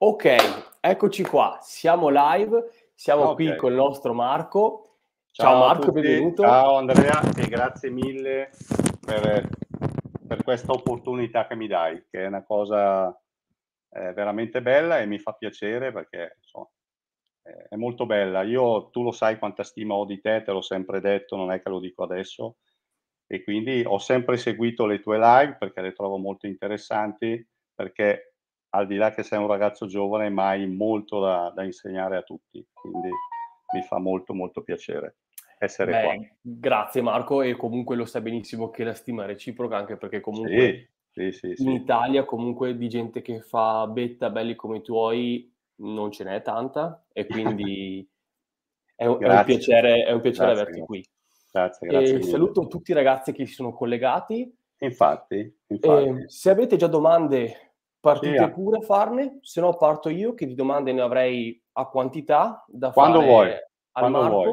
Ok, eccoci qua, siamo live, siamo okay. qui con il nostro Marco. Ciao, Ciao Marco, benvenuto. Ciao Andrea e grazie mille per, per, questa opportunità che mi dai, che è una cosa eh, veramente bella e mi fa piacere perché insomma, è molto bella. Io, tu lo sai quanta stima ho di te, te l'ho sempre detto, non è che lo dico adesso, e quindi ho sempre seguito le tue live perché le trovo molto interessanti, perché al di là che sei un ragazzo giovane, ma hai molto da, da insegnare a tutti, quindi mi fa molto molto piacere essere Beh, qua. Grazie Marco e comunque lo sai benissimo che la stima è reciproca anche perché comunque sì, sì, sì, in Italia comunque di gente che fa betta belli come i tuoi non ce n'è tanta e quindi è, un, è, un, piacere, è un piacere grazie, averti qui. Grazie, grazie. E saluto tutti i ragazzi che si sono collegati. Infatti, infatti. Eh, se avete già domande Partite yeah. pure a farne, se no parto io che di domande ne avrei a quantità da Quando fare vuoi. al Quando vuoi.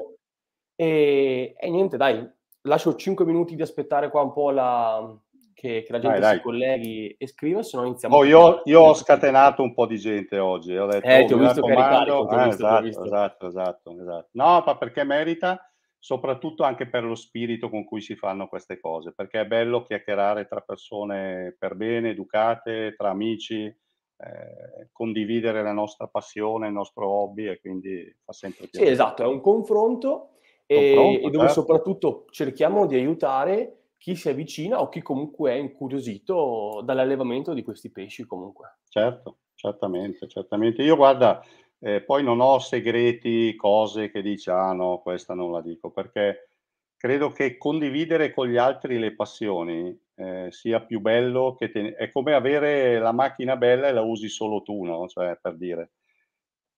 E, e, niente, dai, lascio 5 minuti di aspettare qua un po' la, che, che, la gente dai, si colleghi e scriva, se no iniziamo. Oh, io, io, ho scatenato un po' di gente oggi. Ho detto, eh, ti ho visto raccomando. Eh, esatto, esatto, esatto, esatto, No, ma perché merita? soprattutto anche per lo spirito con cui si fanno queste cose, perché è bello chiacchierare tra persone per bene, educate, tra amici, eh, condividere la nostra passione, il nostro hobby e quindi fa sempre piacere. Sì, esatto, è un confronto, e, confronto, e dove certo. soprattutto cerchiamo di aiutare chi si avvicina o chi comunque è incuriosito dall'allevamento di questi pesci comunque. Certo, certamente, certamente. Io guarda, eh, poi non ho segreti, cose che dici, ah no, questa non la dico, perché credo che condividere con gli altri le passioni eh, sia più bello che te... è come avere la macchina bella e la usi solo tu, no? Cioè, per dire,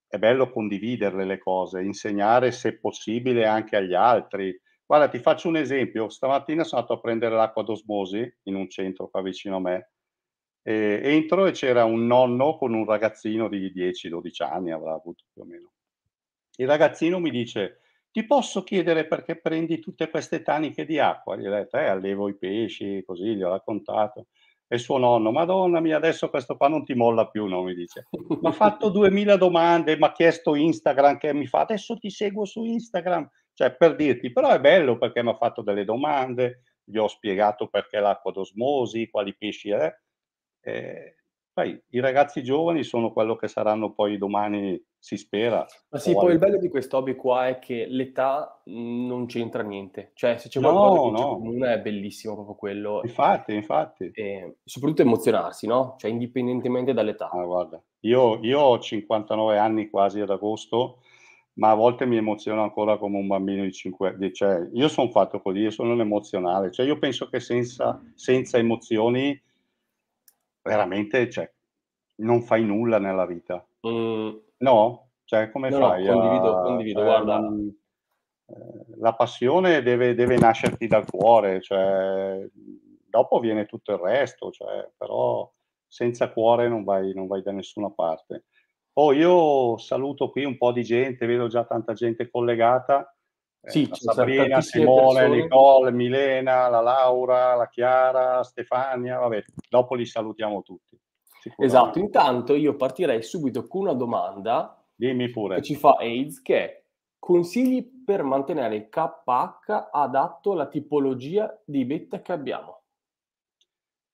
è bello condividerle le cose, insegnare se possibile anche agli altri. Guarda, ti faccio un esempio. Stamattina sono andato a prendere l'acqua d'osmosi in un centro qua vicino a me eh, entro e c'era un nonno con un ragazzino di 10-12 anni, avrà avuto più o meno. Il ragazzino mi dice, ti posso chiedere perché prendi tutte queste taniche di acqua? Gli ho detto, eh, allevo i pesci, così gli ho raccontato. E suo nonno, madonna mia, adesso questo qua non ti molla più, no? Mi dice, mi ha fatto duemila domande, mi ha chiesto Instagram che mi fa, adesso ti seguo su Instagram. Cioè, per dirti, però è bello perché mi ha fatto delle domande, gli ho spiegato perché l'acqua d'osmosi, quali pesci è. Eh, poi, I ragazzi giovani sono quello che saranno poi domani, si spera. Ma sì, poi alle... il bello di questo hobby qua è che l'età mhmm, non c'entra niente. Cioè, se c'è no, qualcosa no. in comune è bellissimo proprio quello. Infatti, infatti. E, soprattutto emozionarsi, no? Cioè, indipendentemente dall'età. Ah, guarda, io, io ho 59 anni quasi ad agosto, ma a volte mi emoziono ancora come un bambino di 5 anni. Cioè, io sono fatto così, io sono un emozionale. Cioè, io penso che senza, senza emozioni veramente cioè, non fai nulla nella vita. Mm. No? Cioè, come no, fai? No, condivido, a, condivido, eh, guarda. La, eh, la passione deve, deve, nascerti dal cuore, cioè, dopo viene tutto il resto, cioè, però senza cuore non vai, non vai da nessuna parte. Oh, io saluto qui un po' di gente, vedo già tanta gente collegata. Eh, sì, Sabrina, Simone, persone. Nicole, Milena, la Laura, la Chiara, Stefania, vabbè, dopo li salutiamo tutti. Esatto, intanto io partirei subito con una domanda Dimmi pure. che ci fa AIDS, che è consigli per mantenere il KH adatto alla tipologia di beta che abbiamo?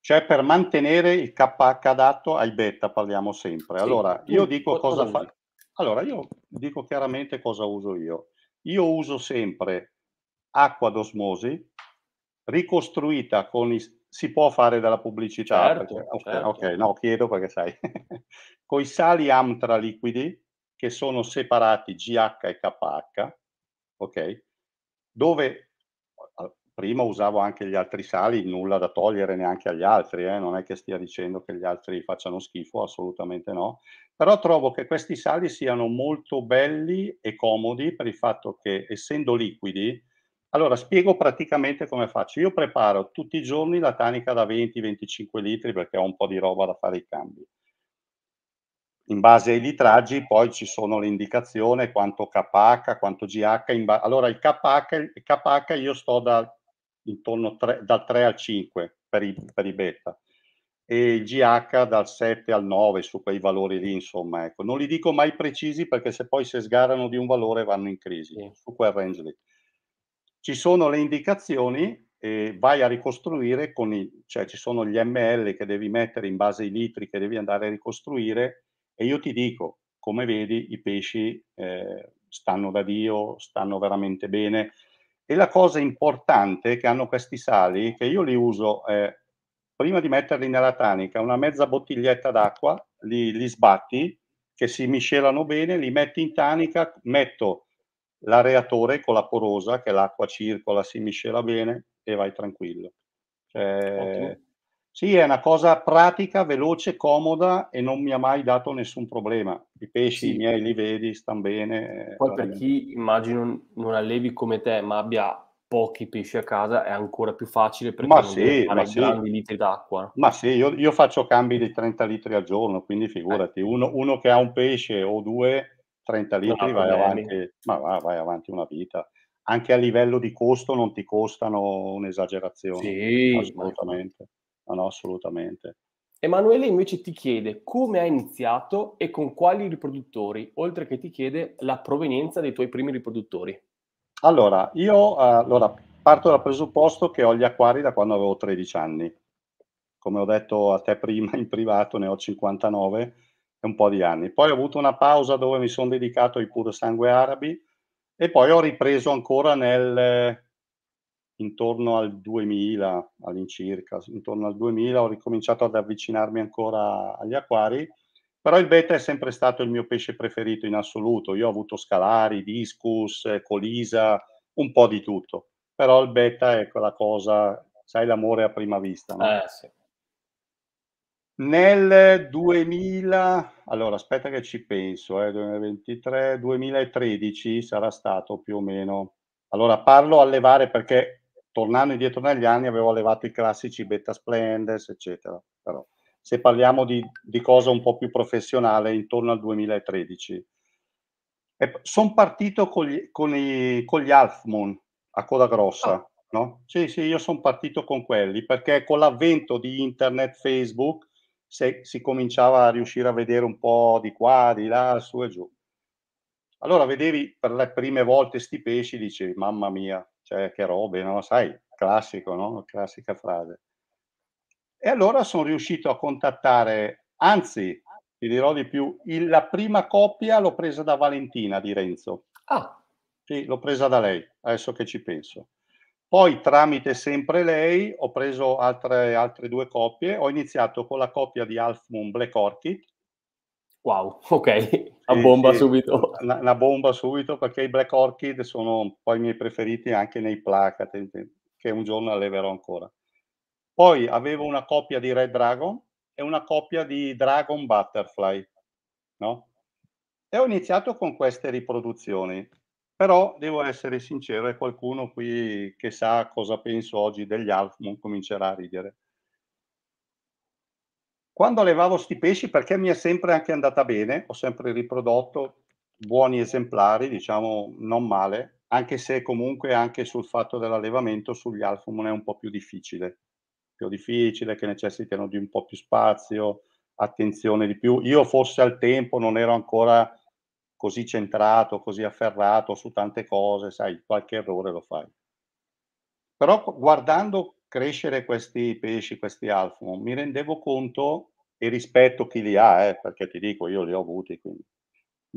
Cioè per mantenere il KH adatto ai beta parliamo sempre. Sì, allora, io dico cosa, cosa fa... Allora, io dico chiaramente cosa uso io. Io uso sempre acqua d'osmosi ricostruita con i, si può fare della pubblicità certo, perché, okay, certo. ok, no chiedo perché sai con i sali amtra liquidi che sono separati GH e KH ok dove prima usavo anche gli altri sali, nulla da togliere neanche agli altri, eh? non è che stia dicendo che gli altri facciano schifo, assolutamente no, però trovo che questi sali siano molto belli e comodi per il fatto che essendo liquidi, allora spiego praticamente come faccio, io preparo tutti i giorni la tanica da 20-25 litri perché ho un po' di roba da fare i cambi. In base ai litraggi poi ci sono le indicazioni quanto KH, quanto GH. Ba- allora il KH, il KH io sto da intorno 3, dal 3 al 5 per i, per i beta e GH dal 7 al 9 su quei valori lì, insomma, ecco. Non li dico mai precisi perché se poi si sgarano di un valore vanno in crisi, sì. su quel range lì. Ci sono le indicazioni e vai a ricostruire con i, cioè ci sono gli ml che devi mettere in base ai litri che devi andare a ricostruire e io ti dico, come vedi, i pesci eh, stanno da Dio, stanno veramente bene e la cosa importante che hanno questi sali, che io li uso è eh, prima di metterli nella tanica, una mezza bottiglietta d'acqua, li, li sbatti, che si miscelano bene, li metti in tanica, metto l'areatore con la porosa, che l'acqua circola, si miscela bene e vai tranquillo. Cioè, sì, è una cosa pratica, veloce, comoda e non mi ha mai dato nessun problema. I pesci sì. miei li vedi, stanno bene. Eh, Poi per chi immagino non allevi come te, ma abbia pochi pesci a casa è ancora più facile perché ma non sì, ma sì. grandi litri d'acqua. Ma sì, io, io, faccio cambi di 30 litri al giorno, quindi eh. figurati, eh. uno, uno, che ha un pesce o due, 30 litri vai avanti, ma va, vai avanti una vita anche a livello di costo non ti costano un'esagerazione. Sì, assolutamente. No, no, assolutamente. Emanuele invece ti chiede come hai iniziato e con quali riproduttori, oltre che ti chiede la provenienza dei tuoi primi riproduttori. Allora, io eh, allora, parto dal presupposto che ho gli acquari da quando avevo 13 anni. Come ho detto a te prima in privato, ne ho 59 e un po' di anni. Poi ho avuto una pausa dove mi sono dedicato ai pur sangue arabi e poi ho ripreso ancora nel intorno al 2000 all'incirca, intorno al 2000 ho ricominciato ad avvicinarmi ancora agli acquari, però il beta è sempre stato il mio pesce preferito in assoluto. Io ho avuto Scalari, Discus, Colisa, un po' di tutto, però il beta è quella cosa, sai, l'amore a prima vista. No? Eh, sì. Nel 2000, allora aspetta che ci penso, eh, 2023, 2013 sarà stato più o meno. Allora parlo a levare perché tornando indietro negli anni avevo allevato i classici Beta Splendens, eccetera. Però, se parliamo di, di cosa un po' più professionale, intorno al 2013. Sono partito con gli, con, i, con gli Alfmon a coda grossa, oh. no? Sì, sì, io sono partito con quelli perché con l'avvento di internet, Facebook, se, si cominciava a riuscire a vedere un po' di qua, di là, su e giù. Allora vedevi per le prime volte sti pesci, dicevi, mamma mia, cioè che robe, no? Sai, classico, no? Classica frase. E allora sono riuscito a contattare, anzi, ti dirò di più, il, la prima coppia l'ho presa da Valentina di Renzo. Ah. Sì, l'ho presa da lei, adesso che ci penso. Poi tramite sempre lei ho preso altre, altre due coppie, ho iniziato con la coppia di Half Moon Black Orchid. Wow, ok. Una bomba sì, subito. Una, una, bomba subito perché i Black Orchid sono poi i miei preferiti anche nei placati che un giorno alleverò ancora. Poi avevo una coppia di Red Dragon e una coppia di Dragon Butterfly, no? E ho iniziato con queste riproduzioni, però devo essere sincero e qualcuno qui che sa cosa penso oggi degli Alfmon comincerà a ridere. Quando allevavo sti pesci, perché mi è sempre anche andata bene, ho sempre riprodotto buoni esemplari, diciamo non male, anche se comunque anche sul fatto dell'allevamento sugli alfumon è un po' più difficile, più difficile, che necessitano di un po' più spazio, attenzione di più. Io forse al tempo non ero ancora così centrato, così afferrato su tante cose, sai, qualche errore lo fai. Però guardando crescere questi pesci, questi alfumon, mi rendevo conto, e rispetto chi li ha, eh, perché ti dico, io li ho avuti, quindi,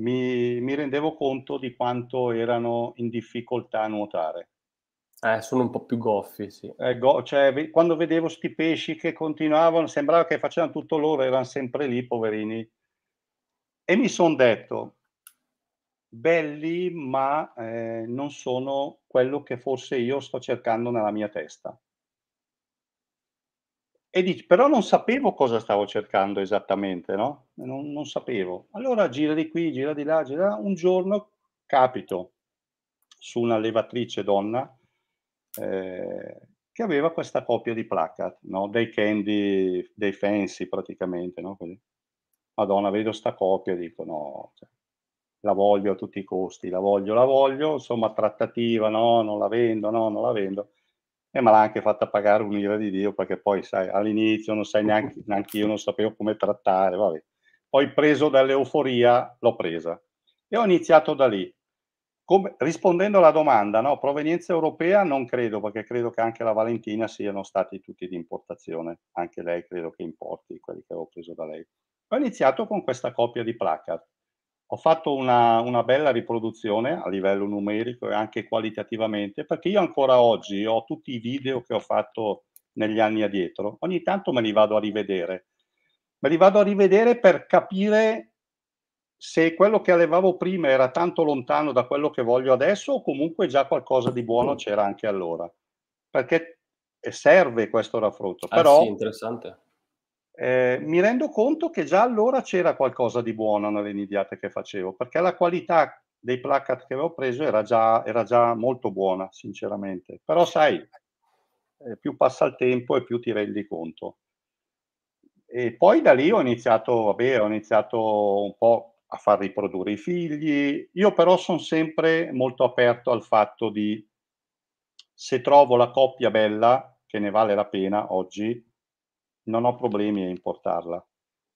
mi, mi rendevo conto di quanto erano in difficoltà a nuotare. Eh, sono un po' più goffi, sì. Eh, go- cioè, v- quando vedevo questi pesci che continuavano, sembrava che facevano tutto loro, erano sempre lì, poverini. E mi sono detto, belli, ma eh, non sono quello che forse io sto cercando nella mia testa. E dici, però non sapevo cosa stavo cercando esattamente, no? Non, non sapevo. Allora gira di qui, gira di là, gira. Un giorno capito su una levatrice donna eh, che aveva questa coppia di placard, no? dei candy, dei fancy praticamente. No? Così. Madonna, vedo sta copia, dico no, cioè, la voglio a tutti i costi, la voglio, la voglio, insomma trattativa, no, non la vendo, no, non la vendo e eh, me l'ha anche fatta pagare un'ira di Dio perché poi sai, all'inizio non sai neanche, neanche io non sapevo come trattare, vabbè. Poi preso dall'euforia l'ho presa e ho iniziato da lì. Come, rispondendo alla domanda, no, provenienza europea non credo, perché credo che anche la Valentina siano stati tutti di importazione, anche lei credo che importi quelli che avevo preso da lei. Ho iniziato con questa coppia di placard ho fatto una, una, bella riproduzione a livello numerico e anche qualitativamente, perché io ancora oggi ho tutti i video che ho fatto negli anni addietro, ogni tanto me li vado a rivedere. Me li vado a rivedere per capire se quello che allevavo prima era tanto lontano da quello che voglio adesso o comunque già qualcosa di buono mm. c'era anche allora. Perché serve questo raffronto. Ah, però, sì, interessante eh, mi rendo conto che già allora c'era qualcosa di buono nelle nidiate che facevo, perché la qualità dei placard che avevo preso era già, era già molto buona, sinceramente. Però sai, eh, più passa il tempo e più ti rendi conto. E poi da lì ho iniziato, vabbè, ho iniziato un po' a far riprodurre i figli. Io però sono sempre molto aperto al fatto di se trovo la coppia bella, che ne vale la pena oggi, non ho problemi a importarla.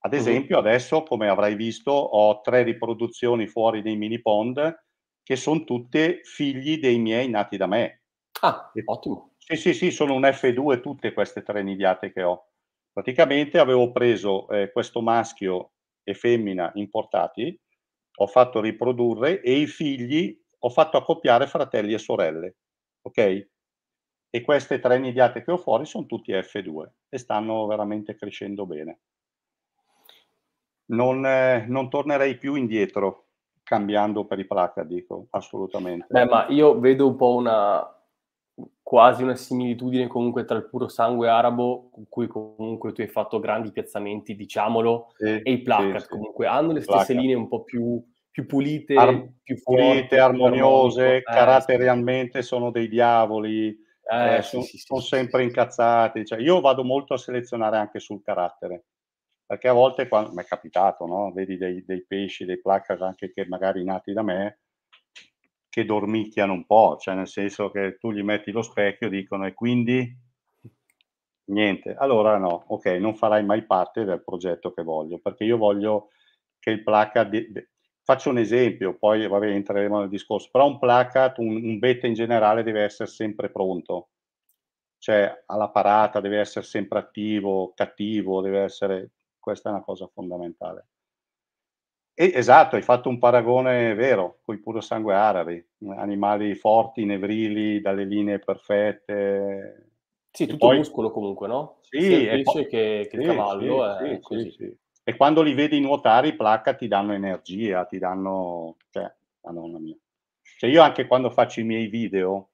Ad esempio, mm-hmm. adesso, come avrai visto, ho tre riproduzioni fuori dei mini pond che sono tutte figli dei miei nati da me. Ah, e, ottimo. Sì, sì, sì, sono un F2 tutte queste tre nidiate che ho. Praticamente avevo preso eh, questo maschio e femmina importati, ho fatto riprodurre e i figli ho fatto accoppiare fratelli e sorelle. Ok? e queste tre nidiate che ho fuori sono tutti F2 e stanno veramente crescendo bene. Non, eh, non tornerei più indietro cambiando per i placa, dico, assolutamente. Beh, ma io vedo un po' una quasi una similitudine comunque tra il puro sangue arabo, con cui comunque tu hai fatto grandi piazzamenti, diciamolo, sì, e i placard sì, sì. comunque hanno le stesse linee un po' più, più pulite, Ar- più pulite, forti, armoniose, più eh, caratterialmente sono dei diavoli, eh, eh, sono sì, sì, son sempre incazzati. Cioè, io vado molto a selezionare anche sul carattere, perché a volte quando, mi è capitato, no? vedi dei, dei, pesci, dei placas anche che magari nati da me, che dormicchiano un po', cioè nel senso che tu gli metti lo specchio, dicono e quindi niente, allora no, ok, non farai mai parte del progetto che voglio, perché io voglio che il placard Faccio un esempio, poi vabbè, entreremo nel discorso, però un placard, un, un beta in generale deve essere sempre pronto, cioè alla parata deve essere sempre attivo, cattivo, deve essere, questa è una cosa fondamentale. E, esatto, hai fatto un paragone vero, con i puro sangue arabi, animali forti, nevrili, dalle linee perfette, sì, tutto poi... muscolo comunque, no? Sì, invece poi... che, che sì, il cavallo eh, sì, è sì, così. Sì, e quando li vedi nuotare i placca ti danno energia, ti danno... Cioè, madonna mia. Cioè io anche quando faccio i miei video,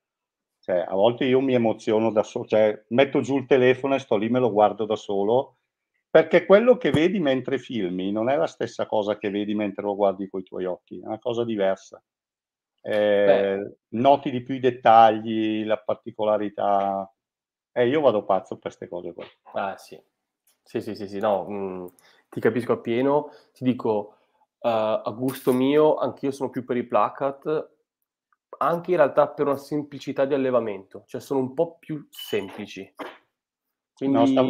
cioè, a volte io mi emoziono da solo, cioè, metto giù il telefono e sto lì, me lo guardo da solo, perché quello che vedi mentre filmi non è la stessa cosa che vedi mentre lo guardi con i tuoi occhi, è una cosa diversa. Eh, noti di più i dettagli, la particolarità. Eh, io vado pazzo per queste cose qua. Ah, sì. Sì, sì, sì, sì, no. Mh, mm ti capisco appieno, ti dico uh, a gusto mio, anch'io sono più per i placat, anche in realtà per una semplicità di allevamento, cioè sono un po' più semplici. Quindi... No, stavo,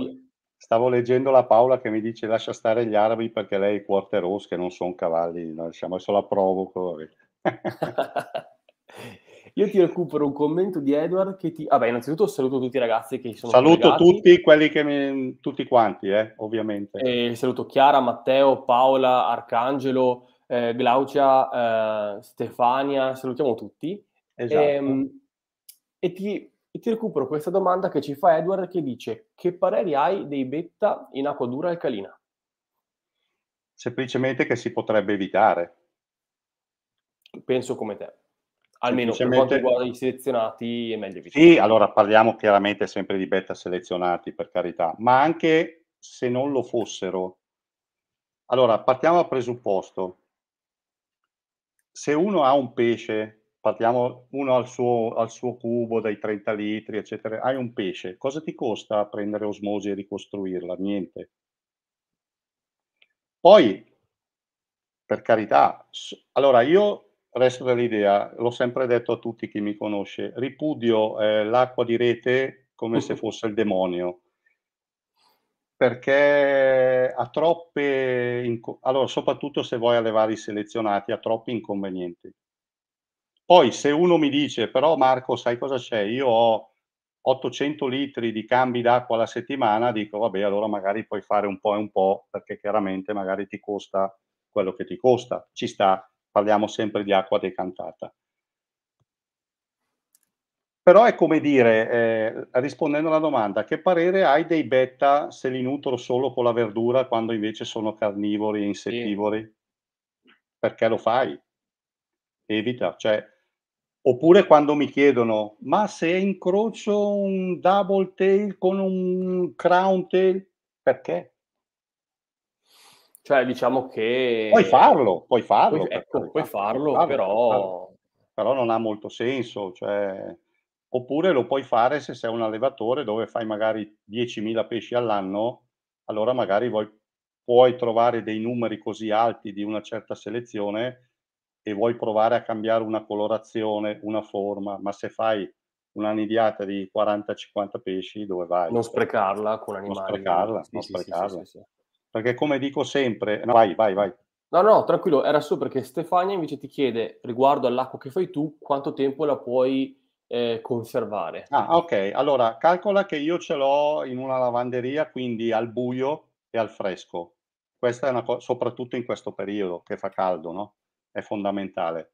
stavo, leggendo la Paola che mi dice lascia stare gli arabi perché lei è quarteros che non sono cavalli, no, diciamo, adesso la provoco. Io ti recupero un commento di Edward che ti... Vabbè, ah innanzitutto saluto tutti i ragazzi che sono Saluto collegati. tutti quelli che mi... tutti quanti, eh, ovviamente. E eh, saluto Chiara, Matteo, Paola, Arcangelo, eh, Glaucia, eh, Stefania, salutiamo tutti. Esatto. E, ehm, e, ti, e, ti, recupero questa domanda che ci fa Edward che dice che pareri hai dei betta in acqua dura alcalina? Semplicemente che si potrebbe evitare. Penso come te almeno per quanto riguarda i selezionati è meglio evitare. Sì, allora parliamo chiaramente sempre di beta selezionati per carità, ma anche se non lo fossero. Allora, partiamo dal presupposto. Se uno ha un pesce, partiamo uno al suo, al suo cubo dai 30 litri, eccetera, hai un pesce, cosa ti costa prendere osmosi e ricostruirla? Niente. Poi, per carità, allora io resto dell'idea, l'ho sempre detto a tutti chi mi conosce, ripudio eh, l'acqua di rete come se fosse il demonio, perché ha troppe, inco- allora soprattutto se vuoi allevare i selezionati, ha troppi inconvenienti. Poi se uno mi dice, però Marco, sai cosa c'è? Io ho 800 litri di cambi d'acqua alla settimana, dico, vabbè, allora magari puoi fare un po' e un po', perché chiaramente magari ti costa quello che ti costa, ci sta parliamo sempre di acqua decantata. Però è come dire, eh, rispondendo alla domanda, che parere hai dei betta se li nutro solo con la verdura quando invece sono carnivori e insettivori? Sì. Perché lo fai? Evita, cioè, Oppure quando mi chiedono, ma se incrocio un double tail con un crown tail, perché? Cioè, diciamo che... Puoi farlo, puoi farlo. Puoi, ecco, puoi farlo, farlo però... Però non ha molto senso, cioè... Oppure lo puoi fare se sei un allevatore dove fai magari 10.000 pesci all'anno, allora magari vuoi, puoi trovare dei numeri così alti di una certa selezione e vuoi provare a cambiare una colorazione, una forma, ma se fai una nidiata di 40-50 pesci, dove vai? Non sprecarla con animali. Non sprecarla, sì, non sì, sprecarla. Sì, perché come dico sempre... No, vai, vai, vai. No, no, tranquillo, era solo perché Stefania invece ti chiede, riguardo all'acqua che fai tu, quanto tempo la puoi eh, conservare. Ah, ok. Allora, calcola che io ce l'ho in una lavanderia, quindi al buio e al fresco. Questa è una cosa, soprattutto in questo periodo che fa caldo, no? È fondamentale.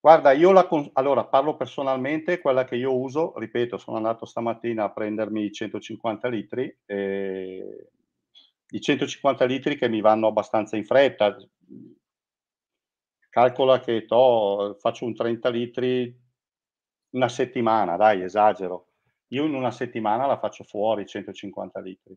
Guarda, io la con- allora parlo personalmente, quella che io uso, ripeto, sono andato stamattina a prendermi 150 litri e i 150 litri che mi vanno abbastanza in fretta. Calcola che to, faccio un 30 litri una settimana, dai, esagero. Io in una settimana la faccio fuori 150 litri.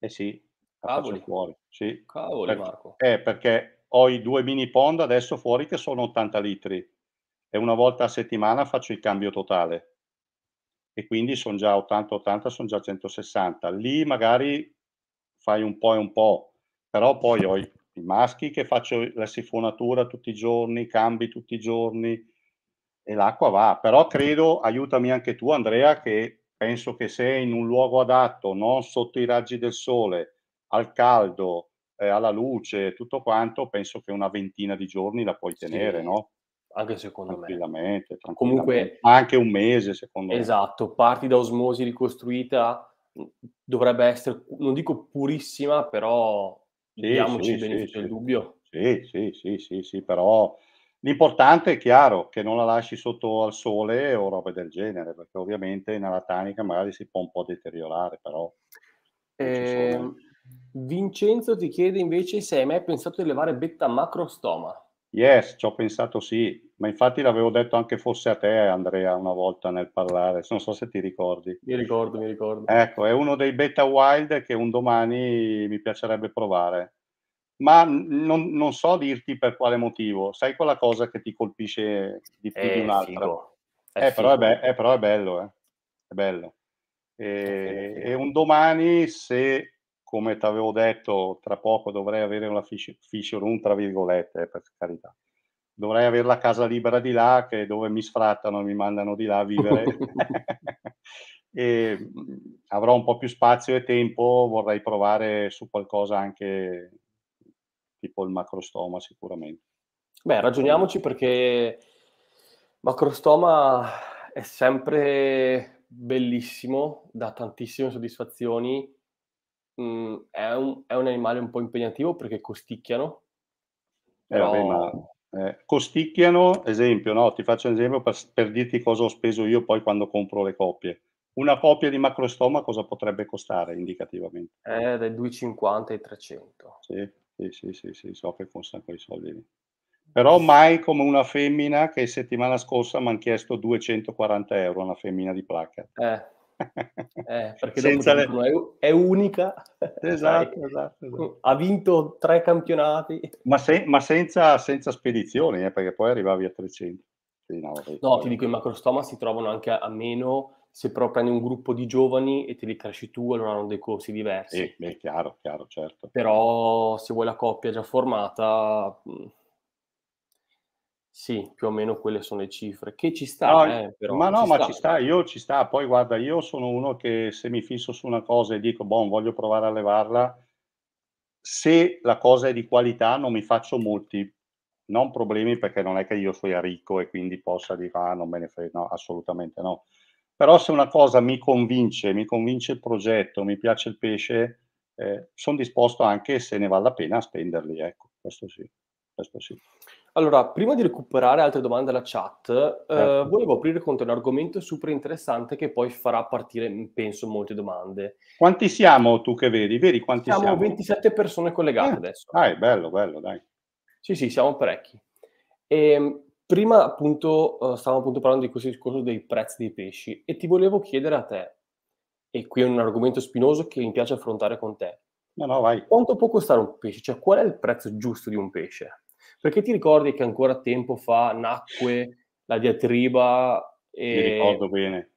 Eh sì, la Cavoli. faccio fuori. Sì. Cavoli, perché, Marco. Eh, perché ho i due mini pond adesso fuori che sono 80 litri e una volta a settimana faccio il cambio totale e quindi sono già 80-80, sono già 160. Lì magari fai un po' e un po', però poi ho i, i maschi che faccio la sifonatura tutti i giorni, cambi tutti i giorni e l'acqua va, però credo, aiutami anche tu Andrea, che penso che se in un luogo adatto, non sotto i raggi del sole, al caldo, eh, alla luce, tutto quanto, penso che una ventina di giorni la puoi tenere, sì. no? anche secondo tranquillamente, me. Tranquillamente, Comunque, anche un mese secondo esatto, me. Esatto, parti da osmosi ricostruita, mm, dovrebbe essere, non dico purissima, però sì, diamoci sì, il beneficio sì, del dubbio. Sì, sì, sì, sì, sì, però l'importante è chiaro che non la lasci sotto al sole o robe del genere, perché ovviamente nella tanica magari si può un po' deteriorare, però... Eh, Vincenzo ti chiede invece se hai mai pensato di levare betta macrostoma. Yes, ci ho pensato sì, ma infatti l'avevo detto anche forse a te Andrea una volta nel parlare, non so se ti ricordi. Mi ricordo, mi ricordo. Ecco, è uno dei beta wild che un domani mi piacerebbe provare, ma non, non so dirti per quale motivo, sai quella cosa che ti colpisce di più eh, di un'altra? Figo. È eh, però, è be- eh, però è bello, eh. è bello. E, e un domani se come ti avevo detto, tra poco dovrei avere una fish room, tra virgolette, eh, per carità. Dovrei avere la casa libera di là, che dove mi sfrattano e mi mandano di là a vivere. e mm, avrò un po' più spazio e tempo, vorrei provare su qualcosa anche tipo il macrostoma sicuramente. Beh, ragioniamoci perché macrostoma è sempre bellissimo, dà tantissime soddisfazioni mh, mhmm, è, un, è, un, animale un po' impegnativo perché costicchiano. Eh, vabbè, ma, eh, costicchiano, esempio, no? ti faccio un esempio per, per dirti cosa ho speso io poi quando compro le coppie una coppia di macrostoma cosa potrebbe costare indicativamente? Eh, dai 2,50 ai 300. Sì, sì, sì, sì, sì, so che costano quei soldi lì. Però mai come una femmina che settimana scorsa mi hanno chiesto 240 euro, una femmina di placca. Eh, eh, perché Senza le... è, è, unica. Esatto, esatto, esatto, Ha vinto tre campionati. Ma, se, ma senza, senza, spedizioni, eh, perché poi arrivavi a 300. no, ti dico, i macrostoma si trovano anche a, a meno se però prendi un gruppo di giovani e te li cresci tu, allora hanno dei corsi diversi. Eh, beh, chiaro, chiaro, certo. Però se vuoi la coppia già formata... Mh sì, più o meno quelle sono le cifre, che ci sta, no, eh, però, Ma no, ci ma sta. ci sta, io ci sta. Poi guarda, io sono uno che se mi fisso su una cosa e dico, boh, voglio provare a levarla, se la cosa è di qualità non mi faccio molti, non problemi perché non è che io sia ricco e quindi possa dire, ah, non me ne frega, no, assolutamente no. Però se una cosa mi convince, mi convince il progetto, mi piace il pesce, eh, sono disposto anche se ne vale la pena a spenderli, ecco, questo sì, questo sì. Allora, prima di recuperare altre domande alla chat, eh, certo. volevo aprire con te un argomento super interessante che poi farà partire, penso, molte domande. Quanti siamo tu che vedi? Vedi quanti Siamo siamo? 27 persone collegate Eh, adesso. dai, bello, bello, dai. Sì, sì, siamo parecchi. Ehm, prima appunto eh, stavamo appunto parlando di questo discorso dei prezzi dei pesci e ti volevo chiedere a te, e qui è un argomento spinoso che mi piace affrontare con te, No, no, vai. quanto può costare un pesce? Cioè qual è il prezzo giusto di un pesce? Perché ti ricordi che ancora tempo fa nacque la diatriba? E... Mi ricordo bene.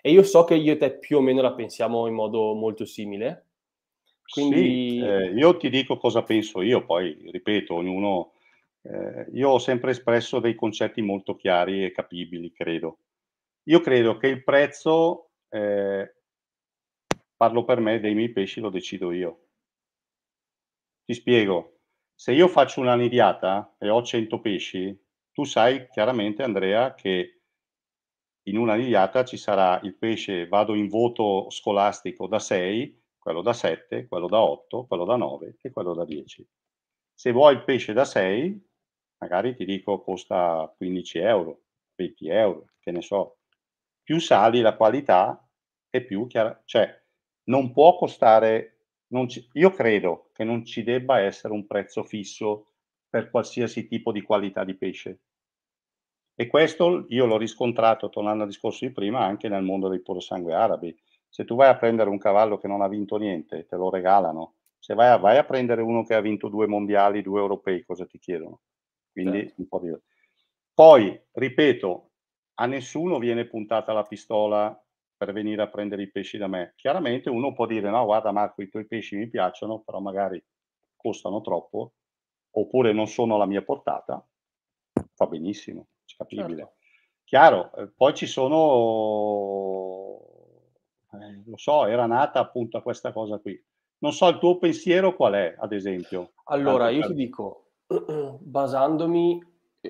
E io so che io e te più o meno la pensiamo in modo molto simile. Quindi... Sì, eh, io ti dico cosa penso io, poi ripeto, ognuno... Eh, io ho sempre espresso dei concetti molto chiari e capibili, credo. Io credo che il prezzo, eh, parlo per me, dei miei pesci lo decido io. Ti spiego se io faccio una nidiata e ho 100 pesci, tu sai chiaramente, Andrea, che in una nidiata ci sarà il pesce, vado in voto scolastico da 6, quello da 7, quello da 8, quello da 9 e quello da 10. Se vuoi il pesce da 6, magari ti dico costa 15 euro, 20 euro, che ne so. Più sali la qualità e più chiara, cioè non può costare ci, io credo che non ci debba essere un prezzo fisso per qualsiasi tipo di qualità di pesce. E questo io l'ho riscontrato, tornando al discorso di prima, anche nel mondo dei porosangue arabi. Se tu vai a prendere un cavallo che non ha vinto niente, te lo regalano. Se vai a, vai a prendere uno che ha vinto due mondiali, due europei, cosa ti chiedono? Quindi certo. un po' di... Poi, ripeto, a nessuno viene puntata la pistola per venire a prendere i pesci da me. Chiaramente uno può dire no, guarda Marco, i tuoi pesci mi piacciono, però magari costano troppo, oppure non sono alla mia portata, va benissimo, è capibile. Certo. Chiaro, eh, poi ci sono, eh, lo so, era nata appunto questa cosa qui. Non so, il tuo pensiero qual è, ad esempio? Allora, io per... ti dico, basandomi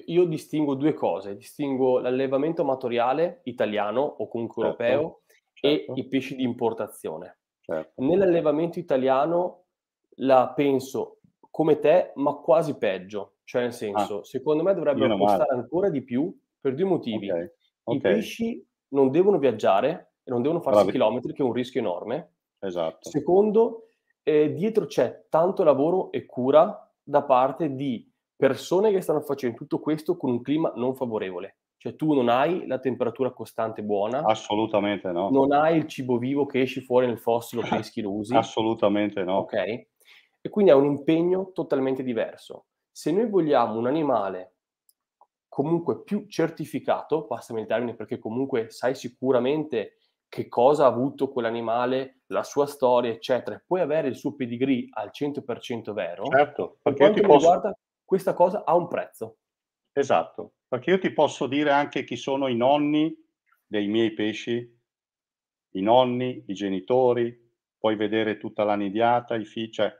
io distingo due cose, distingo l'allevamento amatoriale italiano o comunque certo, europeo certo. e i pesci di importazione. Certo. Nell'allevamento italiano la penso come te, ma quasi peggio, cioè nel ah, senso, ah, secondo me dovrebbero appostare ancora di più per due motivi. Okay, okay. I pesci non devono viaggiare e non devono farsi Bravi. chilometri, che è un rischio enorme. Esatto. Secondo, eh, dietro c'è tanto lavoro e cura da parte di persone che stanno facendo tutto questo con un clima non favorevole. Cioè tu non hai la temperatura costante buona. Assolutamente no. Non hai il cibo vivo che esci fuori nel fossile o peschi lo usi. Assolutamente no. Ok? E quindi è un impegno totalmente diverso. Se noi vogliamo un animale comunque più certificato, passami il termine perché comunque sai sicuramente che cosa ha avuto quell'animale, la sua storia, eccetera, e puoi avere il suo pedigree al 100% vero. Certo, perché ti posso... riguarda questa cosa ha un prezzo. Esatto, perché io ti posso dire anche chi sono i nonni dei miei pesci, i nonni, i genitori, puoi vedere tutta la nidiata, i figli, cioè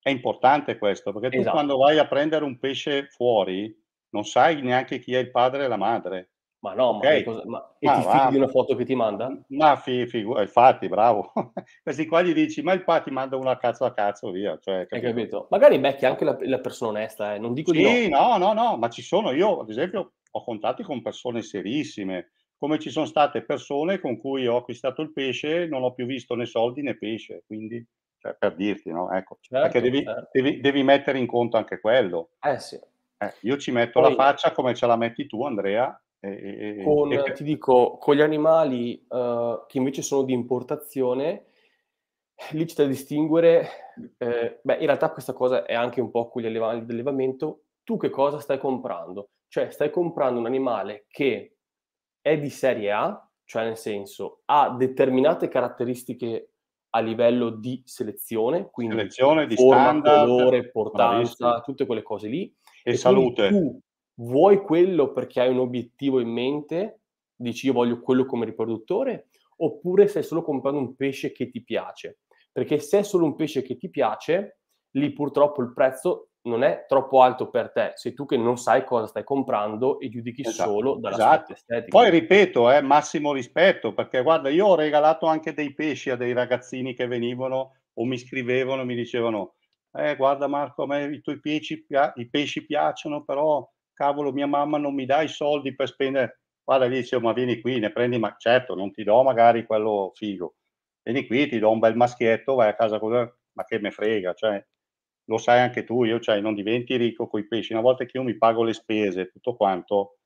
è importante questo, perché tu esatto. quando vai a prendere un pesce fuori non sai neanche chi è il padre e la madre. Ma no, okay. ma, cosa, ma, e ma, ah, ti fidi di una foto che ti manda? Ma fi, figu- eh, infatti, bravo. Questi qua gli dici, ma il qua ti manda una cazzo a cazzo, via. Cioè, Hai capito? Magari becchi anche la, la, persona onesta, eh. non dico sì, di no. no, no, no, ma ci sono. Io, ad esempio, ho contatti con persone serissime, come ci sono state persone con cui ho acquistato il pesce, non ho più visto né soldi né pesce, quindi... Cioè, per dirti, no? Ecco, certo, perché devi, certo. devi, devi mettere in conto anche quello. Eh sì. Eh, io ci metto Poi, la faccia come ce la metti tu, Andrea, e, con, e... Ti dico, con gli animali uh, che invece sono di importazione, lì c'è da distinguere, eh, beh, in realtà questa cosa è anche un po' con gli animali dell'allevamento, tu che cosa stai comprando? Cioè, stai comprando un animale che è di serie A, cioè nel senso ha determinate caratteristiche a livello di selezione, quindi selezione, forma, di standard, colore, portanza, tutte quelle cose lì. E, e salute. Tu vuoi quello perché hai un obiettivo in mente, dici io voglio quello come riproduttore, oppure stai solo comprando un pesce che ti piace. Perché se è solo un pesce che ti piace, lì purtroppo il prezzo non è troppo alto per te, sei tu che non sai cosa stai comprando e giudichi esatto, solo dalla esatto. estetica. Poi ripeto, eh, massimo rispetto, perché guarda, io ho regalato anche dei pesci a dei ragazzini che venivano o mi scrivevano e mi dicevano, eh, guarda Marco, a me i tuoi pesci, i pesci piacciono, però cavolo, mia mamma non mi dà i soldi per spendere. Guarda, lì dicevo, ma vieni qui, ne prendi, ma certo, non ti do magari quello figo. Vieni qui, ti do un bel maschietto, vai a casa con ma che me frega, cioè, lo sai anche tu, io cioè, non diventi ricco coi pesci, una volta che io mi pago le spese, tutto quanto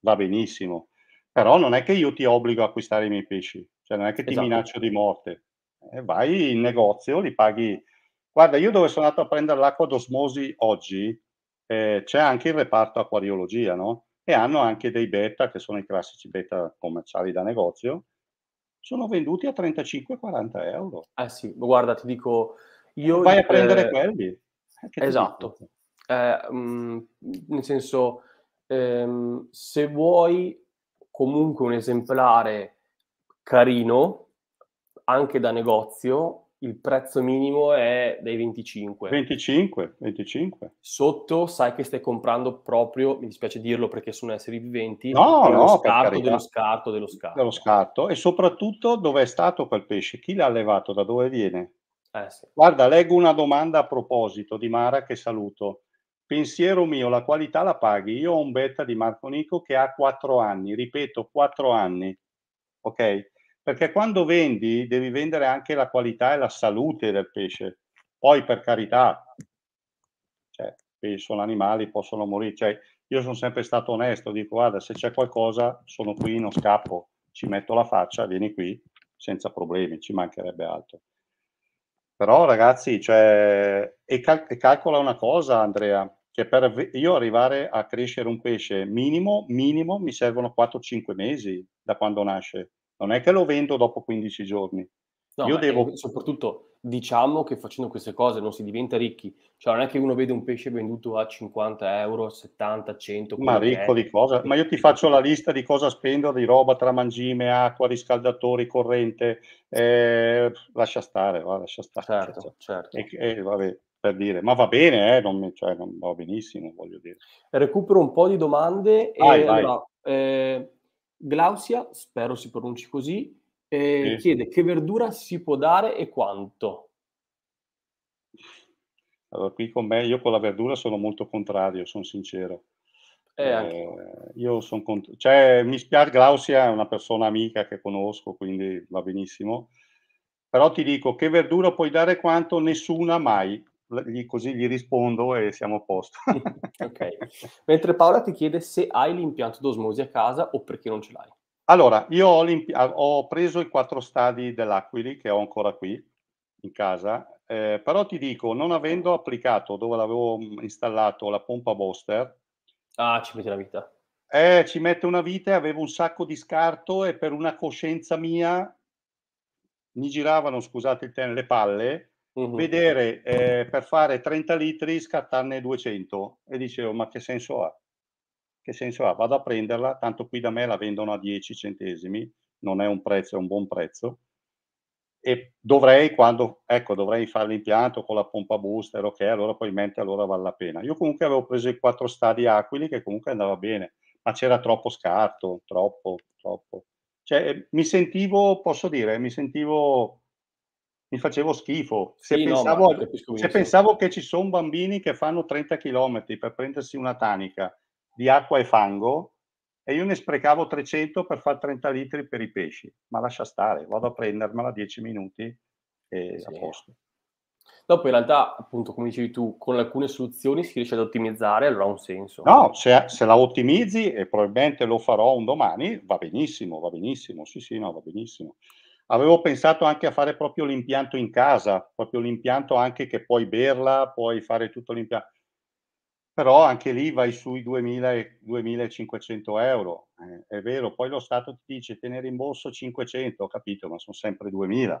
va benissimo. Però non è che io ti obbligo a acquistare i miei pesci, cioè non è che ti esatto. minaccio di morte. Eh, vai in negozio, li paghi. Guarda, io dove sono andato a prendere l'acqua d'osmosi oggi, eh, c'è anche il reparto acquariologia, no? E hanno anche dei beta, che sono i classici beta commerciali da negozio, sono venduti a 35-40 euro. Eh sì, guarda, ti dico... Io eh, Vai a prendere eh, quelli. Eh, esatto. Eh, mh, mm, nel senso, ehm, se vuoi comunque un esemplare carino, anche da negozio, il prezzo minimo è dei 25. 25, 25. Sotto sai che stai comprando proprio, mi dispiace dirlo perché sono esseri viventi, no, dello, no, scarto, dello scarto, dello scarto, dello scarto. E soprattutto dove è stato quel pesce? Chi l'ha allevato? Da dove viene? Eh, sì. Guarda, leggo una domanda a proposito di Mara che saluto. Pensiero mio, la qualità la paghi. Io ho un betta di Marco Nico che ha 4 anni, ripeto, 4 anni. Ok? perché quando vendi devi vendere anche la qualità e la salute del pesce. Poi per carità, cioè, sono animali, possono morire. Cioè, io sono sempre stato onesto, dico guarda se c'è qualcosa sono qui, non scappo, ci metto la faccia, vieni qui senza problemi, ci mancherebbe altro. Però ragazzi, cioè, e, cal- e calcola una cosa Andrea, che per io arrivare a crescere un pesce minimo, minimo mi servono 4-5 mesi da quando nasce non è che lo vendo dopo 15 giorni. No, Io devo... soprattutto diciamo che facendo queste cose non si diventa ricchi, cioè non è che uno vede un pesce venduto a 50 euro, 70, 100. Ma ricco di cosa? Ma io ti faccio la lista di cosa spendo di roba tra mangime, acqua, riscaldatori, corrente, eh, lascia stare, va, lascia stare. Cioè, certo, cioè. certo. E, e, eh, vabbè, per dire, ma va bene, eh, non mi, cioè, non va benissimo, voglio dire. Recupero un po' di domande. Vai, e, vai. Allora, eh, Glaucia, spero si pronunci così, eh, sì. chiede che verdura si può dare e quanto. Allora, qui con me, io con la verdura sono molto contrario, sono sincero. Eh, eh, io sono contro... Cioè, mi spiace, Glaucia è una persona amica che conosco, quindi va benissimo. Però ti dico, che verdura puoi dare quanto? Nessuna mai gli, così gli rispondo e siamo a posto. ok. Mentre Paola ti chiede se hai l'impianto d'osmosi a casa o perché non ce l'hai. Allora, io ho, ah, ho preso i quattro stadi dell'Aquili che ho ancora qui in casa, eh, però ti dico, non avendo applicato dove l'avevo mm, installato la pompa Boster, ah, ci mette una vita. Eh, ci mette una vita e avevo un sacco di scarto e per una coscienza mia mi giravano, scusate il termine, le palle uh-huh. vedere eh, per fare 30 litri scattarne 200 e dicevo ma che senso ha? Che senso ha? Vado a prenderla, tanto qui da me la vendono a 10 centesimi, non è un prezzo, è un buon prezzo e dovrei quando ecco dovrei fare l'impianto con la pompa booster ok allora poi in mente allora vale la pena io comunque avevo preso i quattro stadi aquili che comunque andava bene ma c'era troppo scarto troppo troppo cioè eh, mi sentivo posso dire mi sentivo mi facevo schifo. Se, sì, pensavo, no, se pensavo, che ci sono bambini che fanno 30 km per prendersi una tanica di acqua e fango e io ne sprecavo 300 per fare 30 litri per i pesci, ma lascia stare, vado a prendermela 10 minuti e sì. a posto. Dopo in realtà, appunto, come dicevi tu, con alcune soluzioni si riesce ad ottimizzare, allora ha un senso. No, se, se, la ottimizzi, e probabilmente lo farò un domani, va benissimo, va benissimo, sì sì, no, va benissimo avevo pensato anche a fare proprio l'impianto in casa, proprio l'impianto anche che puoi berla, puoi fare tutto l'impianto. Però anche lì vai sui 2000, 2.500 euro, eh, è vero. Poi lo Stato ti dice te ne rimborso 500, ho capito, ma sono sempre 2.000.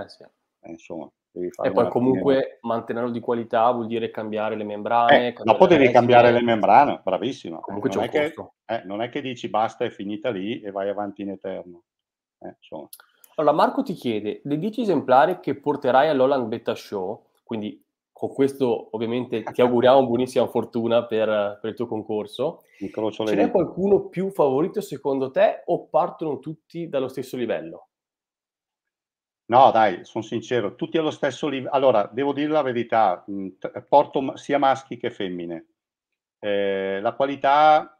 Eh sì. eh, insomma, devi fare e poi comunque fine. mantenerlo di qualità vuol dire cambiare le membrane. Eh, dopo devi le cambiare le membrane, bravissima. Eh, comunque non, è che, eh, non è che dici basta, è finita lì e vai avanti in eterno. insomma. Allora, Marco ti chiede, dei 10 esemplari che porterai all'Holland Beta Show, quindi con questo ovviamente ti auguriamo buonissima fortuna per, per il tuo concorso, ce n'è qualcuno più favorito secondo te o partono tutti dallo stesso livello? No, dai, sono sincero, tutti allo stesso livello. Allora, devo dire la verità, porto sia maschi che femmine. Eh, la qualità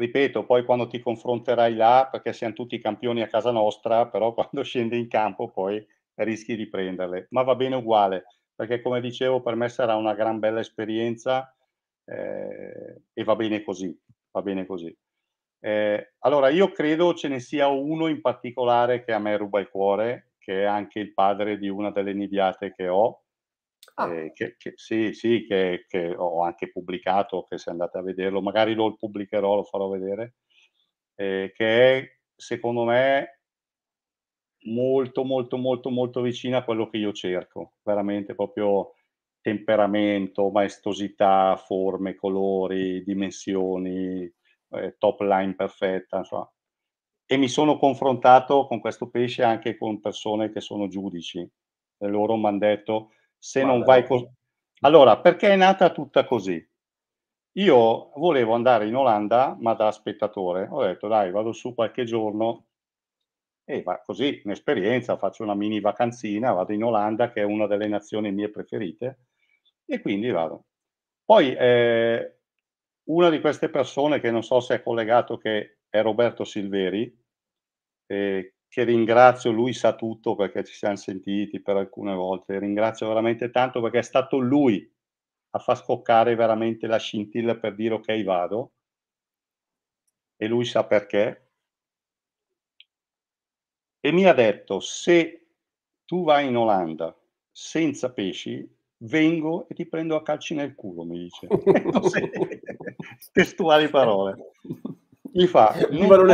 ripeto, poi quando ti confronterai là, perché siamo tutti campioni a casa nostra, però quando scendi in campo poi rischi di prenderle. Ma va bene uguale, perché come dicevo, per me sarà una gran bella esperienza eh, e va bene così. Va bene così. Eh, allora, io credo ce ne sia uno in particolare che a me ruba il cuore, che è anche il padre di una delle nidiate che ho, Ah. Eh, che, che, sì, sì, che, che, ho anche pubblicato, che se andate a vederlo, magari lo pubblicherò, lo farò vedere, eh, che è secondo me molto, molto, molto, molto vicina a quello che io cerco, veramente proprio temperamento, maestosità, forme, colori, dimensioni, eh, top line perfetta, insomma. E mi sono confrontato con questo pesce anche con persone che sono giudici. E loro mi hanno detto, se Vabbè. non vai eh. così. Allora, perché è nata tutta così? Io volevo andare in Olanda, ma da spettatore. Ho detto, dai, vado su qualche giorno e va così, un'esperienza, faccio una mini vacanzina, vado in Olanda, che è una delle nazioni mie preferite, e quindi vado. Poi eh, una di queste persone, che non so se è collegato, che è Roberto Silveri, eh, che ringrazio, lui sa tutto perché ci siamo sentiti per alcune volte, ringrazio veramente tanto perché è stato lui a far scoccare veramente la scintilla per dire ok vado e lui sa perché e mi ha detto se tu vai in Olanda senza pesci vengo e ti prendo a calci nel culo mi dice testuali parole mi fa non, non,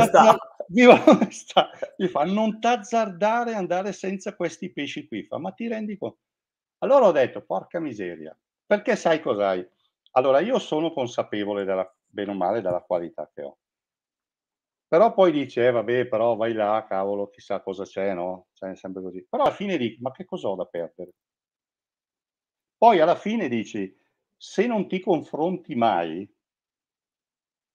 viva l'onestà, gli fa non t'azzardare andare senza questi pesci qui, fa ma ti rendi conto? Allora ho detto, porca miseria, perché sai cos'hai? Allora io sono consapevole della, bene o male della qualità che ho, però poi dice, eh, vabbè, però vai là, cavolo, chissà cosa c'è, no? C'è sempre così. Però alla fine dici, ma che cos'ho da perdere? Poi alla fine dici, se non ti confronti mai,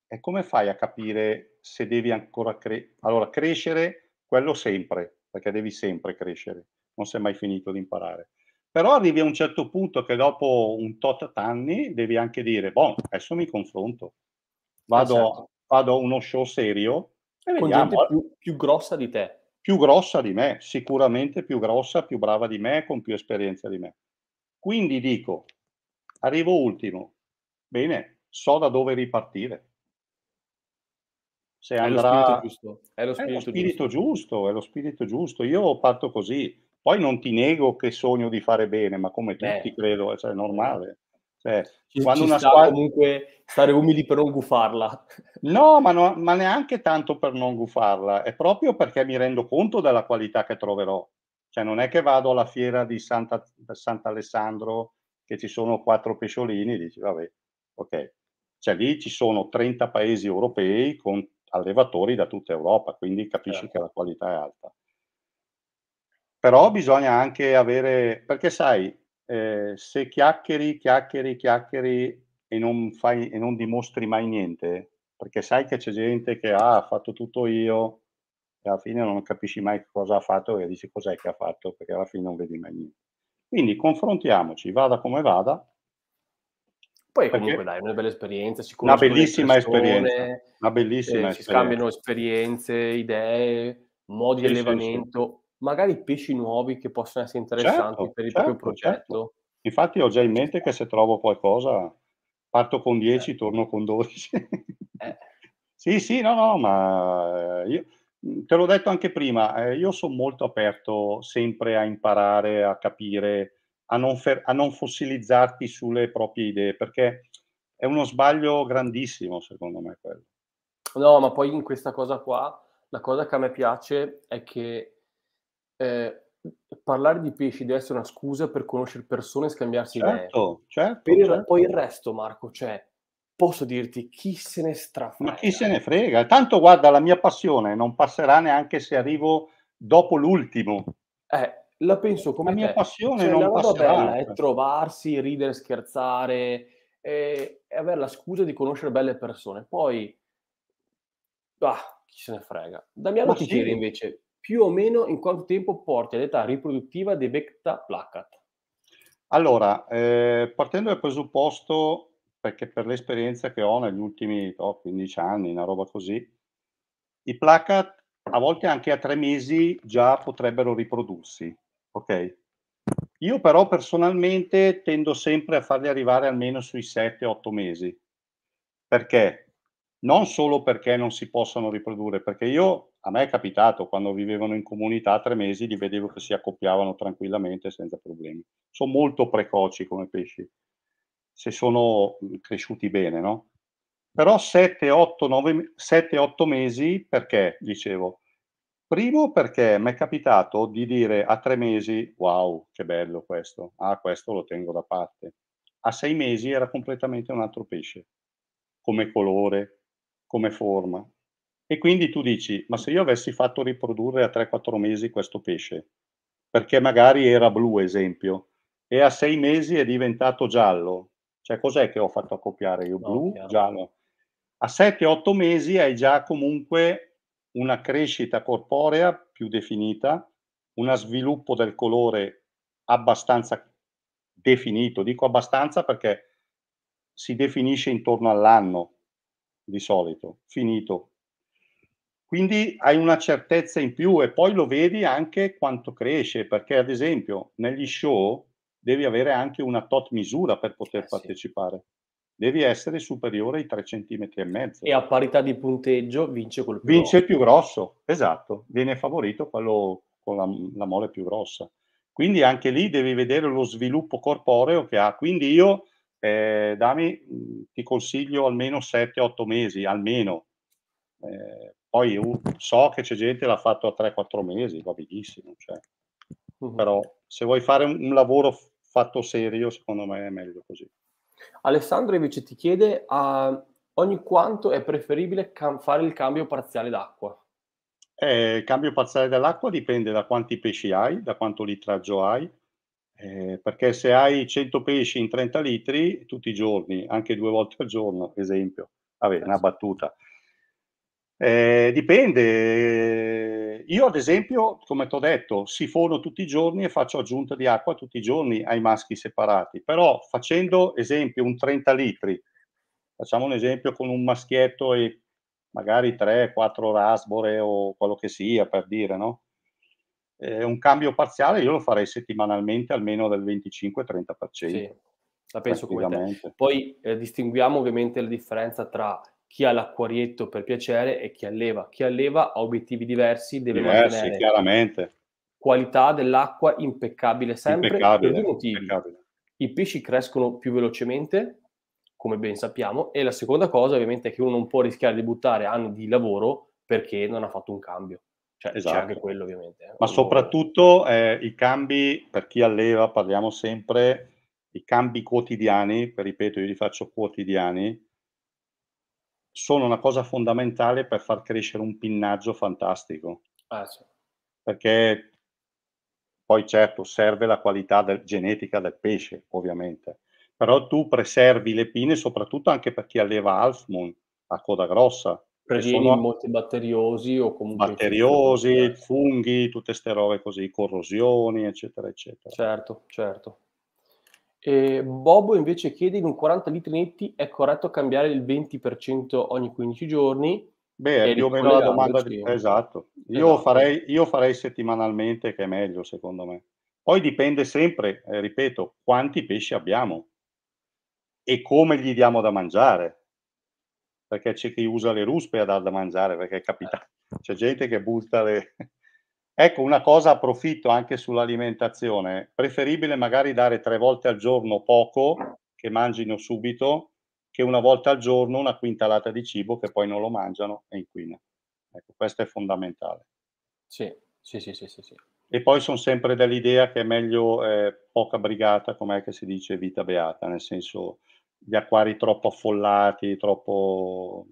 e come fai a capire se devi ancora crescere. Allora, crescere, quello sempre, perché devi sempre crescere, non sei mai finito di imparare. Però arrivi a un certo punto che dopo un tot anni devi anche dire, boh, adesso mi confronto, vado, esatto. vado a uno show serio e Con vediamo. gente eh. più, più grossa di te. Più grossa di me, sicuramente più grossa, più brava di me, con più esperienza di me. Quindi dico, arrivo ultimo, bene, so da dove ripartire se è andrà... lo spirito, è lo spirito, è lo spirito giusto. giusto. È lo spirito giusto. Io parto così. Poi non ti nego che sogno di fare bene, ma come tutti eh. credo, cioè, è normale. Cioè, ci, quando ci una squadra... comunque stare umili per non gufarla. No ma, no ma, neanche tanto per non gufarla, è proprio perché mi rendo conto della qualità che troverò. Cioè, non è che vado alla fiera di Santa, Sant'Alessandro che ci sono quattro pesciolini, dici, vabbè, ok. Cioè, lì ci sono 30 paesi europei con allevatori da tutta Europa, quindi capisci certo. che la qualità è alta. Però bisogna anche avere, perché sai, eh, se chiacchieri, chiacchieri, chiacchieri e non, fai, e non dimostri mai niente, perché sai che c'è gente che ah, ha fatto tutto io e alla fine non capisci mai cosa ha fatto e dici cos'è che ha fatto, perché alla fine non vedi mai niente. Quindi confrontiamoci, vada come vada, poi comunque dai, è una bella esperienza, si una bellissima persone, esperienza, una bellissima eh, esperienza. si scambiano esperienze, idee, modi sì, di allevamento, sì, sì. magari pesci nuovi che possono essere interessanti certo, per il certo, proprio certo. progetto. Certo. Infatti ho già in mente che se trovo qualcosa parto con 10, eh. torno con 12. eh. Sì, sì, no, no, ma eh, io mm, te l'ho detto anche prima, eh, io sono molto aperto sempre a imparare, a capire a non, fer- a non fossilizzarti sulle proprie idee, perché è uno sbaglio grandissimo, secondo me, quello. No, ma poi in questa cosa qua, la cosa che a me piace è che eh, parlare di pesci deve essere una scusa per conoscere persone e scambiarsi certo, idee. Certo, per il, certo. Poi il resto, Marco, cioè, posso dirti chi se ne strafrega. Ma chi se ne frega? Tanto guarda, la mia passione non passerà neanche se arrivo dopo l'ultimo. Eh, la penso come la mia te. passione cioè, non la roba bella è trovarsi, ridere, scherzare e, eh, e, avere la scusa di conoscere belle persone. Poi, ah, chi se ne frega. Damiano ti chiede invece, più o meno in quanto tempo porti all'età riproduttiva dei Becta Placat? Allora, eh, partendo dal presupposto, perché per l'esperienza che ho negli ultimi oh, 15 anni, una roba così, i placat a volte anche a tre mesi già potrebbero riprodursi. Ok. Io però personalmente tendo sempre a farli arrivare almeno sui 7-8 mesi. Perché? Non solo perché non si possano riprodurre, perché io, a me è capitato, quando vivevano in comunità tre mesi, li vedevo che si accoppiavano tranquillamente senza problemi. Sono molto precoci come pesci, se sono mhmm, cresciuti bene, no? Però 7, 8 mesi, perché? Dicevo, Primo perché mi è capitato di dire a tre mesi, wow, che bello questo, ah questo lo tengo da parte. A sei mesi era completamente un altro pesce, come colore, come forma. E quindi tu dici, ma se io avessi fatto riprodurre a 3-4 mesi questo pesce, perché magari era blu esempio, e a sei mesi è diventato giallo, cioè cos'è che ho fatto accoppiare io? Blu, no, giallo. A 7-8 mesi hai già comunque una crescita corporea più definita, uno sviluppo del colore abbastanza definito, dico abbastanza perché si definisce intorno all'anno di solito, finito. Quindi hai una certezza in più e poi lo vedi anche quanto cresce, perché ad esempio negli show devi avere anche una tot misura per poter eh, partecipare. Sì devi essere superiore ai 3 cm e mezzo. E a parità di punteggio vince quello più vince grosso. il più grosso, esatto, viene favorito quello con la, la mole più grossa. Quindi anche lì devi vedere lo sviluppo corporeo che ha. Quindi io, eh, Dami, ti consiglio almeno 7-8 mesi, almeno. Eh, poi so che c'è gente che l'ha fatto a 3-4 mesi, va benissimo. Cioè. Uh-huh. Però se vuoi fare un, un lavoro fatto serio, secondo me è meglio così. Alessandro invece ti chiede a ogni quanto è preferibile cam- fare il cambio parziale d'acqua. Eh, il cambio parziale dell'acqua dipende da quanti pesci hai, da quanto litraggio hai, eh, perché se hai 100 pesci in 30 litri tutti i giorni, anche due volte al giorno, esempio, vabbè, una certo. battuta, eh, dipende. Io ad esempio, come ti ho detto, sifono tutti i giorni e faccio aggiunta di acqua tutti i giorni ai maschi separati, però facendo esempio un 30 litri, facciamo un esempio con un maschietto e magari 3-4 rasbore o quello che sia per dire, no? Eh, un cambio parziale io lo farei settimanalmente almeno del 25-30%. Sì, la penso come te. Poi eh, distinguiamo ovviamente la differenza tra chi ha l'acquarietto per piacere e chi alleva. Chi alleva ha obiettivi diversi, deve diversi, mantenere chiaramente. qualità dell'acqua impeccabile sempre impeccabile, per due motivi. Impeccabile. I pesci crescono più velocemente, come ben sappiamo, e la seconda cosa ovviamente è che uno non può rischiare di buttare anni di lavoro perché non ha fatto un cambio. Cioè, esatto. C'è anche esatto. quello ovviamente. Eh. Ma soprattutto eh, i cambi, per chi alleva parliamo sempre, i cambi quotidiani, ripeto io li faccio quotidiani, sono una cosa fondamentale per far crescere un pinnaggio fantastico. Ah, sì. Perché poi certo serve la qualità del, genetica del pesce, ovviamente, però tu preservi le pine soprattutto anche per chi alleva Alfmoon a coda grossa. Previeni sono... molti batteriosi o comunque... Batteriosi, certo. funghi, tutte queste robe così, corrosioni, eccetera, eccetera. Certo, certo. E Bobo invece chiede in 40 litri netti è corretto cambiare il 20% ogni 15 giorni? Beh, più o meno la domanda di... Esatto. Io, esatto. Farei, io, Farei, settimanalmente che è meglio secondo me. Poi dipende sempre, eh, ripeto, quanti pesci abbiamo e come gli diamo da mangiare. Perché c'è chi usa le ruspe a dar da mangiare, perché capita. Eh. C'è gente che butta le, Ecco, una cosa approfitto anche sull'alimentazione. Preferibile magari dare tre volte al giorno poco, che mangino subito, che una volta al giorno una quintalata di cibo che poi non lo mangiano e inquina. Ecco, questo è fondamentale. Sì, sì, sì, sì, sì. sì. E poi sono sempre dell'idea che è meglio eh, poca brigata, com'è che si dice vita beata, nel senso gli acquari troppo affollati, troppo...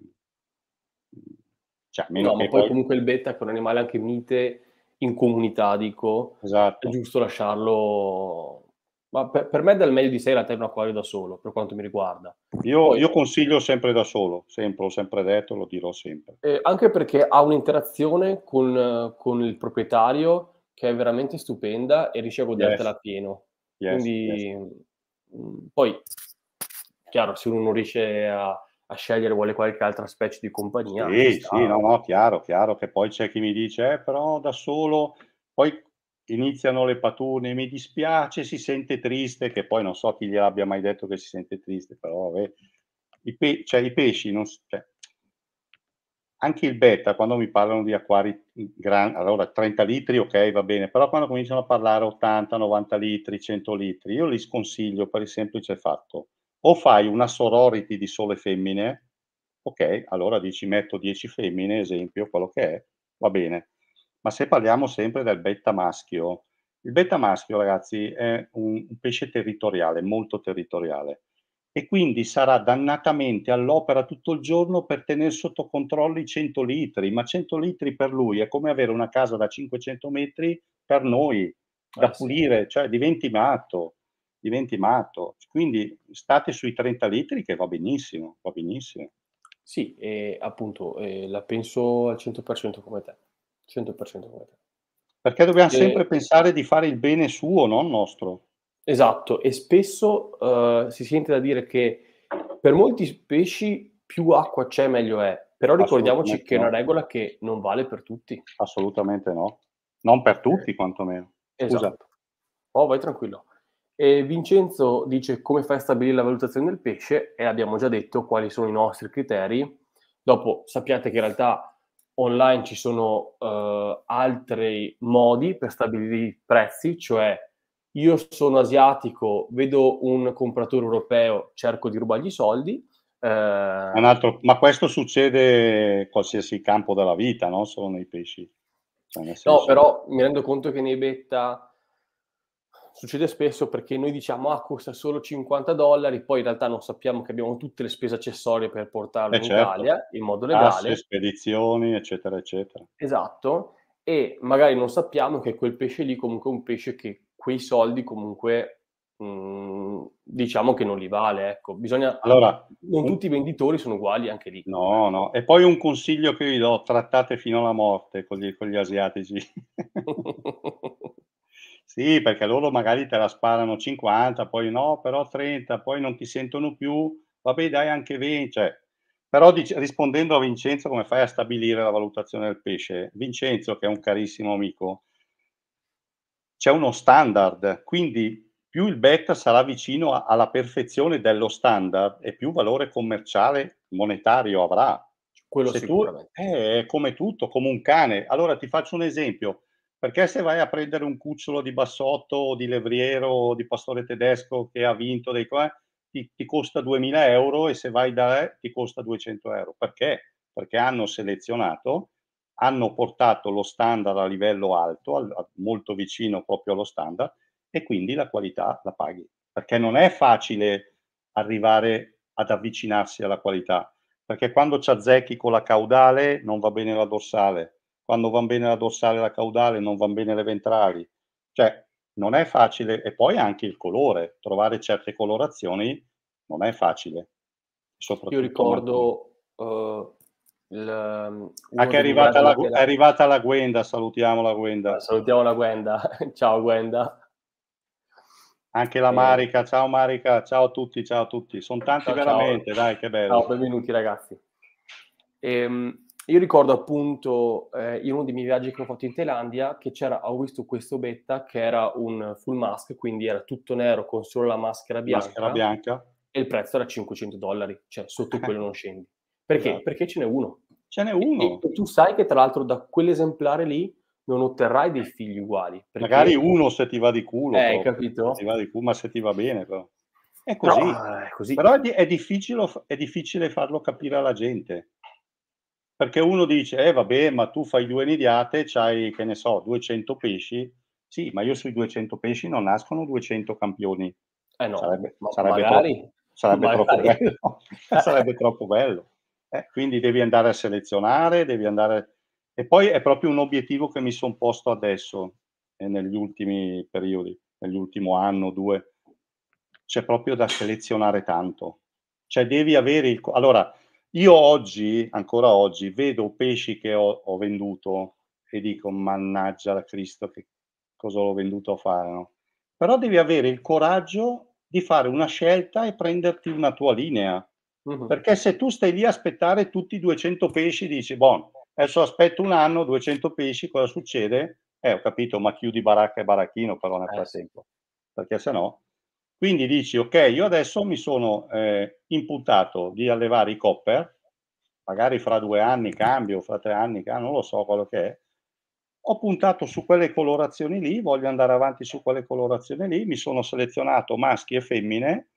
Cioè, meno no, ma poi, poi comunque il betta che è un animale anche mite in comunità, dico, esatto. è giusto lasciarlo. Ma per, per me dal meglio di sé la terra un acquario da solo, per quanto mi riguarda. Io, io consiglio sempre da solo, sempre, l'ho sempre detto, lo dirò sempre. Eh, anche perché ha un'interazione con, con, il proprietario che è veramente stupenda e riesce a godertela yes. pieno. Yes, Quindi, yes. Mh, mm, poi, chiaro, se uno non riesce a, a scegliere vuole qualche altra specie di compagnia. Sì, sì, no, no, chiaro, chiaro che poi c'è chi mi dice, eh, però da solo, poi iniziano le patune, mi dispiace, si sente triste, che poi non so chi gliel'abbia mai detto che si sente triste, però vabbè, i, pe- cioè, i pesci, non, cioè, anche il beta, quando mi parlano di acquari, gran, allora 30 litri, ok, va bene, però quando cominciano a parlare 80, 90 litri, 100 litri, io li sconsiglio per il semplice fatto o fai una sorority di sole femmine, ok, allora dici metto 10 femmine, esempio, quello che è, va bene. Ma se parliamo sempre del betta maschio, il betta maschio, ragazzi, è un, un pesce territoriale, molto territoriale, e quindi sarà dannatamente all'opera tutto il giorno per tenere sotto controllo i 100 litri, ma 100 litri per lui è come avere una casa da 500 metri per noi, da ah, pulire, sì. cioè diventi matto diventi matto. Quindi state sui 30 litri che va benissimo, va benissimo. Sì, e appunto, eh, la penso al 100% come te. 100% come te. Perché dobbiamo eh, sempre pensare di fare il bene suo, non nostro. Esatto, e spesso uh, si sente da dire che per molti pesci più acqua c'è meglio è, però ricordiamoci che è una regola che non vale per tutti. Assolutamente no, non per tutti eh. quantomeno. Esatto. Scusa. Oh, vai tranquillo. E Vincenzo dice come fai a stabilire la valutazione del pesce e abbiamo già detto quali sono i nostri criteri. Dopo sappiate che in realtà online ci sono uh, altri modi per stabilire i prezzi, cioè io sono asiatico, vedo un compratore europeo, cerco di rubargli i soldi. Eh... Altro, ma questo succede in qualsiasi campo della vita, non solo nei pesci. Cioè, No, però mi rendo conto che nei betta Succede spesso perché noi diciamo ah costa solo 50 dollari, poi in realtà non sappiamo che abbiamo tutte le spese accessorie per portarlo eh in certo. Italia in modo legale. Tasse, spedizioni, eccetera, eccetera. Esatto, e magari non sappiamo che quel pesce lì comunque è un pesce che quei soldi comunque mm, diciamo che non li vale, ecco, bisogna allora, non tutti i venditori sono uguali anche lì. No, no, e poi un consiglio che vi do, trattate fino alla morte con gli, con gli asiatici. Sì, perché loro magari te la sparano 50, poi no, però 30, poi non ti sentono più, vabbè dai anche 20. Cioè, però dic- rispondendo a Vincenzo, come fai a stabilire la valutazione del pesce? Vincenzo, che è un carissimo amico, c'è uno standard, quindi più il bet sarà vicino a- alla perfezione dello standard e più valore commerciale monetario avrà. Quello Se tu, eh, è come tutto, come un cane. Allora ti faccio un esempio perché se vai a prendere un cucciolo di bassotto o di levriero o di pastore tedesco che ha vinto dei qua, ti, ti costa 2000 euro e se vai da re ti costa 200 euro. Perché? Perché hanno selezionato, hanno portato lo standard a livello alto, al, a, molto vicino proprio allo standard, e quindi la qualità la paghi. Perché non è facile arrivare ad avvicinarsi alla qualità. Perché quando ci azzecchi con la caudale non va bene la dorsale, quando va bene la dorsale e la caudale, non va bene le ventrali. Cioè, non è facile. E poi anche il colore, trovare certe colorazioni non è facile. Io ricordo... Uh, eh, mm, anche ah, è arrivata, la, è arrivata la Gwenda, salutiamo la Gwenda. Ah, salutiamo la Gwenda, ciao Gwenda. Anche la eh. Marica, ciao Marica, ciao a tutti, ciao a tutti. Sono tanti ciao, veramente, ciao. dai, che bello. Ciao, benvenuti ragazzi. Ehm, io ricordo appunto eh, in uno dei miei viaggi che ho fatto in Thailandia che c'era, ho visto questo betta che era un full mask, quindi era tutto nero con solo la maschera bianca. Maschera bianca. E il prezzo era 500 dollari, cioè sotto eh. quello non scendi. Perché? Esatto. Perché ce n'è uno. Ce n'è uno. E, e tu sai che tra l'altro da quell'esemplare lì non otterrai dei figli uguali. Perché... Magari uno se ti va di culo. Eh, però, capito? Se di culo, ma se ti va bene però. È così. No, eh, è così. Però è, è, difficile, è difficile farlo capire alla gente. Perché uno dice, eh vabbè, ma tu fai due nidiate, c'hai, che ne so, 200 pesci. Sì, ma io sui 200 pesci non nascono 200 campioni. Eh no, sarebbe, ma sarebbe magari, troppo, sarebbe magari. troppo bello. sarebbe troppo bello. Eh, quindi devi andare a selezionare, devi andare... E poi è proprio un obiettivo che mi sono posto adesso, eh, negli ultimi periodi, nell'ultimo anno o due. C'è proprio da selezionare tanto. Cioè devi avere... Il... Allora, io oggi, ancora oggi, vedo pesci che ho, ho venduto e dico mannaggia la Cristo che cosa l'ho venduto a fare, no? Però devi avere il coraggio di fare una scelta e prenderti una tua linea. Uh-huh. Perché se tu stai lì a aspettare tutti i 200 pesci, dici, buono, adesso aspetto un anno, 200 pesci, cosa succede? Eh, ho capito, ma chiudi baracca e baracchino, però nel frattempo, eh. perché se no quindi dici, ok, io adesso mi sono eh, imputato di allevare i copper, magari fra due anni cambio, fra tre anni cambio, non lo so quello che è. Ho puntato su quelle colorazioni lì, voglio andare avanti su quelle colorazioni lì, mi sono selezionato maschi e femmine.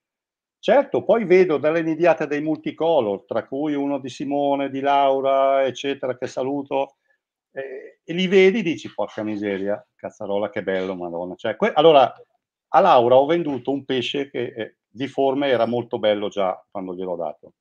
Certo, poi vedo dalle nidiate dei multicolor, tra cui uno di Simone, di Laura, eccetera, che saluto, eh, e li vedi dici, porca miseria, cazzarola, che bello, madonna. Cioè, que- allora, a Laura ho venduto un pesce che eh, di forma era molto bello già quando gliel'ho dato.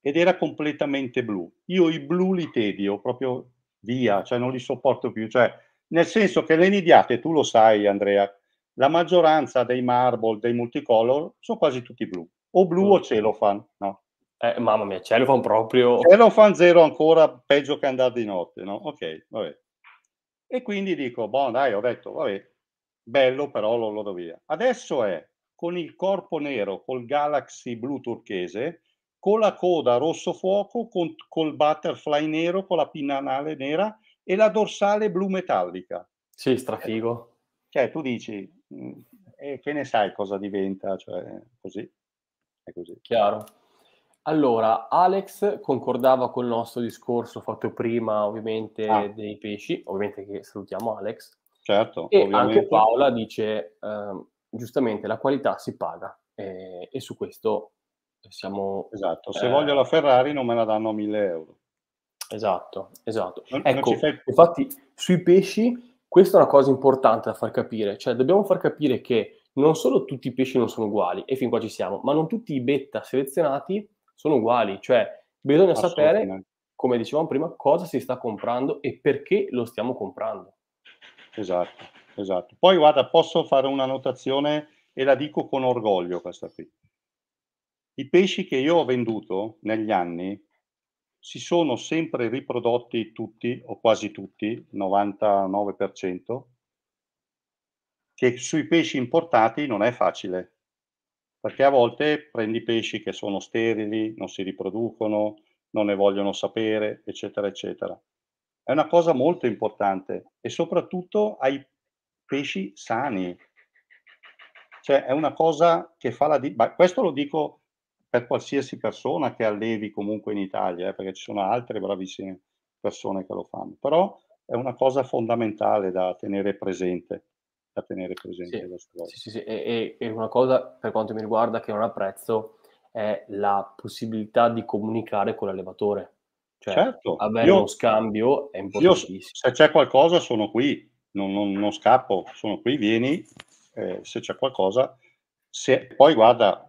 Ed era completamente blu. Io i blu li tedio proprio via, cioè non li sopporto più. Cioè, nel senso che le nidiate, tu lo sai Andrea, la maggioranza dei marble, dei multicolor, sono quasi tutti blu. O blu mm. o celofan, no? Eh, mamma mia, celofan proprio... Celofan zero ancora, peggio che andare di notte, no? Ok, vabbè. E quindi dico, boh, dai, ho detto, vabbè, bello però lo via Adesso è con il corpo nero, col Galaxy blu turchese, con la coda rosso fuoco, con, col butterfly nero, con la pinna anale nera e la dorsale blu metallica. Sì, strafigo. Eh, cioè, tu dici, mm, e che ne sai cosa diventa? Cioè, così. È così. Chiaro. Allora, Alex concordava col nostro discorso fatto prima, ovviamente, ah. dei pesci, ovviamente che salutiamo Alex, Certo, e anche Paola dice eh, giustamente la qualità si paga eh, e su questo siamo... Esatto, se eh, voglio la Ferrari non me la danno a 1000 euro. Esatto, esatto. Non, ecco, non fai... infatti sui pesci questa è una cosa importante da far capire, cioè dobbiamo far capire che non solo tutti i pesci non sono uguali, e fin qua ci siamo, ma non tutti i betta selezionati sono uguali, cioè bisogna sapere, come dicevamo prima, cosa si sta comprando e perché lo stiamo comprando esatto, esatto. Poi guarda, posso fare una notazione e la dico con orgoglio questa qui. I pesci che io ho venduto negli anni si sono sempre riprodotti tutti o quasi tutti, 99%, che sui pesci importati non è facile, perché a volte prendi pesci che sono sterili, non si riproducono, non ne vogliono sapere, eccetera, eccetera. È una cosa molto importante e soprattutto ai pesci sani. Cioè è una cosa che fa la... Di- questo lo dico per qualsiasi persona che allevi comunque in Italia, eh, perché ci sono altre bravissime persone che lo fanno, però è una cosa fondamentale da tenere presente. Da tenere presente sì, sì, sì, e, e, una cosa per quanto mi riguarda che non apprezzo è la possibilità di comunicare con l'allevatore. Cioè, certo. Avere io, uno scambio è importantissimo. Io, se c'è qualcosa sono qui, non, non, non scappo, sono qui, vieni, eh, se c'è qualcosa. Se, poi guarda,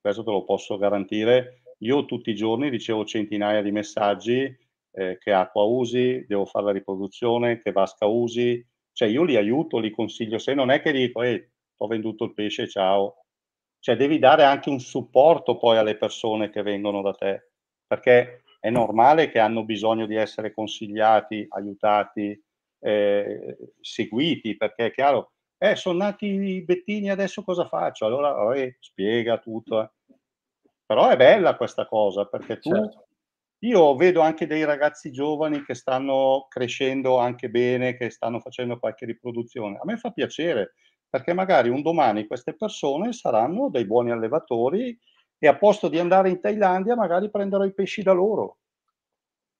questo te lo posso garantire, io tutti i giorni ricevo centinaia di messaggi eh, che acqua usi, devo fare la riproduzione, che vasca usi, cioè io li aiuto, li consiglio, se non è che dico, eh, ho venduto il pesce, ciao. Cioè devi dare anche un supporto poi alle persone che vengono da te, perché è normale che hanno bisogno di essere consigliati, aiutati, eh, seguiti, perché è chiaro, eh, sono nati i bettini, adesso cosa faccio? Allora eh, spiega tutto. Eh. Però è bella questa cosa, perché tu... Certo. Io vedo anche dei ragazzi giovani che stanno crescendo anche bene, che stanno facendo qualche riproduzione. A me fa piacere, perché magari un domani queste persone saranno dei buoni allevatori e a posto di andare in Thailandia magari prenderò i pesci da loro.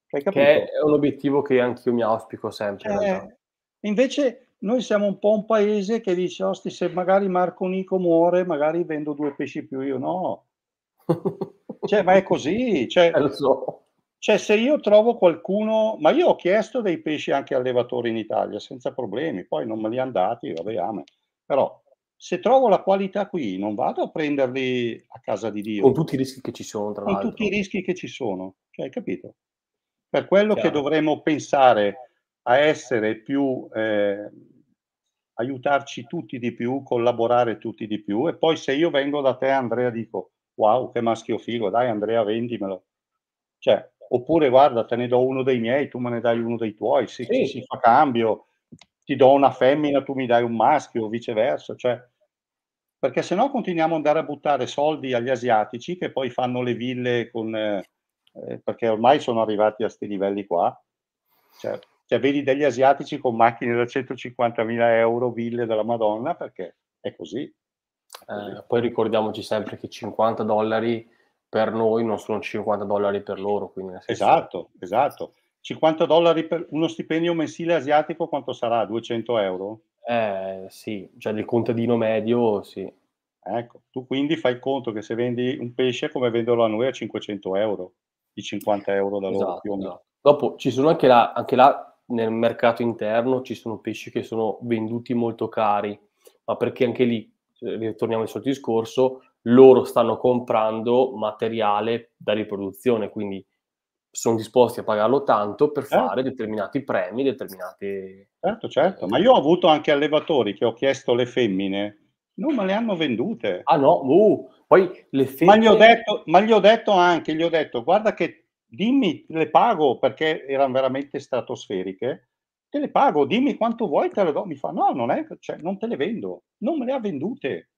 Che è un obiettivo che anche io mi auspico sempre. Eh, invece noi siamo un po' un paese che dice, osti, se magari Marco Nico muore, magari vendo due pesci più io, no. cioè, ma è così. Cioè, eh, so. cioè, se io trovo qualcuno, ma io ho chiesto dei pesci anche allevatori in Italia, senza problemi, poi non me li hanno dati, vabbè, ame. Però se trovo la qualità qui, non vado a prenderli a casa di Dio. Con tutti i rischi che ci sono, tra l'altro. Con tutti i rischi che ci sono, cioè, capito? Per quello Chiaro. che dovremmo pensare a essere più, eh, aiutarci tutti di più, collaborare tutti di più, e poi se io vengo da te, Andrea, dico, wow, che maschio figo, dai Andrea, vendimelo. Cioè, oppure guarda, te ne do uno dei miei, tu me ne dai uno dei tuoi, si, sì. si fa cambio, ti do una femmina, tu mi dai un maschio, viceversa, cioè perché se no continuiamo ad andare a buttare soldi agli asiatici che poi fanno le ville con... Eh, eh perché ormai sono arrivati a questi livelli qua. Cioè, cioè, vedi degli asiatici con macchine da 150.000 euro, ville della Madonna, perché è così. Eh, poi ricordiamoci sempre che 50 dollari per noi non sono 50 dollari per loro. esatto, esatto. 50 dollari per uno stipendio mensile asiatico quanto sarà? 200 euro? Eh sì, cioè del contadino medio sì. Ecco, tu quindi fai conto che se vendi un pesce come vendono a noi a 500 euro, i 50 euro da loro esatto, più o meno. Esatto. Dopo ci sono anche là, anche là nel mercato interno ci sono pesci che sono venduti molto cari, ma perché anche lì, ritorniamo al solito discorso, loro stanno comprando materiale da riproduzione, quindi sono disposti a pagarlo tanto per certo. fare determinati premi, determinate... Certo, certo, ma io ho avuto anche allevatori che ho chiesto le femmine, no, ma le hanno vendute. Ah no, uh, poi le femmine... Ma gli, ho detto, ma gli ho detto anche, gli ho detto, guarda che dimmi, le pago, perché erano veramente stratosferiche, te le pago, dimmi quanto vuoi, te le do. Mi fa, no, non, è, cioè, non te le vendo, non me le ha vendute.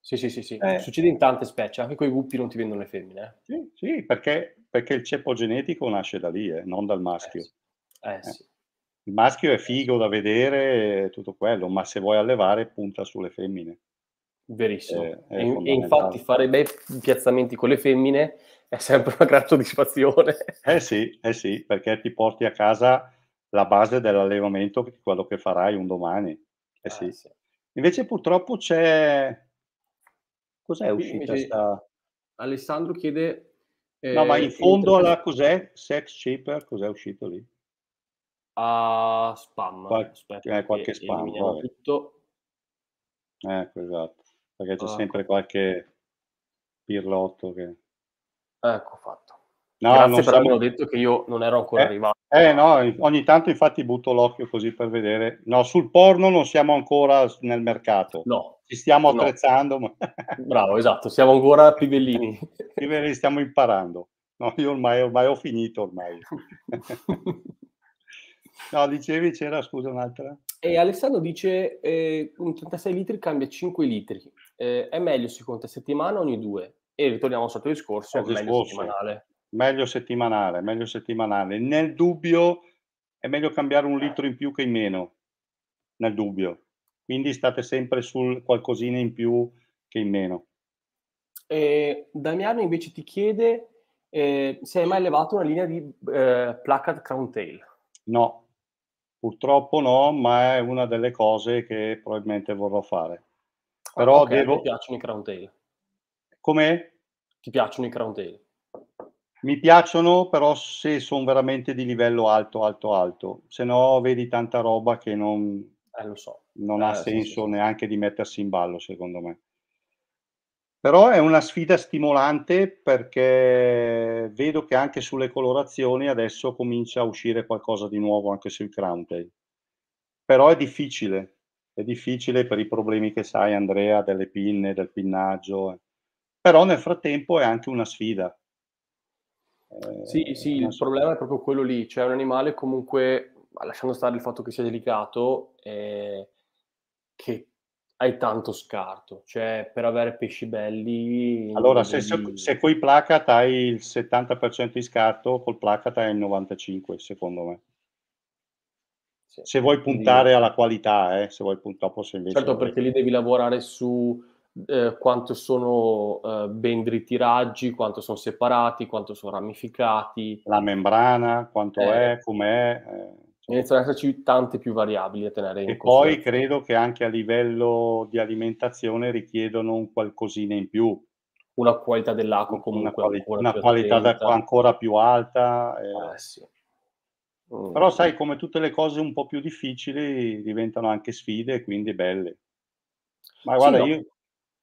Sì, sì, sì, sì. Eh. succede in tante specie, anche quei gruppi non ti vendono le femmine. Eh. Sì, sì, perché perché il ceppo genetico nasce da lì, eh, non dal maschio. Eh, eh, eh. Sì. Il maschio è figo da vedere, tutto quello, ma se vuoi allevare punta sulle femmine. Verissimo. Eh, è, e, e, infatti fare bei piazzamenti con le femmine è sempre una gran soddisfazione. Eh sì, eh sì, perché ti porti a casa la base dell'allevamento, quello che farai un domani. Eh sì. Eh sì. Invece purtroppo c'è... Cos'è uscita? Invece... Alessandro chiede eh, no, ma eh, in fondo alla cos'è? Sex Shaper, cos'è uscito lì? A uh, spam. Qual- Aspetta, eh, qualche spam. Tutto. Ecco, esatto. Perché c'è ah, sempre qualche pirlotto che... Ecco, fatto. No, Grazie per siamo... averlo detto che io non ero ancora eh? arrivato eh no, ogni tanto infatti butto l'occhio così per vedere. No, sul porno non siamo ancora nel mercato. No. Ci stiamo attrezzando. No. Bravo, esatto, siamo ancora pivellini. Pivellini, stiamo imparando. No, io ormai, ormai ho finito ormai. no, dicevi c'era, scusa, un'altra. E Alessandro dice eh, un 36 litri cambia 5 litri. Eh, è meglio si conta settimana ogni due. E ritorniamo al solito discorso, al discorso. meglio settimanale meglio settimanale, meglio settimanale. Nel dubbio è meglio cambiare un litro in più che in meno, nel dubbio. Quindi state sempre sul qualcosina in più che in meno. Eh, Damiano invece ti chiede eh, se hai mai levato una linea di eh, placard crown tail. No, purtroppo no, ma è una delle cose che probabilmente vorrò fare. Ah, Però ah, okay, devo... Ti piacciono i crown tail? Com'è? Ti piacciono i crown tail? Mi piacciono però se sono veramente di livello alto, alto, alto, se no vedi tanta roba che non, eh, so. non eh, ha senso sì, neanche di mettersi in ballo, secondo me. Però è una sfida stimolante perché vedo che anche sulle colorazioni adesso comincia a uscire qualcosa di nuovo anche sul Crowntail. Però è difficile, è difficile per i problemi che sai Andrea delle pinne, del pinnaggio, eh. però nel frattempo è anche una sfida sì, eh, sì, il problema è proprio quello lì, cioè un animale comunque, lasciando stare il fatto che sia delicato, eh, che hai tanto scarto, cioè per avere pesci belli... Allora, se, devi... se, se coi placat hai il 70% di scarto, col placat hai il 95% secondo me. Sì, se vuoi puntare quindi... alla qualità, eh, se vuoi puntare, Certo, perché lì devi lavorare su eh, quanto sono eh, ben dritti i raggi, quanto sono separati, quanto sono ramificati. La membrana, quanto eh, è, com'è. Eh, cioè. Iniziano ad esserci tante più variabili a tenere in conto. E poi credo che anche a livello di alimentazione richiedono un qualcosina in più. Una qualità dell'acqua comunque. Una, quali- una più qualità d'acqua ancora più alta. Eh. Eh, sì. Mm. Però sai, come tutte le cose un po' più difficili diventano anche sfide, quindi belle. Ma guarda, sì, no. io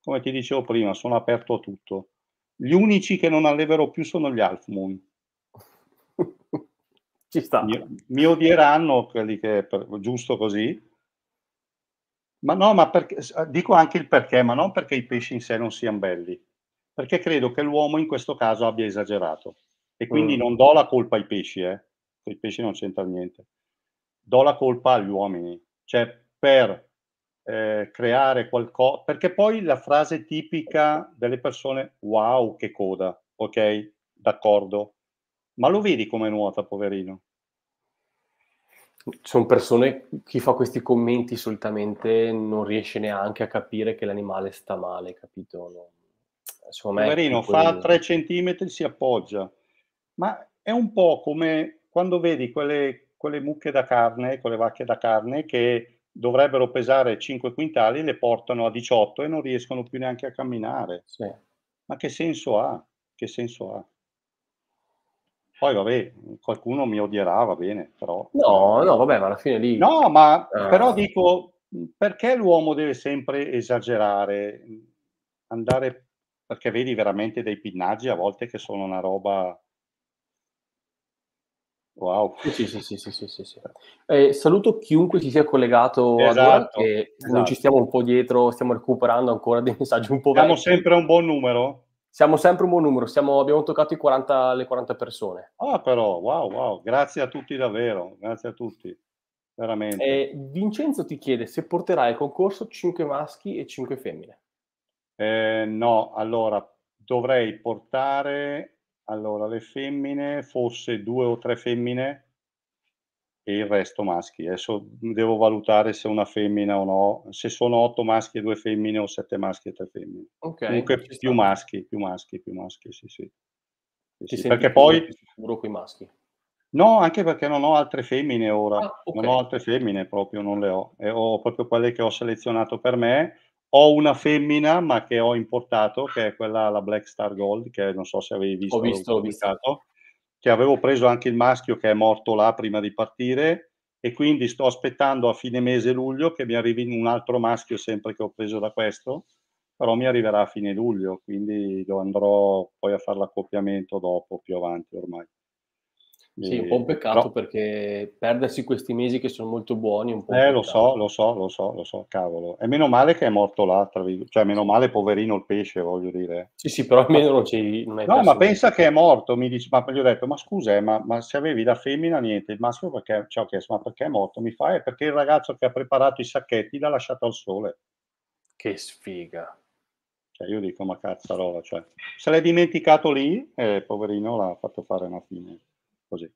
come ti dicevo prima, sono aperto a tutto. Gli unici che non alleverò più sono gli Half Moon. Ci sta. Mi, mi odieranno quelli che, per, giusto così. Ma no, ma perché, eh, dico anche il perché, ma non perché i pesci in sé non siano belli, perché credo che l'uomo in questo caso abbia esagerato. E quindi mm. non do la colpa ai pesci, eh. I pesci non c'entrano niente. Do la colpa agli uomini. Cioè, per eh, creare qualcosa, perché poi la frase tipica delle persone, wow che coda, ok, d'accordo, ma lo vedi come nuota, poverino? Sono persone, chi fa questi commenti solitamente non riesce neanche a capire che l'animale sta male, capito? No. Secondo poverino, fa 3 centimetri, si appoggia, ma è un po' come quando vedi quelle, quelle mucche da carne, quelle vacche da carne che dovrebbero pesare 5 quintali, le portano a 18 e non riescono più neanche a camminare. Sì. Ma che senso ha? Che senso ha? Poi vabbè, qualcuno mi odierà, va bene, però... No, no, vabbè, ma alla fine lì... No, ma ah. però dico, perché l'uomo deve sempre esagerare? Andare... Perché vedi veramente dei pinnaggi a volte che sono una roba Wow. Sì, sì, sì, sì, sì, sì. Eh, saluto chiunque si sia collegato esatto, ad ora, esatto. non ci stiamo un po' dietro, stiamo recuperando ancora dei messaggi un po' Siamo vecchi. sempre un buon numero? Siamo sempre un buon numero, siamo, abbiamo toccato 40, le 40 persone. Ah però, wow, wow, grazie a tutti davvero, grazie a tutti, veramente. Eh, Vincenzo ti chiede se porterai al concorso 5 maschi e 5 femmine. Eh, no, allora dovrei portare allora, le femmine, forse due o tre femmine e il resto maschi. Adesso devo valutare se una femmina o no, se sono otto maschi e due femmine o sette maschi e tre femmine. Okay, Comunque più sta. maschi, più maschi, più maschi, sì, sì. sì, sì perché poi... Sicuro con i maschi. No, anche perché non ho altre femmine ora, ah, okay. non ho altre femmine proprio, non le ho. E ho proprio quelle che ho selezionato per me ho una femmina, ma che ho importato, che è quella, la Black Star Gold, che non so se avevi visto. Ho visto, ho visto. Che avevo preso anche il maschio che è morto là prima di partire e quindi sto aspettando a fine mese luglio che mi arrivi un altro maschio sempre che ho preso da questo, però mi arriverà a fine luglio, quindi lo andrò poi a fare l'accoppiamento dopo, più avanti ormai. Sì, un po' un peccato però... perché perdersi questi mesi che sono molto buoni. Un po eh, lo so, lo so, lo so, lo so, cavolo. E meno male che è morto l'altra, cioè meno male poverino il pesce, voglio dire. Sì, sì, però almeno ma... non c'è... Non no, ma pensa che è morto, mi dice, ma gli ho detto, ma scusa, eh, ma, ma se avevi la femmina niente, il maschio perché, ci ho chiesto, ma perché è morto? Mi fa, è eh, perché il ragazzo che ha preparato i sacchetti l'ha lasciato al sole. Che sfiga. Cioè, io dico, ma cazzarola, cioè, se l'è dimenticato lì, eh, poverino l'ha fatto fare una fine. Così.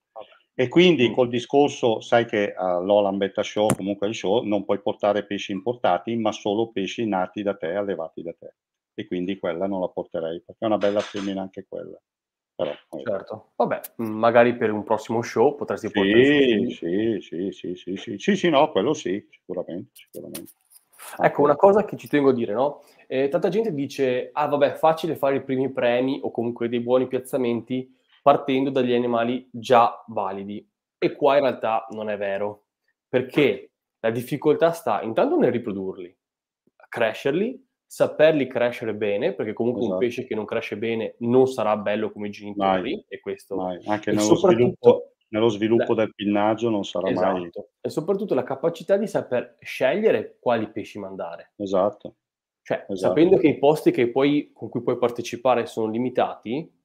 E quindi mm. col discorso, sai che all'Olan eh, Betta Show, comunque il show, non puoi portare pesci importati, ma solo pesci nati da te, allevati da te. E quindi quella non la porterei, perché è una bella femmina anche quella. Però, eh. certo. Vabbè, mm, magari per un prossimo show potresti sì, portare... Sì, sì, sì, sì, sì, sì, sì, no, quello sì, sicuramente, sicuramente. Ecco, una cosa che ci tengo a dire, no? Eh, tanta gente dice, ah vabbè, facile fare i primi premi o comunque dei buoni piazzamenti, partendo dagli animali già validi. E qua in realtà non è vero, perché la difficoltà sta intanto nel riprodurli, crescerli, saperli crescere bene, perché comunque esatto. un pesce che non cresce bene non sarà bello come i genitori, mai, e questo... Mai. Anche e nello sviluppo, nello sviluppo da, del pinnaggio non sarà esatto. mai... E soprattutto la capacità di saper scegliere quali pesci mandare. Esatto. Cioè, esatto. sapendo che i posti che puoi, con cui puoi partecipare sono limitati,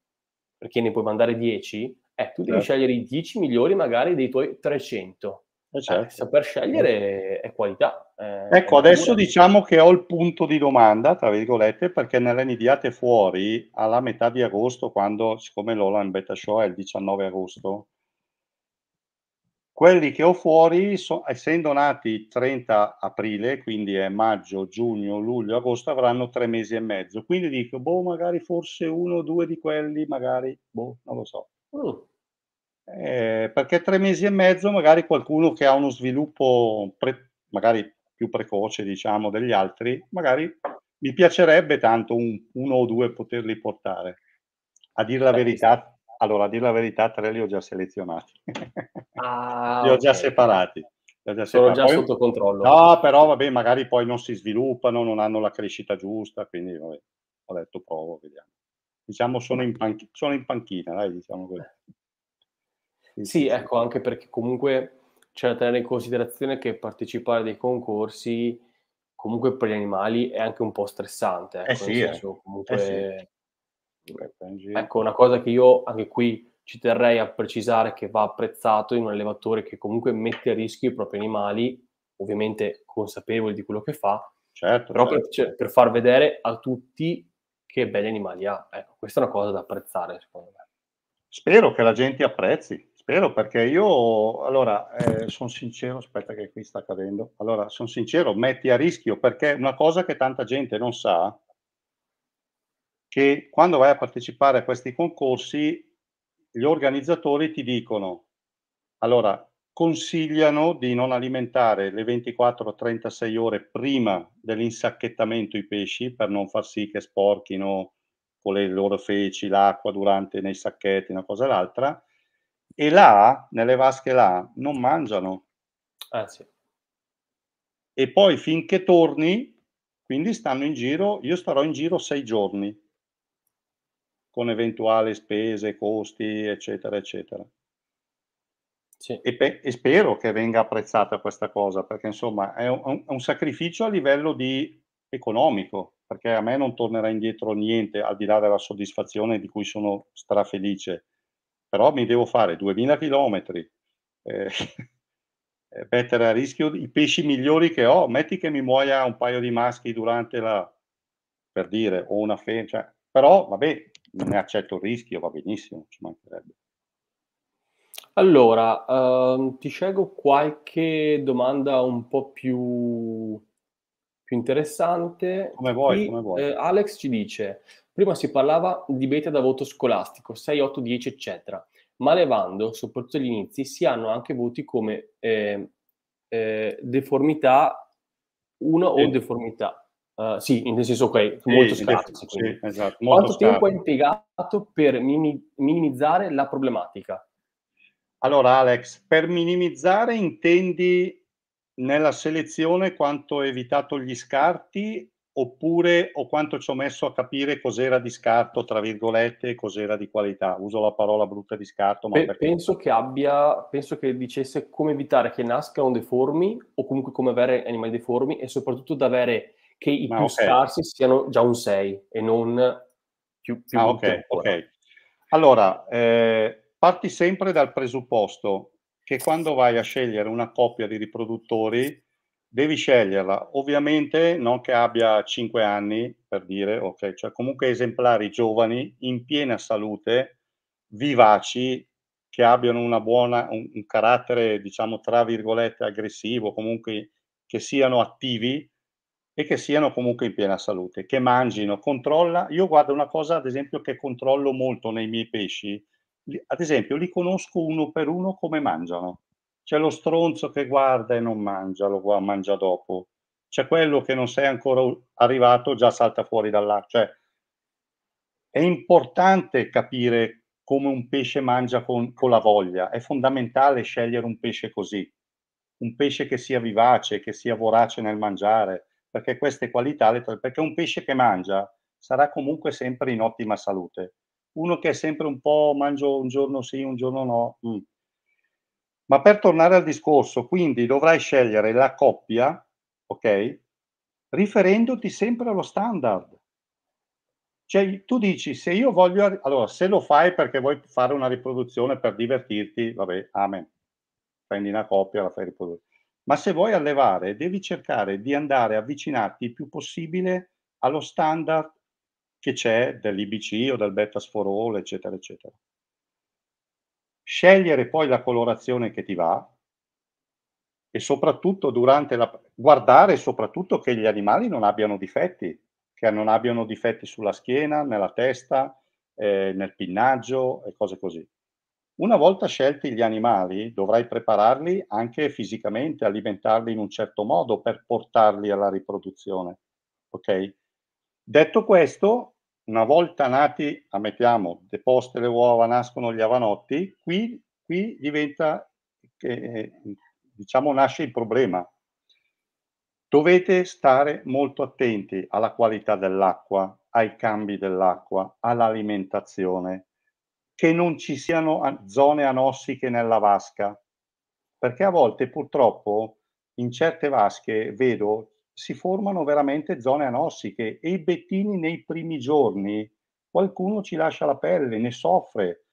perché ne puoi mandare 10, eh, tu devi certo. scegliere i 10 migliori magari dei tuoi 300. Eh, eh certo. eh, saper scegliere certo. è qualità. Eh, ecco, è ecco, adesso diciamo che ho il punto di domanda, tra virgolette, perché nell'NDAT fuori alla metà di agosto, quando, siccome l'Olan Beta Show è il 19 agosto, quelli che ho fuori, so, essendo nati 30 aprile, quindi è maggio, giugno, luglio, agosto, avranno tre mesi e mezzo. Quindi dico, boh, magari forse uno o due di quelli, magari, boh, non lo so. Uh. Eh, perché tre mesi e mezzo magari qualcuno che ha uno sviluppo pre- magari più precoce diciamo degli altri magari mi piacerebbe tanto un, uno o due poterli portare a dire la verità allora, a dire la verità, tre li ho già selezionati. Ah, li ho già okay. separati. Ho già Sono separati. già poi... sotto controllo. No, però vabbè, magari poi non si sviluppano, non hanno la crescita giusta, quindi vabbè, ho detto provo, vediamo. Diciamo sono in, panch... sono in panchina, dai, diciamo così. Sì, sì, ecco, anche perché comunque c'è da tenere in considerazione che partecipare a dei concorsi comunque per gli animali è anche un po' stressante. Eh ecco, eh. eh sì, senso, comunque... Eh sì Ecco, una cosa che io anche qui ci terrei a precisare che va apprezzato in un allevatore che comunque mette a rischio i propri animali, ovviamente consapevoli di quello che fa, certo, però certo. Per, per, far vedere a tutti che belli animali ha. Ecco, questa è una cosa da apprezzare, secondo me. Spero che la gente apprezzi, spero perché io, allora, eh, sono sincero, aspetta che qui sta cadendo, allora, sono sincero, metti a rischio perché una cosa che tanta gente non sa che quando vai a partecipare a questi concorsi gli organizzatori ti dicono, allora consigliano di non alimentare le 24-36 ore prima dell'insacchettamento i pesci per non far sì che sporchino con le loro feci l'acqua durante nei sacchetti, una cosa e l'altra, e là, nelle vasche là, non mangiano. Ah, sì. E poi finché torni, quindi stanno in giro, io starò in giro sei giorni con eventuali spese, costi, eccetera, eccetera. Sì. E, pe- e, spero che venga apprezzata questa cosa, perché insomma è un, è un sacrificio a livello di economico, perché a me non tornerà indietro niente, al di là della soddisfazione di cui sono strafelice, però mi devo fare 2000 km, eh, eh, mettere a rischio i pesci migliori che ho, metti che mi muoia un paio di maschi durante la, per dire, o una femmina, cioè, però vabbè, ne accetto il rischio, va benissimo, ci mancherebbe. Allora, uh, ti scelgo qualche domanda un po' più, più interessante. Come vuoi, Qui, come vuoi. Eh, Alex ci dice, prima si parlava di beta da voto scolastico, 6, 8, 10, eccetera, ma levando, soprattutto agli inizi, si hanno anche voti come eh, eh, deformità 1 sì. o deformità eh, sì, nel senso ok, molto sì, scatto. Sì, esatto, molto Quanto scarto. tempo hai impiegato per minimizzare la problematica? Allora Alex, per minimizzare intendi nella selezione quanto ho evitato gli scarti oppure o quanto ci ho messo a capire cos'era di scarto, tra virgolette, cos'era di qualità. Uso la parola brutta di scarto, ma Pe- penso che abbia, penso che dicesse come evitare che nascano deformi o comunque come avere animali deformi e soprattutto da avere che i ah, più okay. scarsi siano già un 6 e non più, più ah, okay, ok. Allora, eh, parti sempre dal presupposto che quando vai a scegliere una coppia di riproduttori devi sceglierla, ovviamente non che abbia 5 anni, per dire, ok, cioè comunque esemplari giovani in piena salute, vivaci, che abbiano una buona, un, un carattere, diciamo, tra virgolette, aggressivo, comunque che siano attivi, e che siano comunque in piena salute, che mangino, controlla. Io guardo una cosa, ad esempio, che controllo molto nei miei pesci. Ad esempio, li conosco uno per uno come mangiano. C'è lo stronzo che guarda e non mangia, lo guarda, mangia dopo. C'è quello che non sei ancora arrivato, già salta fuori dall'acqua. Cioè, è importante capire come un pesce mangia con, con, la voglia. È fondamentale scegliere un pesce così, un pesce che sia vivace, che sia vorace nel mangiare, perché queste qualità, perché un pesce che mangia sarà comunque sempre in ottima salute. Uno che è sempre un po' mangio un giorno sì, un giorno no. Mm. Ma per tornare al discorso, quindi dovrai scegliere la coppia, ok? Riferendoti sempre allo standard. Cioè, tu dici, se io voglio... Allora, se lo fai perché vuoi fare una riproduzione per divertirti, vabbè, amen. Prendi una coppia, la fai riprodurre ma se vuoi allevare devi cercare di andare a avvicinarti il più possibile allo standard che c'è dell'IBC o del for All, eccetera, eccetera. Scegliere poi la colorazione che ti va e soprattutto durante la... guardare soprattutto che gli animali non abbiano difetti, che non abbiano difetti sulla schiena, nella testa, eh, nel pinnaggio e cose così. Una volta scelti gli animali, dovrai prepararli anche fisicamente, alimentarli in un certo modo per portarli alla riproduzione. Ok? Detto questo, una volta nati, ammettiamo, deposte le uova, nascono gli avanotti, qui, qui diventa, eh, diciamo, nasce il problema. Dovete stare molto attenti alla qualità dell'acqua, ai cambi dell'acqua, all'alimentazione, che non ci siano zone anossiche nella vasca, perché a volte purtroppo in certe vasche vedo si formano veramente zone anossiche e i bettini nei primi giorni qualcuno ci lascia la pelle, ne soffre.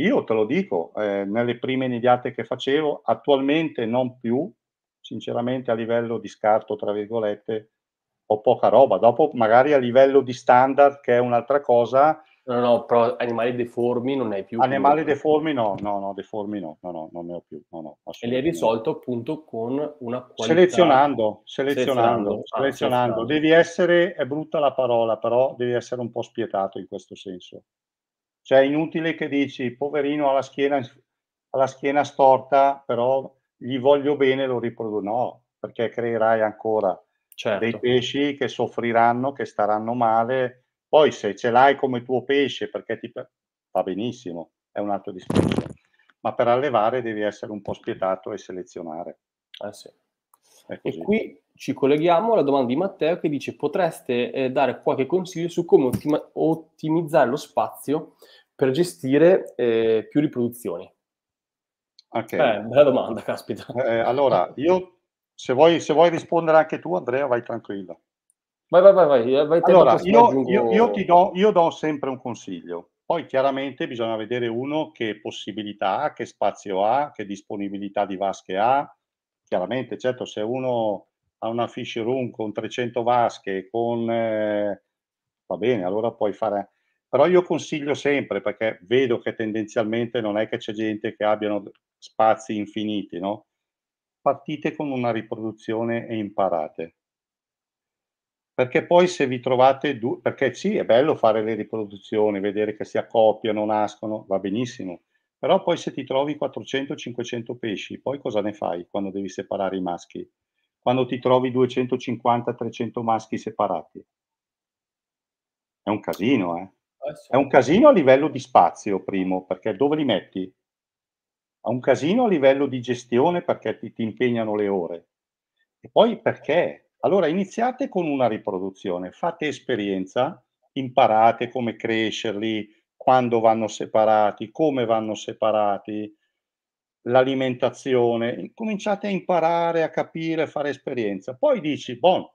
Io te lo dico, eh, nelle prime nidiate che facevo, attualmente non più, sinceramente a livello di scarto, tra virgolette, ho poca roba. Dopo magari a livello di standard, che è un'altra cosa, No, no, però animali deformi non ne hai più. Animali più. deformi no, no, no, deformi no, no, no, non ne ho più. No, no, e li hai risolto appunto con una qualità... Selezionando, selezionando, selezionando. Ah, Devi essere, è brutta la parola, però devi essere un po' spietato in questo senso. Cioè è inutile che dici, poverino ha la schiena, ha la schiena storta, però gli voglio bene, lo riproduco. No, perché creerai ancora certo. dei pesci che soffriranno, che staranno male poi se ce l'hai come tuo pesce perché ti va benissimo, è un altro discorso. Ma per allevare devi essere un po' spietato e selezionare. Eh sì. E qui ci colleghiamo alla domanda di Matteo che dice potreste eh, dare qualche consiglio su come ottima- ottimizzare lo spazio per gestire eh, più riproduzioni? Okay. Eh, bella domanda, caspita. Eh, allora, io se vuoi, se vuoi rispondere anche tu Andrea vai tranquillo. Vai, vai, vai, vai. Eh, allora, io, io, io, ti do, io do sempre un consiglio. Poi chiaramente bisogna vedere uno che possibilità ha, che spazio ha, che disponibilità di vasche ha. Chiaramente, certo, se uno ha una fish room con 300 vasche, con, eh, va bene, allora puoi fare... Però io consiglio sempre, perché vedo che tendenzialmente non è che c'è gente che abbiano spazi infiniti, no? Partite con una riproduzione e imparate perché poi se vi trovate due, perché sì, è bello fare le riproduzioni, vedere che si accoppiano, nascono, va benissimo, però poi se ti trovi 400-500 pesci, poi cosa ne fai quando devi separare i maschi? Quando ti trovi 250-300 maschi separati? È un casino, eh? eh è un casino a livello di spazio, primo, perché dove li metti? È un casino a livello di gestione perché ti, ti impegnano le ore. E poi perché? Allora iniziate con una riproduzione, fate esperienza, imparate come crescerli, quando vanno separati, come vanno separati, l'alimentazione, cominciate a imparare, a capire, a fare esperienza. Poi dici, bon,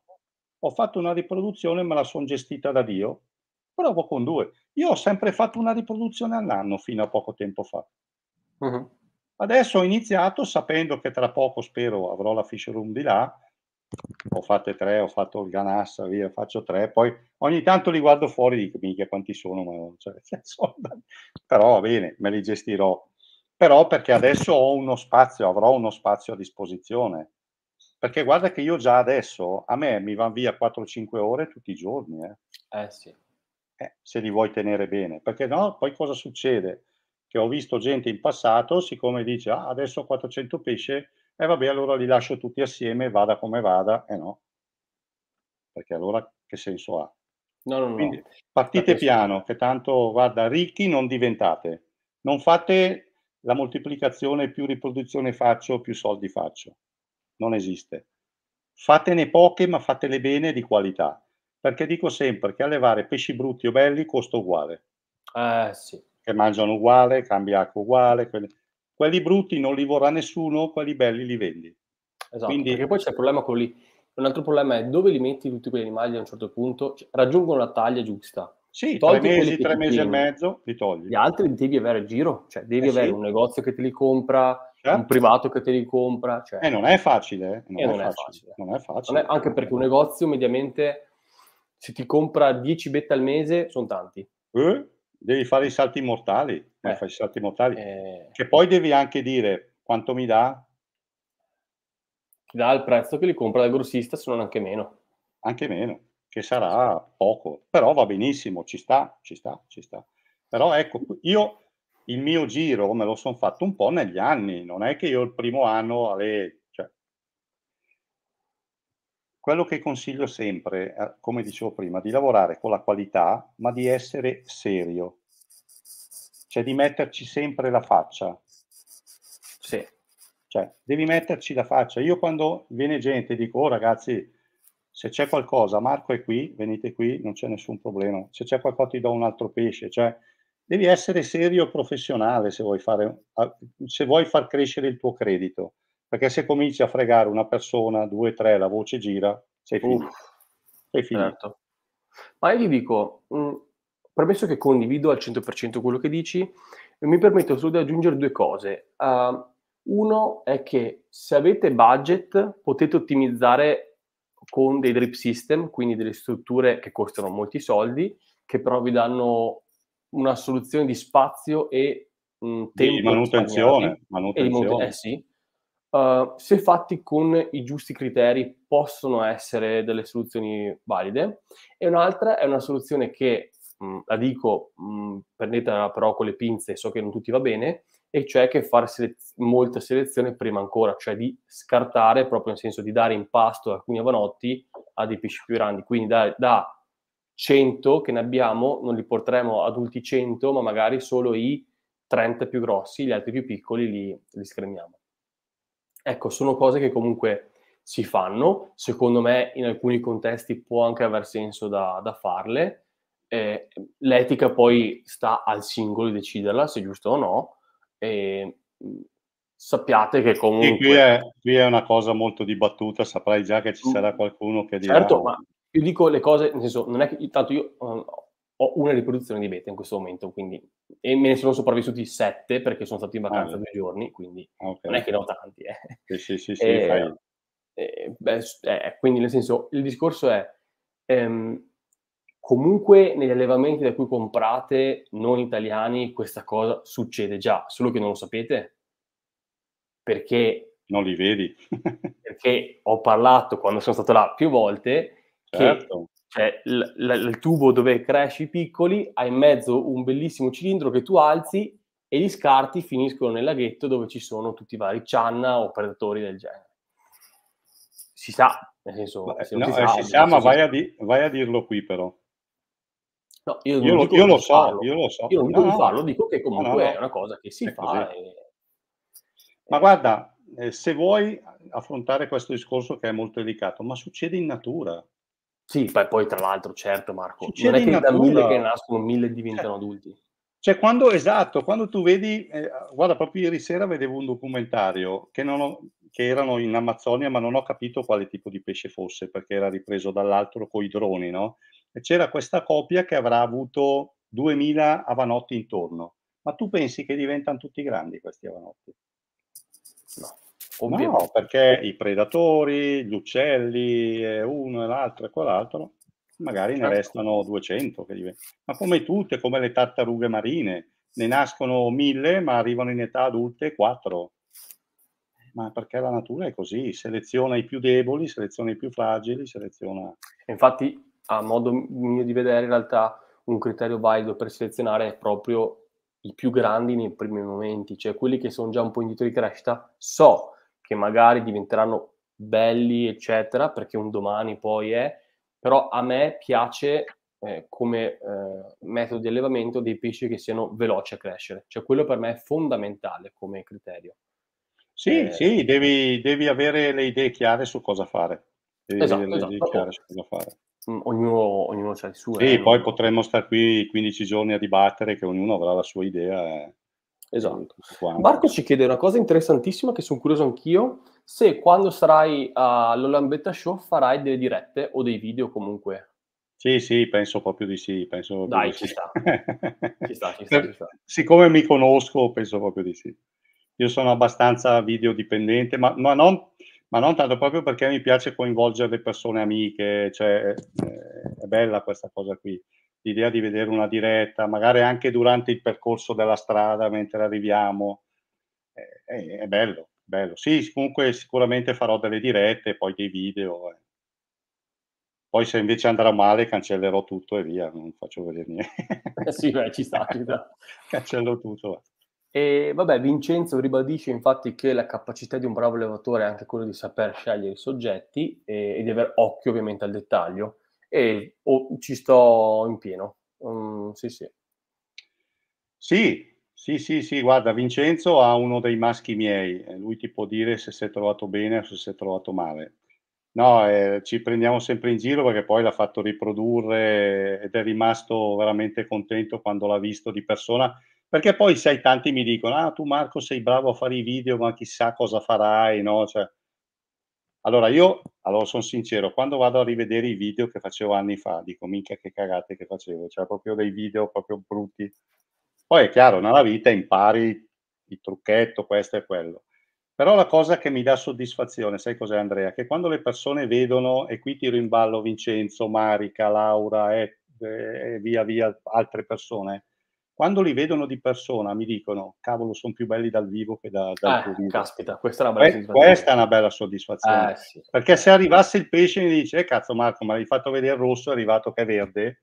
ho fatto una riproduzione, me la sono gestita da Dio, provo con due. Io ho sempre fatto una riproduzione all'anno fino a poco tempo fa. Uh-huh. Adesso ho iniziato sapendo che tra poco spero avrò la fish room di là, ho fate tre, ho fatto il Ganassa, via, faccio tre, poi ogni tanto li guardo fuori e dico, mica quanti sono, ma cioè, però va bene, me li gestirò. Però perché adesso ho uno spazio, avrò uno spazio a disposizione. Perché guarda che io già adesso, a me mi vanno via 4-5 ore tutti i giorni. Eh. Eh, sì. eh, se li vuoi tenere bene. Perché no, poi cosa succede? Che ho visto gente in passato, siccome dice, ah, adesso ho 400 pesce, e eh, vabbè allora li lascio tutti assieme, vada come vada, e eh, no, perché allora che senso ha? No, no, Quindi, no. partite piano, che tanto guarda, ricchi non diventate, non fate la moltiplicazione più riproduzione faccio, più soldi faccio, non esiste. Fatene poche, ma fatele bene di qualità, perché dico sempre che allevare pesci brutti o belli costa uguale. Eh, sì. Che mangiano uguale, cambia acqua uguale, quelle quelli brutti non li vorrà nessuno, quelli belli li vendi. Esatto, Quindi... perché poi c'è il problema con lì. Un altro problema è dove li metti tutti quegli animali a un certo punto, cioè, raggiungono la taglia giusta. Sì, Togli tre mesi, tre mesi e mezzo li togli. Gli altri devi avere il giro, cioè devi eh avere sì. un negozio che te li compra, certo. un privato che te li compra. Cioè... Eh, non è facile, eh. non, eh, è non, facile. È facile. non, è facile. Non è, anche perché un negozio mediamente, se ti compra 10 bette al mese, sono tanti. Eh? devi fare i salti mortali, eh, fai i salti mortali. Eh, che poi devi anche dire quanto mi dà. Ti dà il prezzo che li compra dal grossista, se non anche meno. Anche meno, che sarà poco, però va benissimo, ci sta, ci sta, ci sta. Però ecco, io il mio giro me lo sono fatto un po' negli anni, non è che io il primo anno alle quello che consiglio sempre, eh, come dicevo prima, di lavorare con la qualità, ma di essere serio, cioè di metterci sempre la faccia. Sì. Cioè, devi metterci la faccia. Io quando viene gente dico, oh ragazzi, se c'è qualcosa, Marco è qui, venite qui, non c'è nessun problema. Se c'è qualcosa ti do un altro pesce. Cioè, devi essere serio e professionale se vuoi, fare, se vuoi far crescere il tuo credito. Perché se cominci a fregare una persona, due, tre, la voce gira, sei finito. Uff, sei finito. Certo. Ma io vi dico, mh, mm, premesso che condivido al 100% quello che dici, mi permetto solo di aggiungere due cose. Uh, uno è che se avete budget potete ottimizzare con dei drip system, quindi delle strutture che costano molti soldi, che però vi danno una soluzione di spazio e mh, mm, tempo di manutenzione. manutenzione. E di, eh sì, uh, se fatti con i giusti criteri, possono essere delle soluzioni valide. E un'altra è una soluzione che, mh, mhmm, la dico, mh, mhmm, prendetela però con le pinze, so che non tutti va bene, e cioè che fare selez- molta selezione prima ancora, cioè di scartare, proprio nel senso di dare in pasto alcuni avanotti a dei pesci più grandi. Quindi da, da 100 che ne abbiamo, non li porteremo adulti 100, ma magari solo i 30 più grossi, gli altri più piccoli li, li scremiamo. Ecco, sono cose che comunque si fanno, secondo me in alcuni contesti può anche aver senso da, da farle, eh, l'etica poi sta al singolo deciderla se è giusto o no, e mm, sappiate che comunque... Qui è, qui è, una cosa molto dibattuta, saprai già che ci mm. sarà qualcuno che dirà... Certo, ma io dico le cose, nel senso, non è che intanto io ho una riproduzione di beta in questo momento, quindi, e me ne sono sopravvissuti sette perché sono stato in ah, vacanza ah, due giorni, quindi okay. non è che ne ho tanti. Eh. Sì, sì, sì, e, e, eh, eh, beh, eh, quindi nel senso, il discorso è, ehm, comunque negli allevamenti da cui comprate non italiani questa cosa succede già, solo che non lo sapete, perché... Non li vedi. perché ho parlato quando sono stato là più volte certo. che cioè l- l- il tubo dove cresci piccoli, ha in mezzo un bellissimo cilindro che tu alzi e gli scarti finiscono nel laghetto dove ci sono tutti i vari cianna o predatori del genere. Si sa, nel senso... Beh, se no, si, eh, sa, si sa, ma vai a, di- vai a dirlo qui però. No, io, io, lo, io, lo so, io, lo, so, io non dico no, di farlo, dico che comunque no, è una cosa che si fa. E... Ma guarda, eh, se vuoi affrontare questo discorso che è molto delicato, ma succede in natura. Sì, poi, poi tra l'altro, certo Marco, Succede non è che da mille che nascono, mille diventano cioè adulti. Cioè, quando, esatto, quando tu vedi, eh, guarda, proprio ieri sera vedevo un documentario che, ho, che, erano in Amazzonia, ma non ho capito quale tipo di pesce fosse, perché era ripreso dall'altro con i droni, no? E c'era questa coppia che avrà avuto 2000 avanotti intorno. Ma tu pensi che diventano tutti grandi questi avanotti? No. Ovviamente. No, perché i predatori, gli uccelli, eh, uno e l'altro e quell'altro, magari certo. ne restano 200, ma come tutte, come le tartarughe marine, ne nascono mille ma arrivano in età adulte quattro. Ma perché la natura è così, seleziona i più deboli, seleziona i più fragili, seleziona... Infatti, a modo mio di vedere, in realtà un criterio valido per selezionare è proprio i più grandi nei primi momenti, cioè quelli che sono già un po' indietro di crescita, so che magari diventeranno belli, eccetera, perché un domani poi è, però a me piace eh, come eh, metodo di allevamento dei pesci che siano veloci a crescere, cioè quello per me è fondamentale come criterio. Sì, eh, sì, devi, devi, avere le idee chiare su cosa fare. Devi esatto, avere le esatto. idee chiare su cosa fare. Mm, ognuno, ognuno ha il suo. Sì, eh, poi non... potremmo stare qui 15 giorni a dibattere che ognuno avrà la sua idea. Eh. Esatto. Marco ci chiede una cosa interessantissima che sono curioso anch'io, se quando sarai ah, all'Olambetta Show farai delle dirette o dei video comunque. Sì, sì, penso proprio di sì. Proprio Dai, di ci, sì. Sta. ci, Sta. ci sta, ci sta. Siccome mi conosco, penso proprio di sì. Io sono abbastanza videodipendente, ma, ma, non, ma non tanto proprio perché mi piace coinvolgere le persone amiche, cioè eh, è bella questa cosa qui l'idea di vedere una diretta, magari anche durante il percorso della strada mentre arriviamo, eh, è, è, bello, bello. Sì, comunque sicuramente farò delle dirette, poi dei video. Eh. Poi se invece andrà male cancellerò tutto e via, non faccio vedere niente. Eh sì, beh, ci sta, ci sta. Cancello tutto. E vabbè, Vincenzo ribadisce infatti che la capacità di un bravo allevatore è anche quella di saper scegliere i soggetti e, e di aver occhio ovviamente al dettaglio e oh, ci sto in pieno. Um, sì, sì. Sì, sì, sì, sì, guarda, Vincenzo ha uno dei maschi miei, lui ti può dire se si è trovato bene o se si è trovato male. No, eh, ci prendiamo sempre in giro perché poi l'ha fatto riprodurre ed è rimasto veramente contento quando l'ha visto di persona, perché poi sai, tanti mi dicono, ah tu Marco sei bravo a fare i video, ma chissà cosa farai, no? Cioè, allora, io allora sono sincero, quando vado a rivedere i video che facevo anni fa, dico minchia che cagate che facevo, cioè proprio dei video proprio brutti. Poi è chiaro, nella vita impari il trucchetto, questo e quello. Però la cosa che mi dà soddisfazione, sai cos'è Andrea? Che quando le persone vedono, e qui tiro in ballo Vincenzo, Marica, Laura e, eh, eh, e via via altre persone, quando li vedono di persona mi dicono cavolo sono più belli dal vivo che da, dal eh, vivo caspita questa è una bella soddisfazione, questa è una bella soddisfazione. Eh, sì. perché se arrivasse il pesce e mi dice eh, cazzo Marco ma l'hai fatto vedere rosso è arrivato che è verde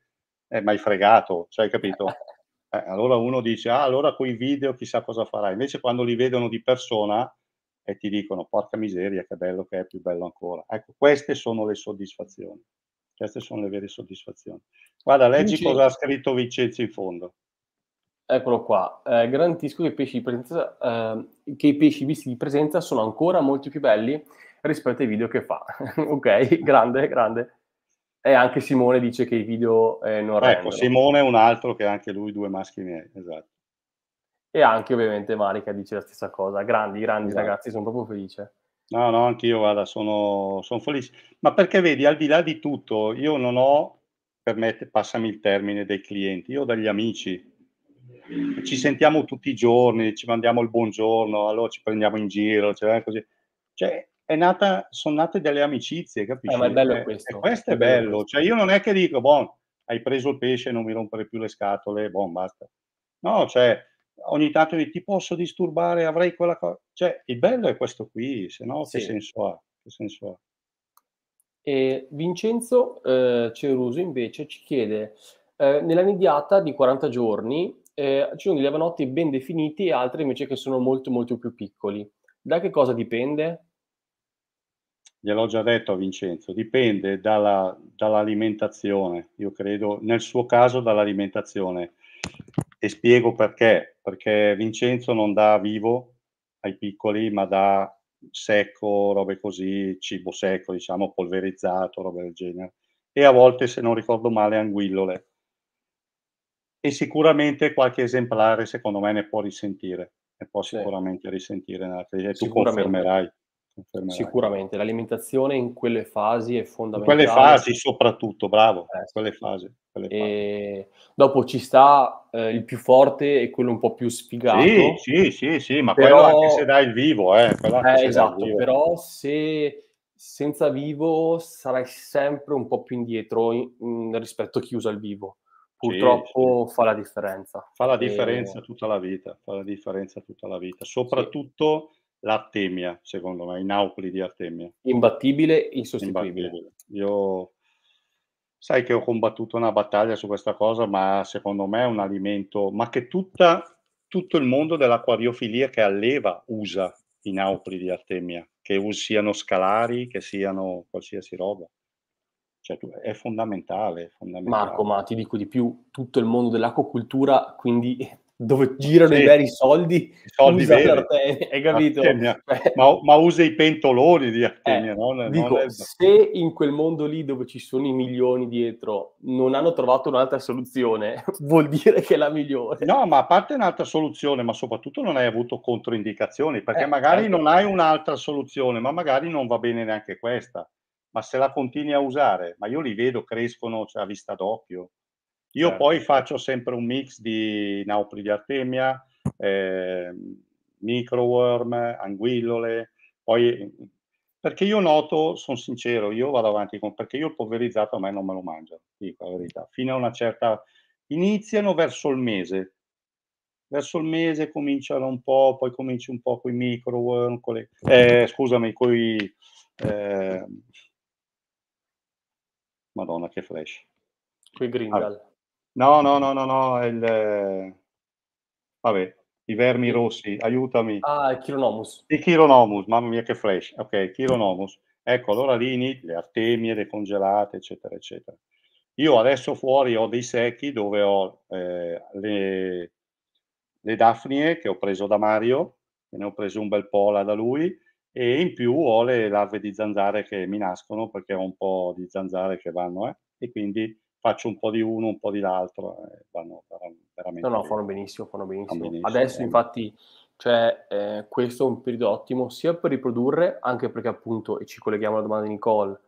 eh, ma hai fregato cioè hai capito eh, allora uno dice ah allora quei video chissà cosa farà invece quando li vedono di persona e eh, ti dicono porca miseria che bello che è più bello ancora ecco queste sono le soddisfazioni queste sono le vere soddisfazioni guarda leggi Vincenzo. cosa ha scritto Vincenzo in fondo Eccolo qua, eh, garantisco che i, pesci di presenza, eh, che i pesci visti di presenza sono ancora molto più belli rispetto ai video che fa. ok, grande, grande. E anche Simone dice che i video eh, non ecco, rendono. Ecco, Simone è un altro che anche lui, due maschi miei, esatto. E anche ovviamente Marica dice la stessa cosa. Grandi, grandi esatto. ragazzi, sono proprio felice. No, no, anch'io, guarda, sono, sono felice. Ma perché vedi, al di là di tutto, io non ho, permette, passami il termine, dei clienti, io ho degli amici ci sentiamo tutti i giorni, ci mandiamo il buongiorno, allora ci prendiamo in giro, cioè, così. Cioè, nata, sono nate delle amicizie, capisci? Eh, ma è bello eh, questo. E questo è, è bello. bello. Cioè, io non è che dico, bon, hai preso il pesce, non mi rompere più le scatole, bon, basta. No, cioè, ogni tanto dico, ti posso disturbare, avrei quella cosa. Cioè, il bello è questo qui, se no sì. che senso ha? Che senso ha? E Vincenzo eh, Ceruso invece ci chiede, eh, nella mediata di 40 giorni eh, ci sono degli avanotti ben definiti e altri invece che sono molto molto più piccoli. Da che cosa dipende? Gliel'ho già detto a Vincenzo, dipende dalla, dall'alimentazione, io credo, nel suo caso dall'alimentazione. E spiego perché, perché Vincenzo non dà vivo ai piccoli, ma dà secco, robe così, cibo secco, diciamo polverizzato, robe del genere. E a volte, se non ricordo male, anguillole e sicuramente qualche esemplare secondo me ne può risentire, ne può sicuramente risentire nella crisi e tu confermerai. confermerai. Sicuramente, l'alimentazione in quelle fasi è fondamentale. In quelle fasi soprattutto, bravo, eh, quelle fasi. Quelle e... fasi. Dopo ci sta eh, il più forte e quello un po' più sfigato. Sì, sì, sì, sì ma però... quello anche se dai il vivo. Eh, eh esatto, vivo. però se senza vivo sarai sempre un po' più indietro in, in, rispetto a chi usa il vivo purtroppo sì, sì. fa la differenza. Fa la differenza e... tutta la vita, fa la differenza tutta la vita, soprattutto sì. l'Artemia, secondo me, i naupoli di Artemia. Imbattibile, insostituibile. Imbattibile. Io sai che ho combattuto una battaglia su questa cosa, ma secondo me è un alimento, ma che tutta, tutto il mondo dell'acquariofilia che alleva usa i naupoli di Artemia, che siano scalari, che siano qualsiasi roba. Cioè, è fondamentale, fondamentale. Marco, ma ti dico di più, tutto il mondo dell'acquacultura, quindi dove girano sì, i veri soldi, soldi usa veri. L'artenia, hai capito? Artemia. Cioè, ma, ma usa i pentoloni di Artemia, eh, no? dico, non è... se in quel mondo lì dove ci sono i milioni dietro non hanno trovato un'altra soluzione, vuol dire che è la migliore. No, ma a parte un'altra soluzione, ma soprattutto non hai avuto controindicazioni, perché eh, magari certo. non hai un'altra soluzione, ma magari non va bene neanche questa ma se la continui a usare, ma io li vedo crescono cioè, a vista d'occhio. Io certo. poi faccio sempre un mix di naupri di artemia, eh, microworm, anguillole, poi perché io noto, sono sincero, io vado avanti con perché io il polverizzato a me non me lo mangio, dico la verità, fino a una certa iniziano verso il mese. Verso il mese cominciano un po', poi cominci un po' con i microworm, con le, eh, scusami, con i eh, Madonna, che flash. Qui Grindal. No, no, no, no, no, è il... Vabbè, i vermi rossi, aiutami. Ah, il Chironomus. Il Chironomus, mamma mia che flash. Ok, Chironomus. Ecco, allora lì le artemie le congelate, eccetera, eccetera. Io adesso fuori ho dei secchi dove ho eh, le, le Dafnie che ho preso da Mario, ne ho preso un bel po' là da lui, e in più ho le larve di zanzare che mi nascono perché ho un po' di zanzare che vanno eh, e quindi faccio un po' di uno, un po' di l'altro e eh, vanno veramente... No, no, fanno benissimo, fanno benissimo. Fanno benissimo Adesso ehm. infatti cioè, eh, questo è un periodo ottimo sia per riprodurre, anche perché appunto, e ci colleghiamo alla domanda di Nicole,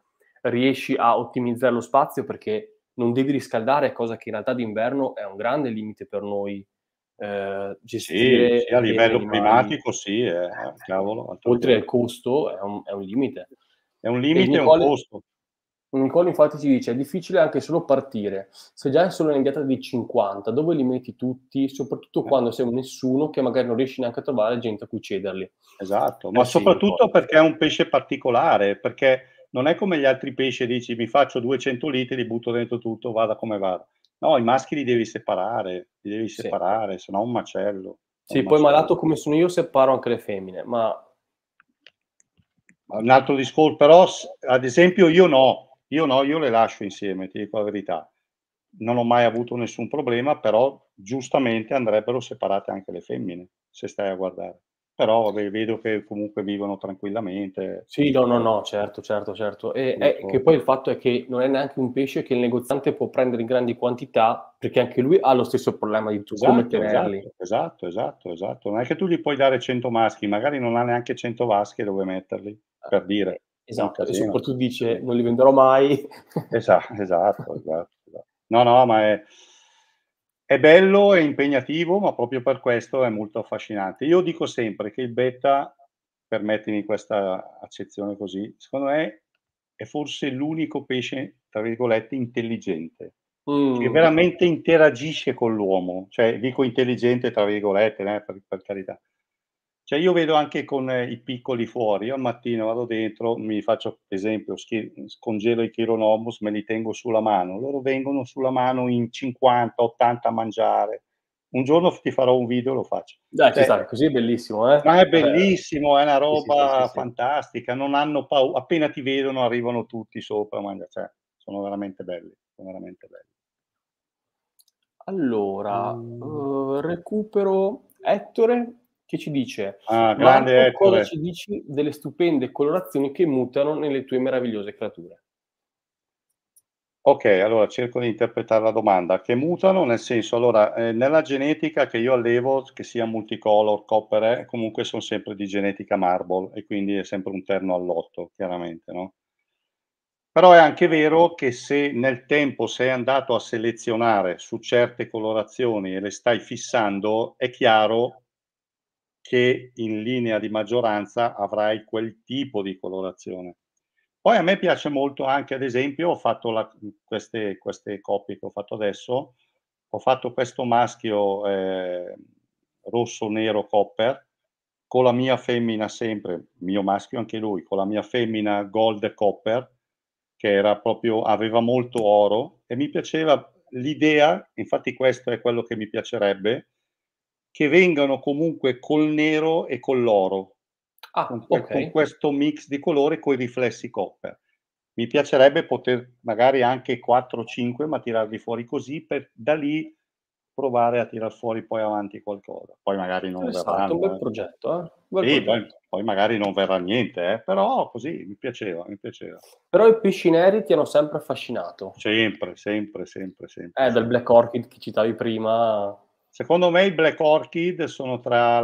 riesci a ottimizzare lo spazio perché non devi riscaldare, cosa che in realtà d'inverno è un grande limite per noi eh, gestire... Sì, sì, a livello animali. climatico sì, eh, eh cavolo, Oltre al costo è un, è un, limite. È un limite e Nicole, un costo. Nicole infatti ci dice, è difficile anche solo partire. Se già è solo una di 50, dove li metti tutti? Soprattutto eh. quando sei un nessuno che magari non riesci neanche a trovare gente a cui cederli. Esatto, eh, ma sì, soprattutto Nicole. perché è un pesce particolare, perché non è come gli altri pesci, dici mi faccio 200 litri, li butto dentro tutto, vada come vada. No, i maschi li devi separare, li devi separare, sì. sennò un macello. Sì, un poi macello. malato come sono io separo anche le femmine, ma... Un altro discorso, però ad esempio io no, io no, io le lascio insieme, ti dico la verità. Non ho mai avuto nessun problema, però giustamente andrebbero separate anche le femmine, se stai a guardare però vabbè, vedo che comunque vivono tranquillamente. Sì, no, no, no, certo, certo, certo. E è, eh, che poi il fatto è che non è neanche un pesce che il negoziante può prendere in grandi quantità, perché anche lui ha lo stesso problema di tu, esatto, come tenerli. Esatto, esatto, esatto, esatto, Non è che tu gli puoi dare 100 maschi, magari non ha neanche 100 vasche dove metterli, per dire. Eh, esatto, e soprattutto dice non li venderò mai. Esatto, esatto, esatto. esatto. No, no, ma è è bello, è impegnativo, ma proprio per questo è molto affascinante. Io dico sempre che il beta, permettimi questa accezione così, secondo me è forse l'unico pesce, tra virgolette, intelligente, mm. che veramente interagisce con l'uomo. Cioè, dico intelligente, tra virgolette, né, eh, per, per carità. Cioè io vedo anche con eh, i piccoli fuori, io al mattino vado dentro, mi faccio esempio, scongelo i chironomus, me li tengo sulla mano, loro vengono sulla mano in 50-80 a mangiare. Un giorno ti farò un video e lo faccio. Dai, cioè, sta, così è bellissimo, eh? Ma è bellissimo, è una roba sì, sì, sì, fantastica, non hanno paura, appena ti vedono arrivano tutti sopra, mangia. Cioè, sono veramente belli, sono veramente belli. Allora, mm. uh, recupero Ettore, che ci dice ah, grande cosa ci dici delle stupende colorazioni che mutano nelle tue meravigliose creature. Ok, allora cerco di interpretare la domanda. Che mutano nel senso, allora, eh, nella genetica che io allevo, che sia multicolor, coppere, comunque sono sempre di genetica marble e quindi è sempre un terno all'otto, chiaramente, no? Però è anche vero che se nel tempo sei andato a selezionare su certe colorazioni e le stai fissando, è chiaro che in linea di maggioranza avrai quel tipo di colorazione. Poi a me piace molto anche, ad esempio, ho fatto la, queste, queste copie che ho fatto adesso, ho fatto questo maschio eh, rosso-nero copper con la mia femmina sempre, mio maschio anche lui, con la mia femmina gold copper, che era proprio, aveva molto oro e mi piaceva l'idea, infatti questo è quello che mi piacerebbe, che vengano comunque col nero e con l'oro, ah, con, okay. con, questo mix di colore con i riflessi copper. Mi piacerebbe poter magari anche 4-5, ma tirarli fuori così, per da lì provare a tirar fuori poi avanti qualcosa. Poi magari non verrà. È stato un bel eh. progetto, eh? Bel sì, progetto. Poi, poi, magari non verrà niente, eh? però così mi piaceva, mi piaceva. Però i pesci neri ti hanno sempre affascinato. Sempre, sempre, sempre, sempre. Eh, del Black Orchid che citavi prima. Secondo me i Black Orchid sono colora-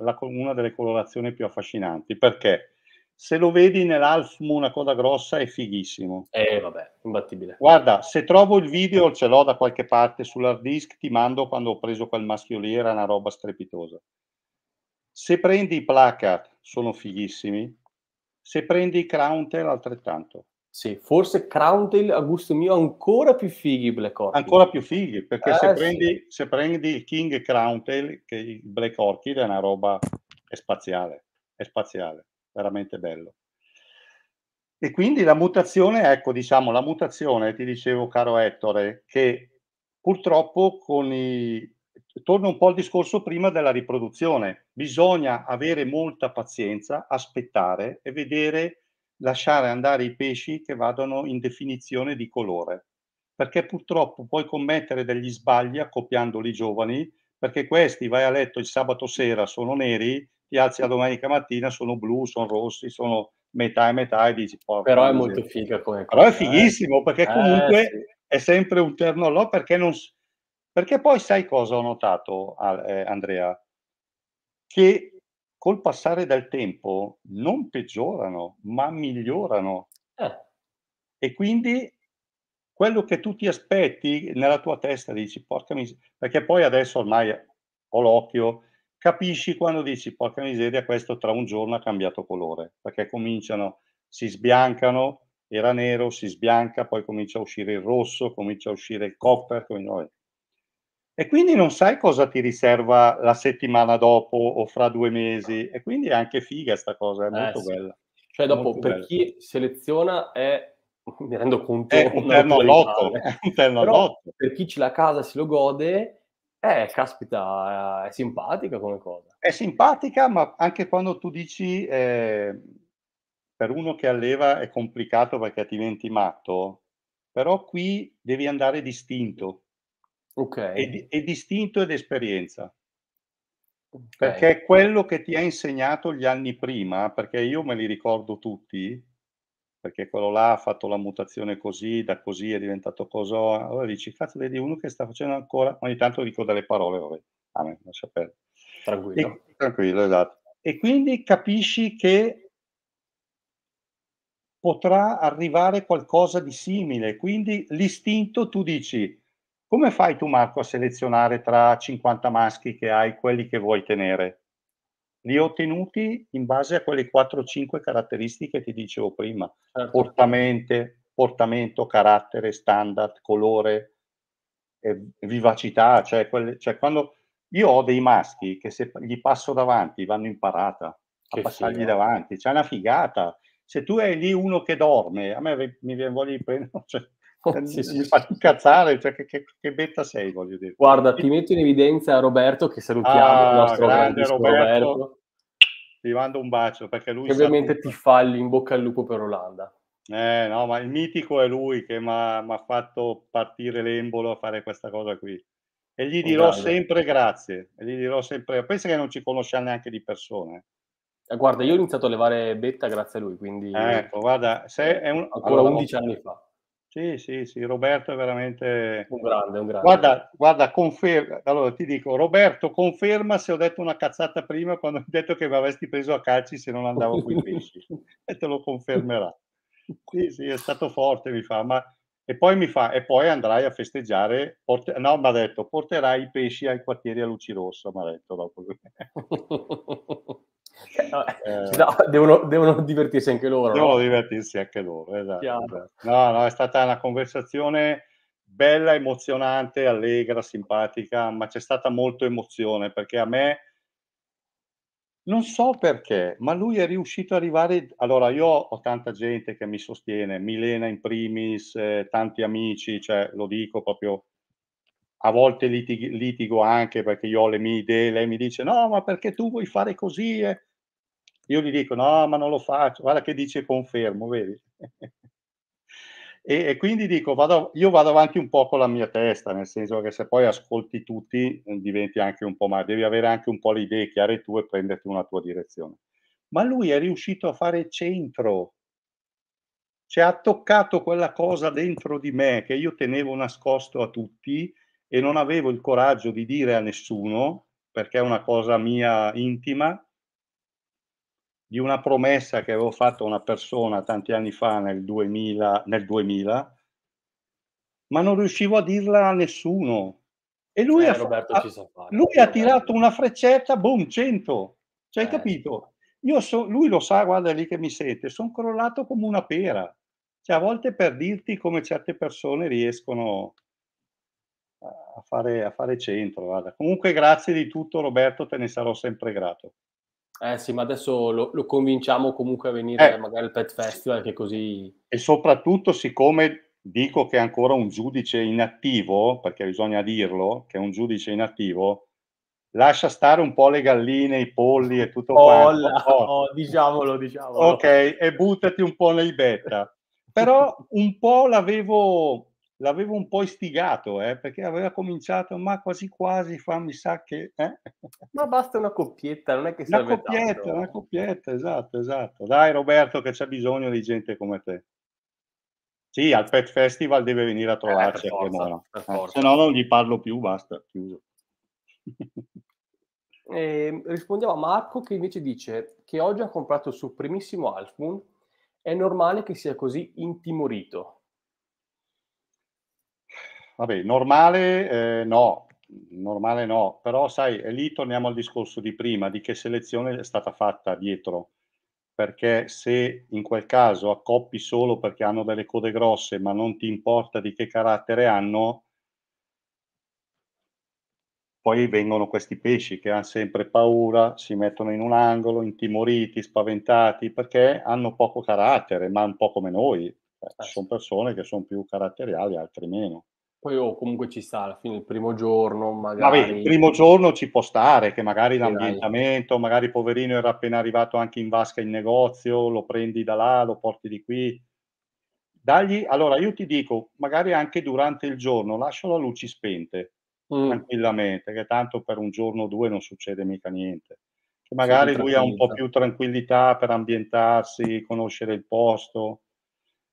la, una delle colorazioni più affascinanti perché se lo vedi nell'Half Moon a coda grossa è fighissimo. Eh vabbè, imbattibile. Guarda, se trovo il video, ce l'ho da qualche parte sull'hard disk, ti mando quando ho preso quel maschio lì, era una roba strepitosa. Se prendi i placard sono fighissimi, se prendi i Crown Tail altrettanto. Sì, forse Crowntail a gusto mio ancora più fighi Black Orchid. Ancora più fighi, perché eh, se, prendi, sì. se, prendi, il King Crowntail, che il Black Orchid è una roba è spaziale, è spaziale, veramente bello. E quindi la mutazione, ecco, diciamo, la mutazione, ti dicevo caro Ettore, che purtroppo con i... Torno un po' al discorso prima della riproduzione, bisogna avere molta pazienza, aspettare e vedere lasciare andare i pesci che vadano in definizione di colore, perché purtroppo puoi commettere degli sbagli accoppiandoli giovani, perché questi vai a letto il sabato sera, sono neri, ti alzi la domenica mattina, sono blu, sono rossi, sono metà e metà e dici Però è molto figa come cosa. Però è eh. fighissimo eh? perché comunque eh, sì. è sempre un terno all'o perché non... Perché poi sai cosa ho notato, eh, Andrea? Che col passare del tempo non peggiorano, ma migliorano. Eh. E quindi quello che tu ti aspetti nella tua testa dici, porca miseria, perché poi adesso ormai ho l'occhio, capisci quando dici, porca miseria, questo tra un giorno ha cambiato colore, perché cominciano, si sbiancano, era nero, si sbianca, poi comincia a uscire il rosso, comincia a uscire il copper, come noi e quindi non sai cosa ti riserva la settimana dopo o fra due mesi e quindi è anche figa sta cosa, è eh, molto eh, sì. bella. Cioè dopo per bella. chi seleziona è, mi rendo conto, è un terno all'otto, un Per chi ce l'ha a casa si lo gode, eh, caspita, è simpatica come cosa. È simpatica, ma anche quando tu dici... Eh, per uno che alleva è complicato perché ti diventi matto, però qui devi andare distinto, Okay. È, è, distinto ed esperienza. Okay. Perché quello che ti ha insegnato gli anni prima, perché io me li ricordo tutti, perché quello là ha fatto la mutazione così, da così è diventato così. Allora dici, cazzo, vedi uno che sta facendo ancora, ogni tanto dico delle parole, vabbè, ah, me, lascia perdere. Tranquillo. E, tranquillo, esatto. E quindi capisci che potrà arrivare qualcosa di simile, quindi l'istinto tu dici, come fai tu, Marco, a selezionare tra 50 maschi che hai quelli che vuoi tenere? Li ho ottenuti in base a quelle 4-5 caratteristiche che ti dicevo prima: certo. portamento, carattere, standard, colore, eh, vivacità. Cioè, quelle, cioè quando io ho dei maschi che se gli passo davanti vanno in parata a passargli figa. davanti, c'è una figata. Se tu hai lì uno che dorme, a me mi viene voglia di prendere. Cioè, sì, cioè, sì. mi fa incazzare, cioè, che, che, che, betta sei, voglio dire. Guarda, ti metto in evidenza Roberto, che salutiamo, ah, il nostro grande Roberto. Roberto. Ti mando un bacio, perché lui... ovviamente ti fa in bocca al lupo per Olanda. Eh, no, ma il mitico è lui che mi ha fatto partire l'embolo a fare questa cosa qui. E gli oh, dirò oh, sempre grazie. E gli dirò sempre... Pensa che non ci conosciamo neanche di persone. Eh, guarda, io ho iniziato a levare betta grazie a lui, quindi... ecco, guarda, se eh, è un... Ancora allora, 11 anni fa sì, sì, sì, Roberto è veramente un grande, un grande. Guarda, guarda, conferma. Allora ti dico, Roberto, conferma se ho detto una cazzata prima quando ho detto che mi avresti preso a calci se non andavo con i pesci e te lo confermerà. Sì, sì, è stato forte, mi fa, ma e poi mi fa e poi andrai a festeggiare, porte... no, mi ha detto, porterai i pesci ai quartieri a luci rossa, mi ha detto dopo. Eh, no, devono, devono, divertirsi anche loro. Devono no? divertirsi anche loro, esatto, No, no, è stata una conversazione bella, emozionante, allegra, simpatica, ma c'è stata molto emozione perché a me, non so perché, ma lui è riuscito ad arrivare. Allora, io ho tanta gente che mi sostiene, Milena in primis, eh, tanti amici, cioè lo dico proprio a volte litigo anche perché io ho le mie idee, lei mi dice no, ma perché tu vuoi fare così? Eh? Io gli dico no, ma non lo faccio, guarda che dice confermo, vedi? e, e, quindi dico, vado, io vado avanti un po' con la mia testa, nel senso che se poi ascolti tutti eh, diventi anche un po' ma devi avere anche un po' le idee chiare tu e prenderti una tua direzione. Ma lui è riuscito a fare centro, cioè ha toccato quella cosa dentro di me che io tenevo nascosto a tutti e non avevo il coraggio di dire a nessuno perché è una cosa mia intima di una promessa che avevo fatto a una persona tanti anni fa nel 2000, nel 2000 ma non riuscivo a dirla a nessuno. E lui, eh, ha, Roberto, ha, lui ha, tirato una freccetta, boom, 100. Cioè, eh. hai capito? So, lui lo sa, guarda lì che mi sente, sono crollato come una pera. Cioè, a volte per dirti come certe persone riescono a fare, a fare centro. Guarda. Comunque grazie di tutto Roberto, te ne sarò sempre grato. Eh sì, ma adesso lo, lo convinciamo comunque a venire eh, magari al Pet Festival, che così... E soprattutto siccome dico che è ancora un giudice inattivo, perché bisogna dirlo, che è un giudice inattivo, lascia stare un po' le galline, i polli e tutto oh, quanto. La, oh. oh, diciamolo, diciamolo. Ok, e buttati un po' nei beta. Però un po' l'avevo l'avevo un po' istigato eh, perché aveva cominciato ma quasi quasi fa mi sa che eh. ma basta una coppietta non è che serve coppietta, tanto. una coppietta esatto esatto dai Roberto che c'è bisogno di gente come te sì al Pet Festival deve venire a eh, trovarci eh, forza, a se no non gli parlo più basta chiuso eh, rispondiamo a Marco che invece dice che oggi ha comprato il suo primissimo album è normale che sia così intimorito Vabbè, normale eh, no, normale no, però sai, lì torniamo al discorso di prima, di che selezione è stata fatta dietro, perché se in quel caso accoppi solo perché hanno delle code grosse, ma non ti importa di che carattere hanno, poi vengono questi pesci che hanno sempre paura, si mettono in un angolo, intimoriti, spaventati, perché hanno poco carattere, ma un po' come noi. Eh, eh, sono persone che sono più caratteriali, altri meno. Poi oh, comunque ci sta alla fine il primo giorno, magari. Vabbè, il primo giorno ci può stare, che magari sì, l'ambientamento, dai. magari poverino era appena arrivato anche in vasca in negozio, lo prendi da là, lo porti di qui. Dagli, allora io ti dico, magari anche durante il giorno, lascialo a luci spente, mm. tranquillamente, che tanto per un giorno o due non succede mica niente. Che cioè, magari sì, lui ha un po' più tranquillità per ambientarsi, conoscere il posto